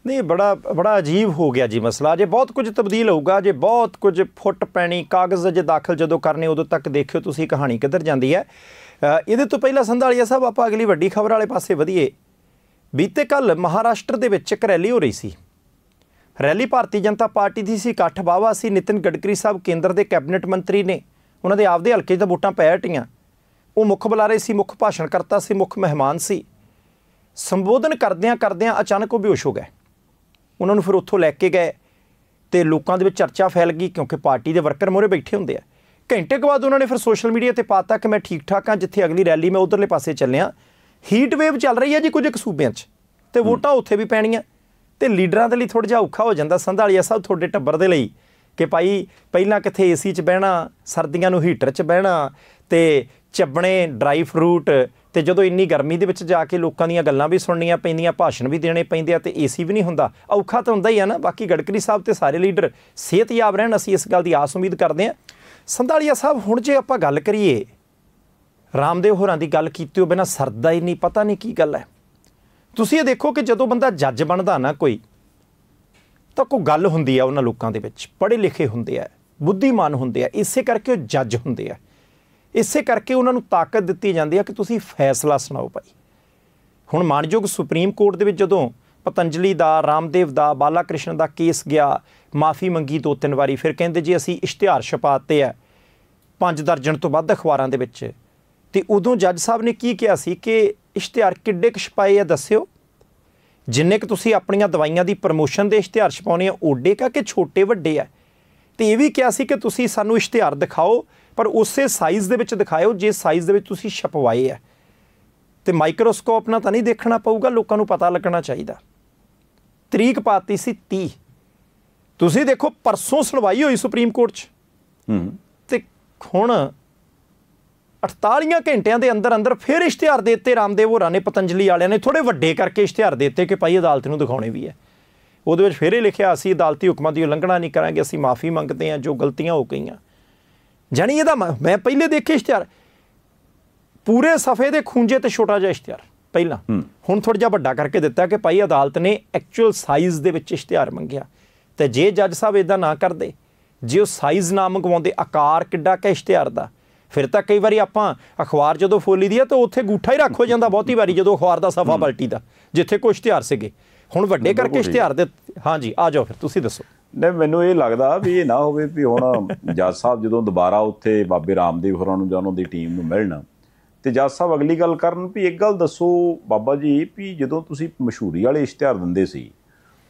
ਨਹੀਂ ਬੜਾ ਬੜਾ ਅਜੀਬ ਹੋ ਗਿਆ ਜੀ ਮਸਲਾ ਜੇ ਬਹੁਤ ਕੁਝ ਤਬਦੀਲ ਹੋਊਗਾ ਜੇ ਬਹੁਤ ਕੁਝ ਫੁੱਟ ਪੈਣੀ ਕਾਗਜ਼ ਜੇ ਦਾਖਲ ਜਦੋਂ ਕਰਨੇ ਉਦੋਂ ਤੱਕ ਦੇਖਿਓ ਤੁਸੀਂ ਕਹਾਣੀ ਕਿੱਧਰ ਜਾਂਦੀ ਹੈ ਇਹਦੇ ਤੋਂ ਪਹਿਲਾਂ ਸੰਧਾਲੀਆ ਸਾਹਿਬ ਆਪਾਂ ਅਗਲੀ ਵੱਡੀ ਖਬਰ ਵਾਲੇ ਪਾਸੇ ਵਧੀਏ ਬੀਤੇ ਕੱਲ ਮਹਾਰਾਸ਼ਟਰ ਦੇ ਵਿੱਚ ਇੱਕ ਰੈਲੀ ਹੋ ਰਹੀ ਸੀ ਰੈਲੀ ਭਾਰਤੀ ਜਨਤਾ ਪਾਰਟੀ ਦੀ ਸੀ ਇਕੱਠ ਬਾਵਾ ਸੀ ਨਿਤਿਨ ਗਡਕਰੀ ਸਾਹਿਬ ਕੇਂਦਰ ਦੇ ਕੈਬਨਿਟ ਮੰਤਰੀ ਨੇ ਉਹਨਾਂ ਦੇ ਆਪਦੇ ਹਲਕੇ ਦੇ ਵੋਟਾਂ ਪੈ ਹਟੀਆਂ ਉਹ ਮੁੱਖ ਬੁਲਾਰੇ ਸੀ ਮੁੱਖ ਭਾਸ਼ਣ ਕਰਤਾ ਸੀ ਮੁੱਖ ਮਹਿਮਾਨ ਸੀ ਸੰਬੋਧਨ ਕਰਦਿਆਂ ਕਰਦਿਆਂ ਅਚਾਨਕ ਉਹ ਬੇਹੋਸ਼ ਹੋ ਗਏ ਉਹਨਾਂ ਨੂੰ ਫਿਰ ਉੱਥੋਂ ਲੈ ਕੇ ਗਏ ਤੇ ਲੋਕਾਂ ਦੇ ਵਿੱਚ ਚਰਚਾ ਫੈਲ ਗਈ ਕਿਉਂਕਿ ਪਾਰਟੀ ਦੇ ਵਰਕਰ ਮੋਰੇ ਬੈਠੇ ਹੁੰਦੇ ਆ ਘੰਟੇ ਕੁ ਬਾਅਦ ਉਹਨਾਂ ਨੇ ਫਿਰ ਸੋਸ਼ਲ ਮੀਡੀਆ ਤੇ ਪਾਤਾ ਕਿ ਮੈਂ ਠੀਕ ਠਾਕ ਹਾਂ ਜਿੱਥੇ ਅਗਲੀ ਰੈਲੀ ਮੈਂ ਉਧਰਲੇ ਪਾਸੇ ਚੱਲਿਆ ਹੀਟ ਵੇਵ ਚੱਲ ਰਹੀ ਹੈ ਜੀ ਕੁਝ ਕਸੂਬਿਆਂ 'ਚ ਤੇ ਵੋਟਾਂ ਉੱਥੇ ਵੀ ਪੈਣੀਆਂ ਤੇ ਲੀਡਰਾਂ ਦੇ ਲਈ ਥੋੜਾ ਜਿਹਾ ਔਖਾ ਹੋ ਜਾਂਦਾ ਸੰਧਾਲੀਆ ਸਾਹਿਬ ਤੁਹਾਡੇ ਟੱਬਰ ਦੇ ਲਈ ਕਿ ਭਾਈ ਪਹਿਲਾਂ ਕਿੱਥੇ ਏਸੀ 'ਚ ਬਹਿਣਾ ਸਰਦੀਆਂ ਨੂੰ ਹੀਟਰ 'ਚ ਬਹਿਣਾ ਤੇ ਚੱਬਣੇ ਡਰਾਈ ਫਰੂਟ ਤੇ ਜਦੋਂ ਇੰਨੀ ਗਰਮੀ ਦੇ ਵਿੱਚ ਜਾ ਕੇ ਲੋਕਾਂ ਦੀਆਂ ਗੱਲਾਂ ਵੀ ਸੁਣਨੀਆਂ ਪੈਂਦੀਆਂ ਭਾਸ਼ਣ ਵੀ ਦੇਣੇ ਪੈਂਦੇ ਆ ਤੇ ਏਸੀ ਵੀ ਨਹੀਂ ਹੁੰਦਾ ਔਖਾ ਤਾਂ ਹੁੰਦਾ ਹੀ ਆ ਨਾ ਬਾਕੀ ਗੜਕਰੀ ਸਾਹਿਬ ਤੇ ਸਾਰੇ ਲੀਡਰ ਸਿਹਤਯਾਬ ਰਹਿਣ ਅਸੀਂ ਇਸ ਗੱਲ ਦੀ ਆਸ ਉਮੀਦ ਕਰਦੇ ਆ ਸੰਧਾਲੀਆ ਸਾਹਿਬ ਹੁਣ ਜੇ ਆਪਾਂ ਗੱਲ ਕਰੀਏ ਰਾਮਦੇਵ ਹੋਰਾਂ ਦੀ ਗੱਲ ਕੀਤੀ ਹੋ ਬਿਨਾ ਸਰਦਾ ਹੀ ਨਹੀਂ ਪਤਾ ਨਹੀਂ ਕੀ ਗੱਲ ਹੈ ਤੁਸੀਂ ਇਹ ਦੇਖੋ ਕਿ ਜਦੋਂ ਬੰਦਾ ਜੱਜ ਬਣਦਾ ਨਾ ਕੋਈ ਤਾਂ ਕੋਈ ਗੱਲ ਹੁੰਦੀ ਆ ਉਹਨਾਂ ਲੋਕਾਂ ਦੇ ਵਿੱਚ ਪੜ੍ਹੇ ਲਿਖੇ ਹੁੰਦੇ ਆ ਬੁੱਧੀਮਾਨ ਹੁੰਦੇ ਆ ਇਸੇ ਕਰਕੇ ਉਹ ਜੱਜ ਹੁੰਦੇ ਆ ਇਸੇ ਕਰਕੇ ਉਹਨਾਂ ਨੂੰ ਤਾਕਤ ਦਿੱਤੀ ਜਾਂਦੀ ਹੈ ਕਿ ਤੁਸੀਂ ਫੈਸਲਾ ਸੁਣਾਓ ਭਾਈ ਹੁਣ ਮਾਨਯੋਗ ਸੁਪਰੀਮ ਕੋਰਟ ਦੇ ਵਿੱਚ ਜਦੋਂ ਪਤੰਜਲੀ ਦਾ ਰਾਮਦੇਵ ਦਾ ਬਾਲਾ ਕ੍ਰਿਸ਼ਨ ਦਾ ਕੇਸ ਗਿਆ ਮਾਫੀ ਮੰਗੀ ਦੋ ਤਿੰਨ ਵਾਰੀ ਫਿਰ ਕਹਿੰਦੇ ਜੀ ਅਸੀਂ ਇਸ਼ਤਿਹਾਰ ਛਪਾਤੇ ਆ ਪੰਜ ਦਰਜਨ ਤੋਂ ਵੱਧ ਅਖਬਾਰਾਂ ਦੇ ਵਿੱਚ ਤੇ ਉਦੋਂ ਜੱਜ ਸਾਹਿਬ ਨੇ ਕੀ ਕਿਹਾ ਸੀ ਕਿ ਇਸ਼ਤਿਹਾਰ ਕਿੱਡੇ ਕੁ ਛਪਾਏ ਆ ਦੱਸਿਓ ਜਿੰਨੇ ਕਿ ਤੁਸੀਂ ਆਪਣੀਆਂ ਦਵਾਈਆਂ ਦੀ ਪ੍ਰਮੋਸ਼ਨ ਦੇ ਇਸ਼ਤਿਹਾਰ ਛਪਾਉਣੇ ਆ ਓਡੇ ਕਾ ਕਿ ਛੋਟੇ ਵੱਡੇ ਆ ਤੇ ਇਹ ਵੀ ਕਿਹਾ ਸੀ ਕਿ ਤੁਸੀਂ ਸਾਨੂੰ ਇਸ਼ਤਿਹਾਰ ਦਿਖਾਓ ਪਰ ਉਸੇ ਸਾਈਜ਼ ਦੇ ਵਿੱਚ ਦਿਖਾਇਓ ਜੇ ਸਾਈਜ਼ ਦੇ ਵਿੱਚ ਤੁਸੀਂ ਛਪਵਾਏ ਆ ਤੇ ਮਾਈਕਰੋਸਕੋਪ ਨਾਲ ਤਾਂ ਨਹੀਂ ਦੇਖਣਾ ਪਊਗਾ ਲੋਕਾਂ ਨੂੰ ਪਤਾ ਲੱਗਣਾ ਚਾਹੀਦਾ ਤਰੀਕ ਪਾਤੀ ਸੀ 30 ਤੁਸੀਂ ਦੇਖੋ ਪਰਸੋਂ ਸੁਣਵਾਈ ਹੋਈ ਸੁਪਰੀਮ ਕੋਰਟ 'ਚ ਹੂੰ ਤੇ ਹੁਣ 48 ਘੰਟਿਆਂ ਦੇ ਅੰਦਰ ਅੰਦਰ ਫਿਰ ਇਸ਼ਤਿਹਾਰ ਦੇ ਦਿੱਤੇ ਰਾਮਦੇਵ ਹੋਰਾਂ ਨੇ ਪਤੰਜਲੀ ਵਾਲਿਆਂ ਨੇ ਥੋੜੇ ਵੱਡੇ ਕਰਕੇ ਇਸ਼ਤਿਹਾਰ ਦੇ ਦਿੱਤੇ ਕਿ ਭਾਈ ਅਦਾਲਤ ਨੂੰ ਦਿਖਾਉਣੇ ਵੀ ਹੈ ਉਹਦੇ ਵਿੱਚ ਫਿਰ ਇਹ ਲਿਖਿਆ ਅਸੀਂ ਅਦਾਲਤੀ ਹੁਕਮਾਂ ਦੀ ਉਲੰਘਣਾ ਨਹੀਂ ਕਰਾਂਗੇ ਅਸੀਂ ਮਾਫੀ ਮੰਗਦੇ ਹਾਂ ਜੋ ਗਲਤੀਆਂ ਹੋ ਗਈਆਂ ਜਾਨੀ ਇਹਦਾ ਮੈਂ ਪਹਿਲੇ ਦੇਖੇ ਇਸ਼ਤਿਹਾਰ ਪੂਰੇ ਸਫੇ ਦੇ ਖੂੰਜੇ ਤੇ ਛੋਟਾ ਜਿਹਾ ਇਸ਼ਤਿਹਾਰ ਪਹਿਲਾਂ ਹੁਣ ਥੋੜਾ ਜਿਹਾ ਵੱਡਾ ਕਰਕੇ ਦਿੱਤਾ ਕਿ ਭਾਈ ਅਦਾਲਤ ਨੇ ਐਕਚੁਅਲ ਸਾਈਜ਼ ਦੇ ਵਿੱਚ ਇਸ਼ਤਿਹਾਰ ਮੰਗਿਆ ਤੇ ਜੇ ਜੱਜ ਸਾਹਿਬ ਇਦਾਂ ਨਾ ਕਰਦੇ ਜੇ ਉਹ ਸਾਈਜ਼ ਨਾ ਮੰਗਵਾਉਂਦੇ ਆਕਾਰ ਕਿੱਡਾ ਕਿ ਇਸ਼ਤਿਹਾਰ ਦਾ ਫਿਰ ਤਾਂ ਕਈ ਵਾਰੀ ਆਪਾਂ ਅਖਬਾਰ ਜਦੋਂ ਫੋਲੀ ਦੀ ਆ ਤਾਂ ਉੱਥੇ ਗੂਠਾ ਹੀ ਰੱਖ ਹੋ ਜਾਂਦਾ ਬਹੁਤੀ ਵਾਰੀ ਜਦੋਂ ਅਖਬਾਰ ਦਾ ਸਫਾ ਬਲਟੀ ਦਾ ਜਿੱਥੇ ਕੋਈ ਇਸ਼ਤਿਹਾਰ ਸੀਗੇ ਹੁਣ ਵੱਡੇ ਕਰਕੇ ਇਸ਼ਤਿਹਾਰ ਦੇ ਹਾਂਜੀ ਆ ਜਾਓ ਫਿਰ ਤੁਸੀਂ ਦੱਸੋ ਨੇ ਮੈਨੂੰ ਇਹ ਲੱਗਦਾ ਵੀ ਇਹ ਨਾ ਹੋਵੇ ਵੀ ਹੁਣ ਜੱਜ ਸਾਹਿਬ ਜਦੋਂ ਦੁਬਾਰਾ ਉੱਥੇ ਬਾਬੇ ਰਾਮਦੇਵ ਹੋਰਾਂ ਨੂੰ ਜਾਂ ਉਹਨਾਂ ਦੀ ਟੀਮ ਨੂੰ ਮਿਲਣ ਤੇ ਜੱਜ ਸਾਹਿਬ ਅਗਲੀ ਗੱਲ ਕਰਨ ਵੀ ਇੱਕ ਗੱਲ ਦੱਸੋ ਬਾਬਾ ਜੀ ਵੀ ਜਦੋਂ ਤੁਸੀਂ ਮਸ਼ਹੂਰੀ ਵਾਲੇ ਇਸ਼ਤਿਹਾਰ ਦਿੰਦੇ ਸੀ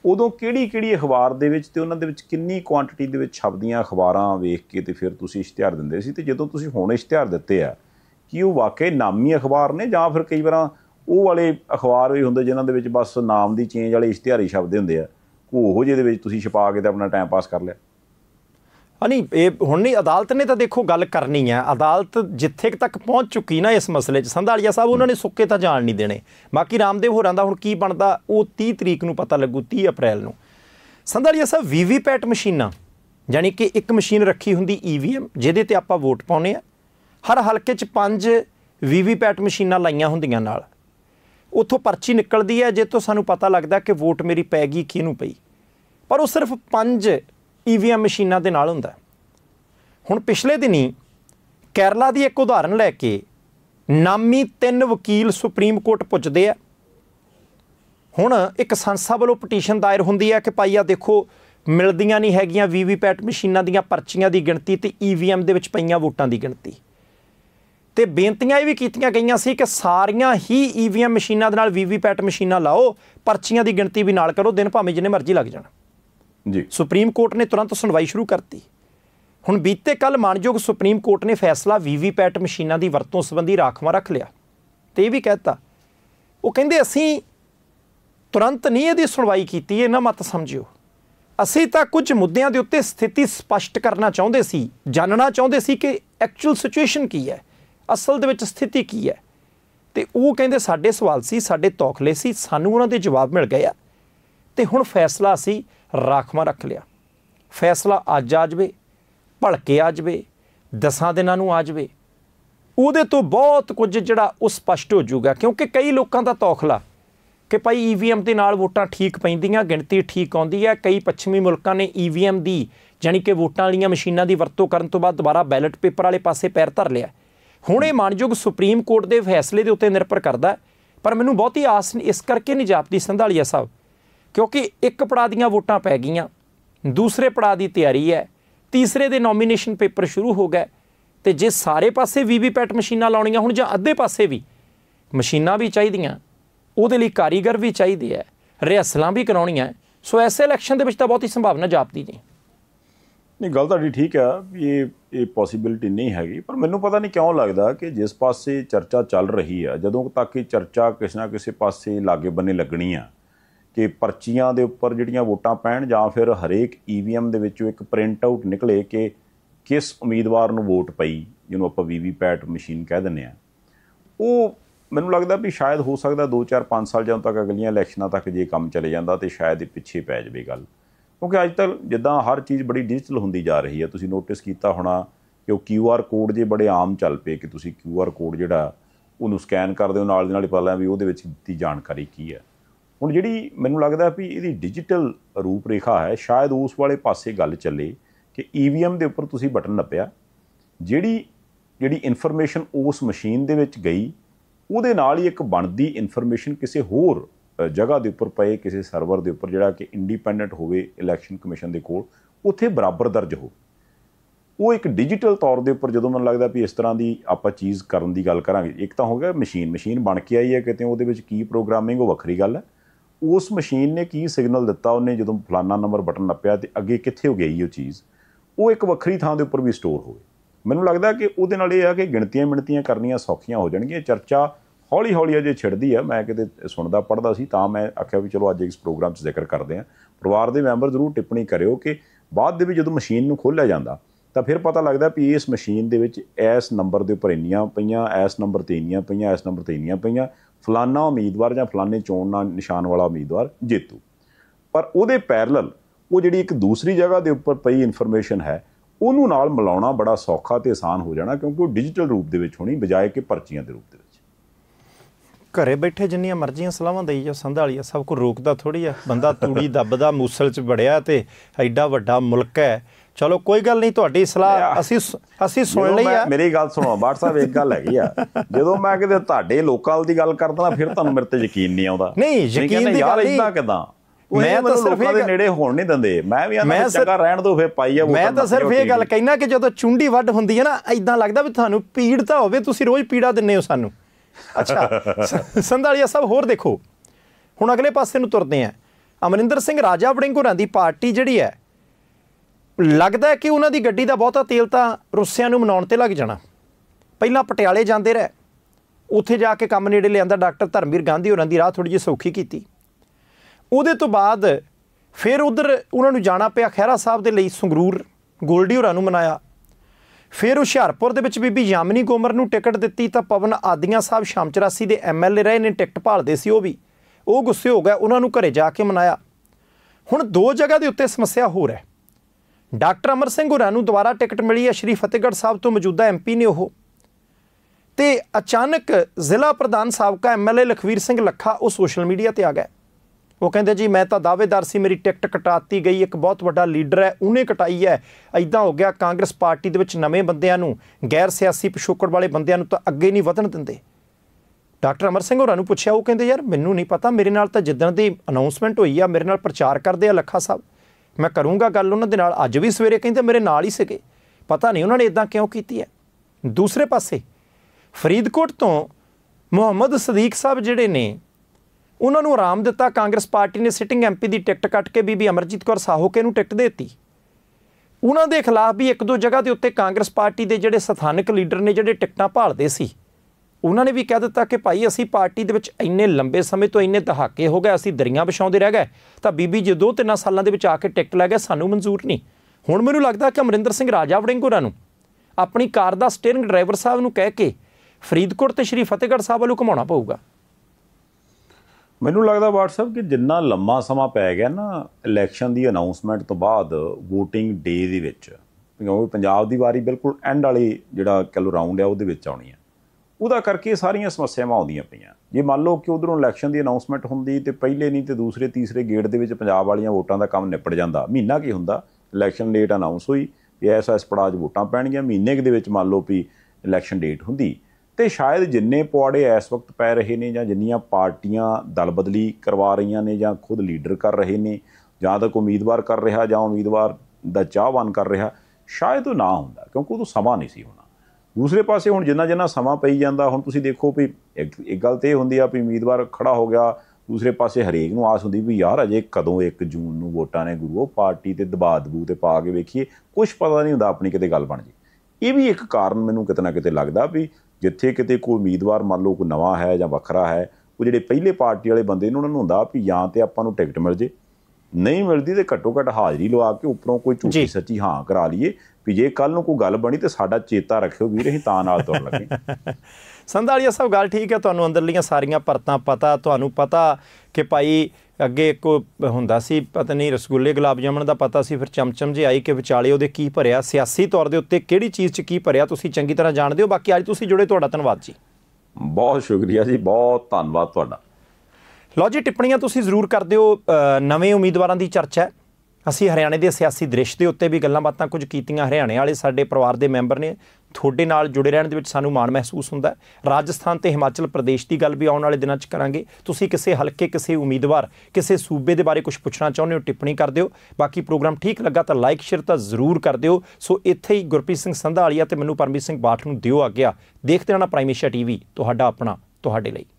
ਉਦੋਂ ਕਿਹੜੀ-ਕਿਹੜੀ ਅਖਬਾਰ ਦੇ ਵਿੱਚ ਤੇ ਉਹਨਾਂ ਦੇ ਵਿੱਚ ਕਿੰਨੀ ਕੁਆਂਟੀਟੀ ਦੇ ਵਿੱਚ ਛਪਦੀਆਂ ਅਖਬਾਰਾਂ ਵੇਖ ਕੇ ਤੇ ਫਿਰ ਤੁਸੀਂ ਇਸ਼ਤਿਹਾਰ ਦਿੰਦੇ ਸੀ ਤੇ ਜਦੋਂ ਤੁਸੀਂ ਹੁਣ ਇਸ਼ਤਿਹਾਰ ਦਿੱਤੇ ਆ ਕਿ ਉਹ ਵਾਕਈ ਨਾਮੀ ਅਖਬਾਰ ਨੇ ਜਾਂ ਫਿਰ ਕਈ ਵਾਰਾਂ ਉਹ ਵਾਲੇ ਅਖਬਾਰ ਵੀ ਹੁੰਦੇ ਜਿਨ੍ਹਾਂ ਦੇ ਵਿੱਚ ਬਸ ਨਾਮ ਦੀ ਚੇਂਜ ਵਾਲੇ ਇਸ਼ਤਿਹਾਰੀ ਛਪਦੇ ਹੁੰਦੇ ਆ ਉਹੋ ਜਿਹੇ ਦੇ ਵਿੱਚ ਤੁਸੀਂ ਛਪਾ ਕੇ ਤੇ ਆਪਣਾ ਟਾਈਮ ਪਾਸ ਕਰ ਲਿਆ ਹਣੀ ਇਹ ਹੁਣ ਨਹੀਂ ਅਦਾਲਤ ਨੇ ਤਾਂ ਦੇਖੋ ਗੱਲ ਕਰਨੀ ਹੈ ਅਦਾਲਤ ਜਿੱਥੇ ਤੱਕ ਪਹੁੰਚ ਚੁੱਕੀ ਨਾ ਇਸ ਮਸਲੇ 'ਚ ਸੰਧਾਲੀਆ ਸਾਹਿਬ ਉਹਨਾਂ ਨੇ ਸੁੱਕੇ ਤਾਂ ਜਾਣ ਨਹੀਂ ਦੇਣੇ ਬਾਕੀ ਰਾਮਦੇਵ ਹੋਰਾਂ ਦਾ ਹੁਣ ਕੀ ਬਣਦਾ ਉਹ 30 ਤਰੀਕ ਨੂੰ ਪਤਾ ਲੱਗੂ 30 ਅਪ੍ਰੈਲ ਨੂੰ ਸੰਧਾਲੀਆ ਸਾਹਿਬ ਪੈਟ ਮਸ਼ੀਨਾਂ ਯਾਨੀ ਕਿ ਇੱਕ ਮਸ਼ੀਨ ਰੱਖੀ ਹੁੰਦੀ ਈਵੀਐਮ ਜਿਹਦੇ ਤੇ ਆਪਾਂ ਵੋਟ ਪਾਉਨੇ ਆ ਹਰ ਹਲਕੇ 'ਚ ਪੰਜ ਪੈਟ ਮਸ਼ੀਨਾਂ ਲਾਈਆਂ ਹੁੰਦੀਆਂ ਨਾਲ ਉੱਥੋਂ ਪਰਚੀ ਨਿਕਲਦੀ ਹੈ ਜੇ ਤੋਂ ਸਾਨੂੰ ਪਤਾ ਲੱਗਦਾ ਕਿ ਵੋਟ ਮੇਰੀ ਪੈ ਗਈ ਕਿਹਨੂੰ ਪਈ ਪਰ ਉਹ ਸਿਰਫ 5 ਈਵੀਐਮ ਮਸ਼ੀਨਾਂ ਦੇ ਨਾਲ ਹੁੰਦਾ ਹੁਣ ਪਿਛਲੇ ਦਿਨੀ ਕੇਰਲਾ ਦੀ ਇੱਕ ਉਦਾਹਰਨ ਲੈ ਕੇ ਨਾਮੀ ਤਿੰਨ ਵਕੀਲ ਸੁਪਰੀਮ ਕੋਰਟ ਪੁੱਜਦੇ ਆ ਹੁਣ ਇੱਕ ਸੰਸਾ ਵੱਲੋਂ ਪਟੀਸ਼ਨ ਦਾਇਰ ਹੁੰਦੀ ਹੈ ਕਿ ਪਾਈਆ ਦੇਖੋ ਮਿਲਦੀਆਂ ਨਹੀਂ ਹੈਗੀਆਂ ਵੀਵੀਪੈਟ ਮਸ਼ੀਨਾਂ ਦੀਆਂ ਪਰਚੀਆਂ ਦੀ ਗਿਣਤੀ ਤੇ ਈਵੀਐਮ e ਦੇ ਵਿੱਚ ਪਈਆਂ ਵੋਟਾਂ ਦੀ ਗਿਣਤੀ ਤੇ ਬੇਨਤੀਆਂ ਇਹ ਵੀ ਕੀਤੀਆਂ ਗਈਆਂ ਸੀ ਕਿ ਸਾਰੀਆਂ ਹੀ ਈਵੀਐਮ e ਮਸ਼ੀਨਾਂ ਦੇ ਨਾਲ ਵੀਵੀਪੈਟ ਮਸ਼ੀਨਾਂ ਲਾਓ ਪਰਚੀਆਂ ਦੀ ਗਿਣਤੀ ਵੀ ਨਾਲ ਕਰੋ ਦਿਨ ਭਾਵੇਂ ਜਿੰਨੇ ਮਰਜ਼ੀ ਲੱਗ ਜਾਣ ਜੀ ਸੁਪਰੀਮ ਕੋਰਟ ਨੇ ਤੁਰੰਤ ਸੁਣਵਾਈ ਸ਼ੁਰੂ ਕਰਤੀ ਹੁਣ ਬੀਤੇ ਕੱਲ ਮਾਨਯੋਗ ਸੁਪਰੀਮ ਕੋਰਟ ਨੇ ਫੈਸਲਾ ਵੀਵੀਪੈਟ ਮਸ਼ੀਨਾਂ ਦੀ ਵਰਤੋਂ ਸੰਬੰਧੀ ਰਾਖਵਾਂ ਰੱਖ ਲਿਆ ਤੇ ਇਹ ਵੀ ਕਹਿਤਾ ਉਹ ਕਹਿੰਦੇ ਅਸੀਂ ਤੁਰੰਤ ਨਹੀਂ ਇਹਦੀ ਸੁਣਵਾਈ ਕੀਤੀ ਇਹ ਨਾ ਮਤ ਸਮਝਿਓ ਅਸੀਂ ਤਾਂ ਕੁਝ ਮੁੱਦਿਆਂ ਦੇ ਉੱਤੇ ਸਥਿਤੀ ਸਪਸ਼ਟ ਕਰਨਾ ਚਾਹੁੰਦੇ ਸੀ ਜਾਣਨਾ ਚਾਹੁੰਦੇ ਸੀ ਕਿ ਐਕਚੁਅਲ ਸਿਚੁਏਸ਼ਨ ਕੀ ਹੈ ਅਸਲ ਦੇ ਵਿੱਚ ਸਥਿਤੀ ਕੀ ਹੈ ਤੇ ਉਹ ਕਹਿੰਦੇ ਸਾਡੇ ਸਵਾਲ ਸੀ ਸਾਡੇ ਤੋਖਲੇ ਸੀ ਸਾਨੂੰ ਉਹਨਾਂ ਦੇ ਜਵਾਬ ਮਿਲ ਗਏ ਆ ਤੇ ਹੁਣ ਫੈਸਲਾ ਅਸੀਂ ਰਾਖਵਾ ਰੱਖ ਲਿਆ ਫੈਸਲਾ ਅੱਜ ਆ ਜਵੇ ਭਲਕੇ ਆ ਜਵੇ ਦਸਾਂ ਦਿਨਾਂ ਨੂੰ ਆ ਜਵੇ ਉਹਦੇ ਤੋਂ ਬਹੁਤ ਕੁਝ ਜਿਹੜਾ ਉਹ ਸਪਸ਼ਟ ਹੋ ਜਾਊਗਾ ਕਿਉਂਕਿ ਕਈ ਲੋਕਾਂ ਦਾ ਤੋਖਲਾ ਕਿ ਭਾਈ ਈਵੀਐਮ ਦੇ ਨਾਲ ਵੋਟਾਂ ਠੀਕ ਪੈਂਦੀਆਂ ਗਿਣਤੀ ਠੀਕ ਆਉਂਦੀ ਹੈ ਕਈ ਪੱਛਮੀ ਮੁਲਕਾਂ ਨੇ ਈਵੀਐਮ ਦੀ ਜਾਨੀ ਕਿ ਵੋਟਾਂ ਵਾਲੀਆਂ ਮਸ਼ੀਨਾਂ ਦੀ ਵਰਤੋਂ ਕਰਨ ਤੋਂ ਬਾਅਦ ਦੁਬਾਰਾ ਬੈਲਟ ਪੇਪਰ ਵਾਲੇ ਪਾਸੇ ਪੈਰ ਧਰ ਲਿਆ ਹੁਣ ਇਹ ਮਾਨਯੋਗ ਸੁਪਰੀਮ ਕੋਰਟ ਦੇ ਫੈਸਲੇ ਦੇ ਉੱਤੇ ਨਿਰਭਰ ਕਰਦਾ ਪਰ ਮੈਨੂੰ ਬਹੁਤੀ ਆਸ ਇਸ ਕਰਕੇ ਨਹੀਂ ਜਾਪਦੀ ਸੰਧਾਲੀਆ ਸਾਹਿਬ ਕਿਉਂਕਿ ਇੱਕ ਪੜਾ ਦੀਆਂ ਵੋਟਾਂ ਪੈ ਗਈਆਂ ਦੂਸਰੇ ਪੜਾ ਦੀ ਤਿਆਰੀ ਹੈ ਤੀਸਰੇ ਦੇ ਨੋਮੀਨੇਸ਼ਨ ਪੇਪਰ ਸ਼ੁਰੂ ਹੋ ਗਏ ਤੇ ਜੇ ਸਾਰੇ ਪਾਸੇ ਵੀਵੀ ਪੈਟ ਮਸ਼ੀਨਾਂ ਲਾਉਣੀਆਂ ਹੁਣ ਜਾਂ ਅੱਧੇ ਪਾਸੇ ਵੀ ਮਸ਼ੀਨਾਂ ਵੀ ਚਾਹੀਦੀਆਂ ਉਹਦੇ ਲਈ ਕਾਰੀਗਰ ਵੀ ਚਾਹੀਦੇ ਆ ਰਿਹਸਲਾਂ ਵੀ ਕਰਾਉਣੀਆਂ ਸੋ ਐਸੇ ਇਲੈਕਸ਼ਨ ਦੇ ਵਿੱਚ ਤਾਂ ਬਹੁਤੀ ਸੰਭਾਵਨਾ ਜਾਪਦੀ ਨਹੀਂ ਨਹੀਂ ਗੱਲ ਤੁਹਾਡੀ ਠੀਕ ਆ ਇਹ ਇਹ ਪੋਸਿਬਿਲਟੀ ਨਹੀਂ ਹੈਗੀ ਪਰ ਮੈਨੂੰ ਪਤਾ ਨਹੀਂ ਕਿਉਂ ਲੱਗਦਾ ਕਿ ਜਿਸ ਪਾਸੇ ਚਰਚਾ ਚੱਲ ਰਹੀ ਆ ਜਦੋਂ ਤੱਕ ਇਹ ਚਰਚਾ ਕਿਸੇ ਨਾ ਕਿਸੇ ਪਾਸੇ ਲਾਗੇ ਬੰਨੇ ਲੱਗਣੀ ਆ ਕਿ ਪਰਚੀਆਂ ਦੇ ਉੱਪਰ ਜਿਹੜੀਆਂ ਵੋਟਾਂ ਪੈਣ ਜਾਂ ਫਿਰ ਹਰੇਕ ਈਵੀਐਮ e ਦੇ ਵਿੱਚੋਂ ਇੱਕ ਪ੍ਰਿੰਟ ਆਊਟ ਨਿਕਲੇ ਕਿ ਕਿਸ ਉਮੀਦਵਾਰ ਨੂੰ ਵੋਟ ਪਈ ਜਿਹਨੂੰ ਆਪਾਂ ਵੀਵੀ ਪੈਟ ਮਸ਼ੀਨ ਕਹਿ ਦਿੰਨੇ ਆ ਉਹ ਮੈਨੂੰ ਲੱਗਦਾ ਵੀ ਸ਼ਾਇਦ ਹੋ ਸਕਦਾ 2 4 5 ਸਾਲ ਜਾਂ ਤੱਕ ਅਗਲੀਆਂ ਇਲੈਕਸ਼ਨਾਂ ਤੱਕ ਜੇ ਕੰਮ ਚੱਲੇ ਜਾਂਦਾ ਤੇ ਸ਼ਾਇਦ ਇਹ ਪਿੱਛੇ ਪੈ ਜਾਵੇ ਗੱਲ ਕਿਉਂਕਿ ਅੱਜ ਤੱਕ ਜਿੱਦਾਂ ਹਰ ਚੀਜ਼ ਬੜੀ ਡਿਜੀਟਲ ਹੁੰਦੀ ਜਾ ਰਹੀ ਹੈ ਤੁਸੀਂ ਨੋਟਿਸ ਕੀਤਾ ਹੋਣਾ ਕਿ ਉਹ ਕਿਊ ਆਰ ਕੋਡ ਜੇ ਬੜੇ ਆਮ ਚੱਲ ਪਏ ਕਿ ਤੁਸੀਂ ਕਿਊ ਆਰ ਕੋਡ ਜਿਹੜਾ ਉਹਨੂੰ ਸਕੈਨ ਕਰਦੇ ਹੋ ਨਾਲ ਦੇ ਨਾਲ ਹੀ ਪਤਾ ਲੱਗਦਾ ਵੀ ਉਹਦੇ ਵਿੱਚ ਦਿੱਤੀ ਜਾਣਕਾਰੀ ਕੀ ਹੈ ਹੁਣ ਜਿਹੜੀ ਮੈਨੂੰ ਲੱਗਦਾ ਵੀ ਇਹਦੀ ਡਿਜੀਟਲ ਰੂਪ ਰੇਖਾ ਹੈ ਸ਼ਾਇਦ ਉਸ ਵਾਲੇ ਪਾਸੇ ਗੱਲ ਚੱਲੇ ਕਿ ਈਵੀਐਮ e ਦੇ ਉੱਪਰ ਤੁਸੀਂ ਬਟਨ ਨੱਪਿਆ ਜਿਹੜੀ ਜਿਹੜੀ ਇਨਫੋਰਮੇਸ਼ਨ ਉਸ ਮਸ਼ੀਨ ਦੇ ਵਿੱਚ ਗਈ ਉਹਦੇ ਨਾਲ ਹੀ ਇੱਕ ਬਣਦੀ ਇਨਫੋਰਮੇਸ਼ਨ ਕਿਸੇ ਹੋਰ ਜਗ੍ਹਾ ਦੇ ਉੱਪਰ ਪਏ ਕਿਸੇ ਸਰਵਰ ਦੇ ਉੱਪਰ ਜਿਹੜਾ ਕਿ ਇੰਡੀਪੈਂਡੈਂਟ ਹੋਵੇ ਇਲੈਕਸ਼ਨ ਕਮਿਸ਼ਨ ਦੇ ਕੋਲ ਉੱਥੇ ਬਰਾਬਰ ਦਰਜ ਹੋ ਉਹ ਇੱਕ ਡਿਜੀਟਲ ਤੌਰ ਦੇ ਉੱਪਰ ਜਦੋਂ ਮੈਨੂੰ ਲੱਗਦਾ ਵੀ ਇਸ ਤਰ੍ਹਾਂ ਦੀ ਆਪਾਂ ਚੀਜ਼ ਕਰਨ ਦੀ ਗੱਲ ਕਰਾਂਗੇ ਇੱਕ ਤਾਂ ਹੋ ਗਿਆ ਮਸ਼ੀਨ ਮਸ਼ੀਨ ਬਣ ਕੇ ਆਈ ਹੈ ਕਿਤੇ ਉਹਦੇ ਵਿੱਚ ਕੀ ਪ੍ਰੋਗਰਾਮਿੰਗ ਉਹ ਵੱਖਰੀ ਗੱਲ ਹੈ ਉਸ ਮਸ਼ੀਨ ਨੇ ਕੀ ਸਿਗਨਲ ਦਿੱਤਾ ਉਹਨੇ ਜਦੋਂ ਫਲਾਨਾ ਨੰਬਰ ਬਟਨ ਨੱਪਿਆ ਤੇ ਅੱਗੇ ਕਿੱਥੇ ਹੋ ਗਈ ਉਹ ਚੀਜ਼ ਉਹ ਇੱਕ ਵੱਖਰੀ ਥਾਂ ਦੇ ਉੱਪਰ ਵੀ ਸਟੋਰ ਹੋਵੇ ਮੈਨੂੰ ਲੱਗਦਾ ਕਿ ਉਹਦੇ ਨਾਲ ਇਹ ਆ ਕਿ ਗਿਣਤੀਆਂ ਮਿਣਤੀਆਂ ਕਰਨੀਆਂ ਸੌਖੀਆਂ ਹੋ ਜਾਣਗੀਆਂ ਚਰਚਾ ਹੌਲੀ ਹੌਲੀ ਅਜੇ ਛਿੜਦੀ ਆ ਮੈਂ ਕਿਤੇ ਸੁਣਦਾ ਪੜਦਾ ਸੀ ਤਾਂ ਮੈਂ ਆਖਿਆ ਵੀ ਚਲੋ ਅੱਜ ਇਸ ਪ੍ਰੋਗਰਾਮ 'ਚ ਜ਼ਿਕਰ ਕਰਦੇ ਆ ਪਰਿਵਾਰ ਦੇ ਮੈਂਬਰ ਜ਼ਰੂਰ ਟਿੱਪਣੀ ਕਰਿਓ ਕਿ ਬਾਅਦ ਦੇ ਵਿੱਚ ਜਦੋਂ ਮਸ਼ੀਨ ਨੂੰ ਖੋਲਿਆ ਜਾਂਦਾ ਤਾਂ ਫਿਰ ਪਤਾ ਲੱਗਦਾ ਵੀ ਇਸ ਮਸ਼ੀਨ ਦੇ ਵਿੱਚ ਐਸ ਨੰਬਰ ਦੇ ਉੱਪਰ ਇੰਨੀਆਂ ਪਈਆਂ ਐਸ ਨੰਬਰ ਤੇ ਇੰਨੀਆਂ ਪਈਆਂ ਐਸ ਨੰਬਰ ਤੇ ਇੰਨੀਆਂ ਪਈਆਂ ਫਲਾਨਾ ਉਮੀਦਵਾਰ ਜਾਂ ਫਲਾਨੇ ਚੋਣ ਨਾਲ ਨਿਸ਼ਾਨ ਵਾਲਾ ਉਮੀਦਵਾਰ ਜੇਤੂ ਪਰ ਉਹਦੇ ਪੈਰਲਲ ਉਹ ਜਿਹੜੀ ਇੱਕ ਦੂਸਰੀ ਜਗ੍ਹਾ ਦੇ ਉੱਪਰ ਪਈ ਇਨਫੋਰਮੇਸ਼ਨ ਹੈ ਉਹਨੂੰ ਨਾਲ ਮਿਲਾਉਣਾ ਬੜਾ ਸੌਖਾ ਤੇ ਆਸਾਨ ਹੋ ਜਾਣਾ ਕਿਉਂਕਿ ਉਹ ਡਿਜੀਟਲ ਰੂਪ ਦੇ ਵਿੱਚ ਹੋਣੀ ਬਜਾਏ ਕਿ ਪਰਚੀਆਂ ਦੇ ਰੂਪ ਦੇ ਘਰੇ ਬੈਠੇ ਜਿੰਨੀਆਂ ਮਰਜ਼ੀਆਂ ਸਲਾਹਾਂ ਦੇਈ ਜਾ ਸੰਧਾਲੀਆ ਸਭ ਕੁਝ ਰੋਕਦਾ ਥੋੜੀ ਆ ਬੰਦਾ ਤੂੜੀ (laughs) ਦੱਬਦਾ ਮੂਸਲ ਚ ਵੜਿਆ ਤੇ ਐਡਾ ਵੱਡਾ ਮੁਲਕ ਹੈ ਚਲੋ ਕੋਈ ਗੱਲ ਨਹੀਂ ਤੁਹਾਡੀ ਸਲਾਹ ਅਸੀਂ ਅਸੀਂ ਸੁਣ ਲਈ ਆ ਮੇਰੀ ਗੱਲ ਸੁਣੋ ਬਾਟ ਸਾਹਿਬ ਇੱਕ ਗੱਲ ਹੈਗੀ ਆ (laughs) ਜਦੋਂ ਮੈਂ ਕਿਤੇ ਤੁਹਾਡੇ ਲੋਕਾਂ ਦੀ ਗੱਲ ਕਰਦਾ ਨਾ ਫਿਰ ਤੁਹਾਨੂੰ ਮੇਰੇ ਤੇ ਯਕੀਨ ਨਹੀਂ ਆਉਂਦਾ ਨਹੀਂ ਯਕੀਨ ਦੀ ਗੱਲ ਇਦਾਂ ਕਿਦਾਂ ਮੈਂ ਤਾਂ ਸਿਰਫ ਇਹ ਨੇੜੇ ਹੋਣ ਨਹੀਂ ਦਿੰਦੇ ਮੈਂ ਵੀ ਆਂਦਾ ਚੰਗਾ ਰਹਿਣ ਦੋ ਫੇ ਪਾਈ ਆ ਮੈਂ ਤਾਂ ਸਿਰਫ ਇਹ ਗੱਲ ਕਹਿਣਾ ਕਿ ਜਦੋਂ ਚੁੰਡੀ ਵੱਢ ਹੁੰਦੀ ਹੈ ਨਾ ਐਦਾਂ ਲੱਗਦਾ ਵੀ ਤੁਹਾਨੂੰ ਪੀੜ ਤਾਂ ਹੋਵੇ ਤੁਸੀਂ ਰੋਜ਼ ਪੀੜਾ ਦਿੰਨੇ ਹੋ ਸਾਨੂੰ ਅੱਛਾ ਸੰਧਾਲੀਆ ਸਾਹਿਬ ਹੋਰ ਦੇਖੋ ਹੁਣ ਅਗਲੇ ਪਾਸੇ ਨੂੰ ਤੁਰਦੇ ਆ ਅਮਰਿੰਦਰ ਸਿੰਘ ਰਾਜਾ ਵੜਿੰਗ ਹੋਰਾਂ ਦੀ ਪਾਰਟੀ ਜਿਹੜੀ ਹੈ ਲੱਗਦਾ ਕਿ ਉਹਨਾਂ ਦੀ ਗੱਡੀ ਦਾ ਬਹੁਤਾ ਤੇਲ ਤਾਂ ਰੁੱਸਿਆਂ ਨੂੰ ਮਨਾਉਣ ਤੇ ਲੱਗ ਜਾਣਾ ਪਹਿਲਾਂ ਪਟਿਆਲੇ ਜਾਂਦੇ ਰਹੇ ਉੱਥੇ ਜਾ ਕੇ ਕੰਮ ਨੇੜੇ ਲਿਆਂਦਾ ਡਾਕਟਰ ਧਰਮਵੀਰ ਗਾਂਧੀ ਹੋਰਾਂ ਦੀ ਰਾਹ ਥੋੜੀ ਜਿਹੀ ਸੌਖੀ ਕੀਤੀ ਉਹਦੇ ਤੋਂ ਬਾਅਦ ਫਿਰ ਉਧਰ ਉਹਨਾਂ ਨੂੰ ਜਾਣਾ ਪਿਆ ਖਹਿਰਾ ਸਾਹਿਬ ਦੇ ਲਈ ਸੰਗਰੂਰ ਗੋਲਡੀ ਹੋਰਾਂ ਨੂੰ ਮਨਾਇਆ ਫਿਰ ਹੁਸ਼ਿਆਰਪੁਰ ਦੇ ਵਿੱਚ ਬੀਬੀ ਯਾਮਨੀ ਗੋਮਰ ਨੂੰ ਟਿਕਟ ਦਿੱਤੀ ਤਾਂ ਪਵਨ ਆਦੀਆਂ ਸਾਹਿਬ ਸ਼ਾਮਚਰਾਸੀ ਦੇ ਐਮਐਲਏ ਰਹੇ ਨੇ ਟਿਕਟ ਭਾਲਦੇ ਸੀ ਉਹ ਵੀ ਉਹ ਗੁੱਸੇ ਹੋ ਗਏ ਉਹਨਾਂ ਨੂੰ ਘਰੇ ਜਾ ਕੇ ਮਨਾਇਆ ਹੁਣ ਦੋ ਜਗ੍ਹਾ ਦੇ ਉੱਤੇ ਸਮੱਸਿਆ ਹੋਰ ਹੈ ਡਾਕਟਰ ਅਮਰ ਸਿੰਘ ਹੋਰਾਂ ਨੂੰ ਦੁਬਾਰਾ ਟਿਕਟ ਮਿਲੀ ਹੈ ਸ਼੍ਰੀ ਫਤਿਹਗੜ੍ਹ ਸਾਹਿਬ ਤੋਂ ਮੌਜੂਦਾ ਐਮਪੀ ਨੇ ਉਹ ਤੇ ਅਚਾਨਕ ਜ਼ਿਲ੍ਹਾ ਪ੍ਰਧਾਨ ਸਾਬਕਾ ਐਮਐਲਏ ਲਖਵੀਰ ਸਿੰਘ ਲੱਖਾ ਉਹ ਸੋਸ਼ਲ ਮੀਡੀਆ ਤੇ ਆ ਗਿਆ ਉਹ ਕਹਿੰਦੇ ਜੀ ਮੈਂ ਤਾਂ ਦਾਅਵੇਦਾਰ ਸੀ ਮੇਰੀ ਟਿਕਟ ਕਟਾਤੀ ਗਈ ਇੱਕ ਬਹੁਤ ਵੱਡਾ ਲੀਡਰ ਹੈ ਉਹਨੇ ਕਟਾਈ ਹੈ ਐਦਾਂ ਹੋ ਗਿਆ ਕਾਂਗਰਸ ਪਾਰਟੀ ਦੇ ਵਿੱਚ ਨਵੇਂ ਬੰਦਿਆਂ ਨੂੰ ਗੈਰ ਸਿਆਸੀ ਪਿਛੋਕੜ ਵਾਲੇ ਬੰਦਿਆਂ ਨੂੰ ਤਾਂ ਅੱਗੇ ਨਹੀਂ ਵਧਣ ਦਿੰਦੇ ਡਾਕਟਰ ਅਮਰ ਸਿੰਘ ਹੋਰਾਂ ਨੂੰ ਪੁੱਛਿਆ ਉਹ ਕਹਿੰਦੇ ਯਾਰ ਮੈਨੂੰ ਨਹੀਂ ਪਤਾ ਮੇਰੇ ਨਾਲ ਤਾਂ ਜਿੱਦਣ ਦੀ ਅਨਾਉਂਸਮੈਂਟ ਹੋਈ ਆ ਮੇਰੇ ਨਾਲ ਪ੍ਰਚਾਰ ਕਰਦੇ ਆ ਲੱਖਾ ਸਾਹਿਬ ਮੈਂ ਕਰੂੰਗਾ ਗੱਲ ਉਹਨਾਂ ਦੇ ਨਾਲ ਅੱਜ ਵੀ ਸਵੇਰੇ ਕਹਿੰਦੇ ਮੇਰੇ ਨਾਲ ਹੀ ਸੀਗੇ ਪਤਾ ਨਹੀਂ ਉਹਨਾਂ ਨੇ ਇਦਾਂ ਕਿਉਂ ਕੀਤੀ ਹੈ ਦੂਸਰੇ ਪਾਸੇ ਫਰੀਦਕੋਟ ਤੋਂ ਮੁਹੰਮਦ ਸਦੀਕ ਸਾਹਿਬ ਜਿਹੜੇ ਨੇ ਉਹਨਾਂ ਨੂੰ ਆਰਾਮ ਦਿੱਤਾ ਕਾਂਗਰਸ ਪਾਰਟੀ ਨੇ ਸਿਟਿੰਗ ਐਮਪੀ ਦੀ ਟਿਕਟ ਕੱਟ ਕੇ ਬੀਬੀ ਅਮਰਜੀਤ ਕੌਰ ਸਾਹੋਕੇ ਨੂੰ ਟਿਕਟ ਦਿੱਤੀ ਉਹਨਾਂ ਦੇ ਖਿਲਾਫ ਵੀ ਇੱਕ ਦੋ ਜਗ੍ਹਾ ਦੇ ਉੱਤੇ ਕਾਂਗਰਸ ਪਾਰਟੀ ਦੇ ਜਿਹੜੇ ਸਥਾਨਕ ਲੀਡਰ ਨੇ ਜਿਹੜੇ ਟਿਕਟਾਂ ਭਾਲਦੇ ਸੀ ਉਹਨਾਂ ਨੇ ਵੀ ਕਹਿ ਦਿੱਤਾ ਕਿ ਭਾਈ ਅਸੀਂ ਪਾਰਟੀ ਦੇ ਵਿੱਚ ਇੰਨੇ ਲੰਬੇ ਸਮੇਂ ਤੋਂ ਇੰਨੇ ਦਹਾਕੇ ਹੋ ਗਏ ਅਸੀਂ ਦਰੀਆਂ ਵਿਛਾਉਂਦੇ ਰਹਿ ਗਏ ਤਾਂ ਬੀਬੀ ਜੀ ਦੋ ਤਿੰਨ ਸਾਲਾਂ ਦੇ ਵਿੱਚ ਆ ਕੇ ਟਿਕਟ ਲੈ ਗਏ ਸਾਨੂੰ ਮਨਜ਼ੂਰ ਨਹੀਂ ਹੁਣ ਮੈਨੂੰ ਲੱਗਦਾ ਕਿ ਅਮਰਿੰਦਰ ਸਿੰਘ ਰਾਜਾ ਵੜਿੰਗ ਨੂੰ ਆਪਣੀ ਕਾਰ ਦਾ ਸਟੀਅਰਿੰਗ ਡਰਾਈਵਰ ਸਾਹਿਬ ਨੂੰ ਕਹਿ ਕੇ ਫਰੀਦਕੋਟ ਤੇ ਸ਼੍ਰੀ ਫਤਿਹਗੜ੍ਹ ਸਾਹਿਬ ਵੱਲੋਂ ਘਮਾਉਣਾ ਪਊਗਾ ਮੈਨੂੰ ਲੱਗਦਾ WhatsApp ਕਿ ਜਿੰਨਾ ਲੰਮਾ ਸਮਾਂ ਪੈ ਗਿਆ ਨਾ ਇਲੈਕਸ਼ਨ ਦੀ ਅਨਾਉਂਸਮੈਂਟ ਤੋਂ ਬਾਅਦ VOTING ਡੇ ਦੇ ਵਿੱਚ ਕਿਉਂਕਿ ਪੰਜਾਬ ਦੀ ਵਾਰੀ ਬਿਲਕੁਲ ਐਂਡ ਵਾਲੀ ਜਿਹੜਾ ਕੈਲੋ ਰਾਉਂਡ ਹੈ ਉਹਦੇ ਵਿੱਚ ਆਉਣੀ ਹੈ ਉਹਦਾ ਕਰਕੇ ਸਾਰੀਆਂ ਸਮੱਸਿਆਵਾਂ ਆਉਂਦੀਆਂ ਪਈਆਂ ਜੇ ਮੰਨ ਲਓ ਕਿ ਉਧਰੋਂ ਇਲੈਕਸ਼ਨ ਦੀ ਅਨਾਉਂਸਮੈਂਟ ਹੁੰਦੀ ਤੇ ਪਹਿਲੇ ਨਹੀਂ ਤੇ ਦੂਸਰੇ ਤੀਸਰੇ ਗੇੜ ਦੇ ਵਿੱਚ ਪੰਜਾਬ ਵਾਲੀਆਂ ਵੋਟਾਂ ਦਾ ਕੰਮ ਨਿਪਟ ਜਾਂਦਾ ਮਹੀਨਾ ਕੀ ਹੁੰਦਾ ਇਲੈਕਸ਼ਨ ਡੇਟ ਅਨਾਉਂਸ ਹੋਈ ਵੀ ਐਸ ਐਸ ਪੜਾਜ ਵੋਟਾਂ ਪੈਣਗੀਆਂ ਮਹੀਨੇ ਦੇ ਵਿੱਚ ਮੰਨ ਲਓ ਵੀ ਇਲੈਕਸ਼ਨ ਡੇਟ ਹੁੰਦੀ ਤੇ ਸ਼ਾਇਦ ਜਿੰਨੇ ਪੁਆੜੇ ਇਸ ਵਕਤ ਪੈ ਰਹੇ ਨੇ ਜਾਂ ਜਿੰਨੀਆਂ ਪਾਰਟੀਆਂ ਦਲ ਬਦਲੀ ਕਰਵਾ ਰਹੀਆਂ ਨੇ ਜਾਂ ਖੁਦ ਲੀਡਰ ਕਰ ਰਹੇ ਨੇ ਜਾਂ ਤਾਂ ਉਮੀਦਵਾਰ ਕਰ ਰਿਹਾ ਜਾਂ ਉਮੀਦਵਾਰ ਦਾ ਚਾਹਵਾਨ ਕਰ ਰਿਹਾ ਸ਼ਾਇਦ ਉਹ ਨਾ ਹੁੰਦਾ ਕਿਉਂਕਿ ਉਹ ਸਮਾਂ ਨਹੀਂ ਸੀ ਹੋਣਾ ਦੂਸਰੇ ਪਾਸੇ ਹੁਣ ਜਿੰਨਾ ਜਿੰਨਾ ਸਮਾਂ ਪਈ ਜਾਂਦਾ ਹੁਣ ਤੁਸੀਂ ਦੇਖੋ ਵੀ ਇੱਕ ਗੱਲ ਤੇ ਹੁੰਦੀ ਆ ਵੀ ਉਮੀਦਵਾਰ ਖੜਾ ਹੋ ਗਿਆ ਦੂਸਰੇ ਪਾਸੇ ਹਰੇਕ ਨੂੰ ਆਸ ਹੁੰਦੀ ਵੀ ਯਾਰ ਅਜੇ ਕਦੋਂ 1 ਜੂਨ ਨੂੰ ਵੋਟਾਂ ਨੇ ਗੁਰੂ ਪਾਰਟੀ ਤੇ ਦਬਾਅ ਦਬੂ ਤੇ ਪਾ ਕੇ ਵੇਖੀਏ ਕੁਝ ਪਤਾ ਨਹੀਂ ਹੁੰਦਾ ਆਪਣੀ ਕਿਤੇ ਗੱਲ ਬਣ ਜੇ ਇਹ ਵੀ ਇੱਕ ਕਾਰਨ ਮੈਨੂੰ ਕਿਤੇ ਨਾ ਕਿਤੇ ਲੱਗਦਾ ਵੀ ਜਿੱਥੇ ਕਿਤੇ ਕੋਈ ਉਮੀਦਵਾਰ ਮੰਨ ਲਓ ਕੋਈ ਨਵਾਂ ਹੈ ਜਾਂ ਵੱਖਰਾ ਹੈ ਉਹ ਜਿਹੜੇ ਪਹਿਲੇ ਪਾਰਟੀ ਵਾਲੇ ਬੰਦੇ ਨੇ ਉਹਨਾਂ ਨੂੰ ਹੁੰਦਾ ਵੀ ਜਾਂ ਤੇ ਆਪਾਂ ਨੂੰ ਟਿਕਟ ਮਿਲ ਜੇ ਨਹੀਂ ਮਿਲਦੀ ਤੇ ਘੱਟੋ ਘੱਟ ਹਾਜ਼ਰੀ ਲਵਾ ਕੇ ਉੱਪਰੋਂ ਕੋਈ ਝੂਠੀ ਸੱਚੀ ਹਾਂ ਕਰਾ ਲਈਏ ਵੀ ਜੇ ਕੱਲ ਨੂੰ ਕੋਈ ਗੱਲ ਬਣੀ ਤੇ ਸਾਡਾ ਚੇਤਾ ਰੱਖਿਓ ਵੀਰ ਅਸੀਂ ਤਾਂ ਨਾਲ ਤੁਰ ਲੱਗੇ ਸੰਧਾਲੀਆ ਸਾਹਿਬ ਗੱਲ ਠੀਕ ਹੈ ਤੁਹਾਨੂੰ ਅੰਦਰਲੀਆਂ ਸਾਰੀਆਂ ਪਰਤਾਂ ਪਤਾ ਤੁਹਾਨੂੰ ਪਤਾ ਕਿ ਭਾਈ ਅੱਗੇ ਇੱਕ ਹੁੰਦਾ ਸੀ ਪਤਾ ਨਹੀਂ ਰਸਗੁੱਲੇ ਗੁਲਾਬ ਜਾਮਣ ਦਾ ਪਤਾ ਸੀ ਫਿਰ ਚਮਚਮ ਜੇ ਆਈ ਕਿ ਵਿਚਾਲੇ ਉਹਦੇ ਕੀ ਭਰਿਆ ਸਿਆਸੀ ਤੌਰ ਦੇ ਉੱਤੇ ਕਿਹੜੀ ਚੀਜ਼ 'ਚ ਕੀ ਭਰਿਆ ਤੁਸੀਂ ਚੰਗੀ ਤਰ੍ਹਾਂ ਜਾਣਦੇ ਹੋ ਬਾਕੀ ਅੱਜ ਤੁਸੀਂ ਜੁੜੇ ਤੁਹਾਡਾ ਧੰਨਵਾਦ ਜੀ ਬਹੁਤ ਸ਼ੁਕਰੀਆ ਜੀ ਬਹੁਤ ਧੰਨਵਾਦ ਤੁਹਾਡਾ ਲੋ ਜੀ ਟਿੱਪਣੀਆਂ ਤੁਸੀਂ ਜ਼ਰੂਰ ਕਰਦੇ ਹੋ ਨਵੇਂ ਉਮੀਦਵਾਰਾਂ ਦੀ ਚਰਚਾ ਹੈ ਅਸੀਂ ਹਰਿਆਣੇ ਦੇ ਸਿਆਸੀ ਦ੍ਰਿਸ਼ ਦੇ ਉੱਤੇ ਵੀ ਗੱਲਾਂ ਬਾਤਾਂ ਕੁਝ ਕੀਤੀਆਂ ਹਰਿਆਣੇ ਵਾਲੇ ਸਾਡੇ ਪਰਿਵਾਰ ਦੇ ਮੈਂਬਰ ਨੇ ਤੁਹਾਡੇ ਨਾਲ ਜੁੜੇ ਰਹਿਣ ਦੇ ਵਿੱਚ ਸਾਨੂੰ ਮਾਣ ਮਹਿਸੂਸ ਹੁੰਦਾ ਰਾਜਸਥਾਨ ਤੇ ਹਿਮਾਚਲ ਪ੍ਰਦੇਸ਼ ਦੀ ਗੱਲ ਵੀ ਆਉਣ ਵਾਲੇ ਦਿਨਾਂ 'ਚ ਕਰਾਂਗੇ ਤੁਸੀਂ ਕਿਸੇ ਹਲਕੇ ਕਿਸੇ ਉਮੀਦਵਾਰ ਕਿਸੇ ਸੂਬੇ ਦੇ ਬਾਰੇ ਕੁਝ ਪੁੱਛਣਾ ਚਾਹੁੰਦੇ ਹੋ ਟਿੱਪਣੀ ਕਰ ਦਿਓ ਬਾਕੀ ਪ੍ਰੋਗਰਾਮ ਠੀਕ ਲੱਗਾ ਤਾਂ ਲਾਈਕ ਸ਼ੇਅਰ ਤਾਂ ਜ਼ਰੂਰ ਕਰ ਦਿਓ ਸੋ ਇੱਥੇ ਹੀ ਗੁਰਪ੍ਰੀਤ ਸਿੰਘ ਸੰਧਾਲੀਆ ਤੇ ਮੈਨੂੰ ਪਰਮਜੀਤ ਸਿੰਘ ਬਾਠ ਨੂੰ ਦਿਓ ਆ ਗਿਆ ਦੇਖਦੇ ਰਹਿਣਾ ਪ੍ਰਾਈਮੇਸ਼ਾ ਟੀਵੀ ਤੁਹਾਡਾ ਆਪਣਾ ਤੁਹਾਡੇ ਲਈ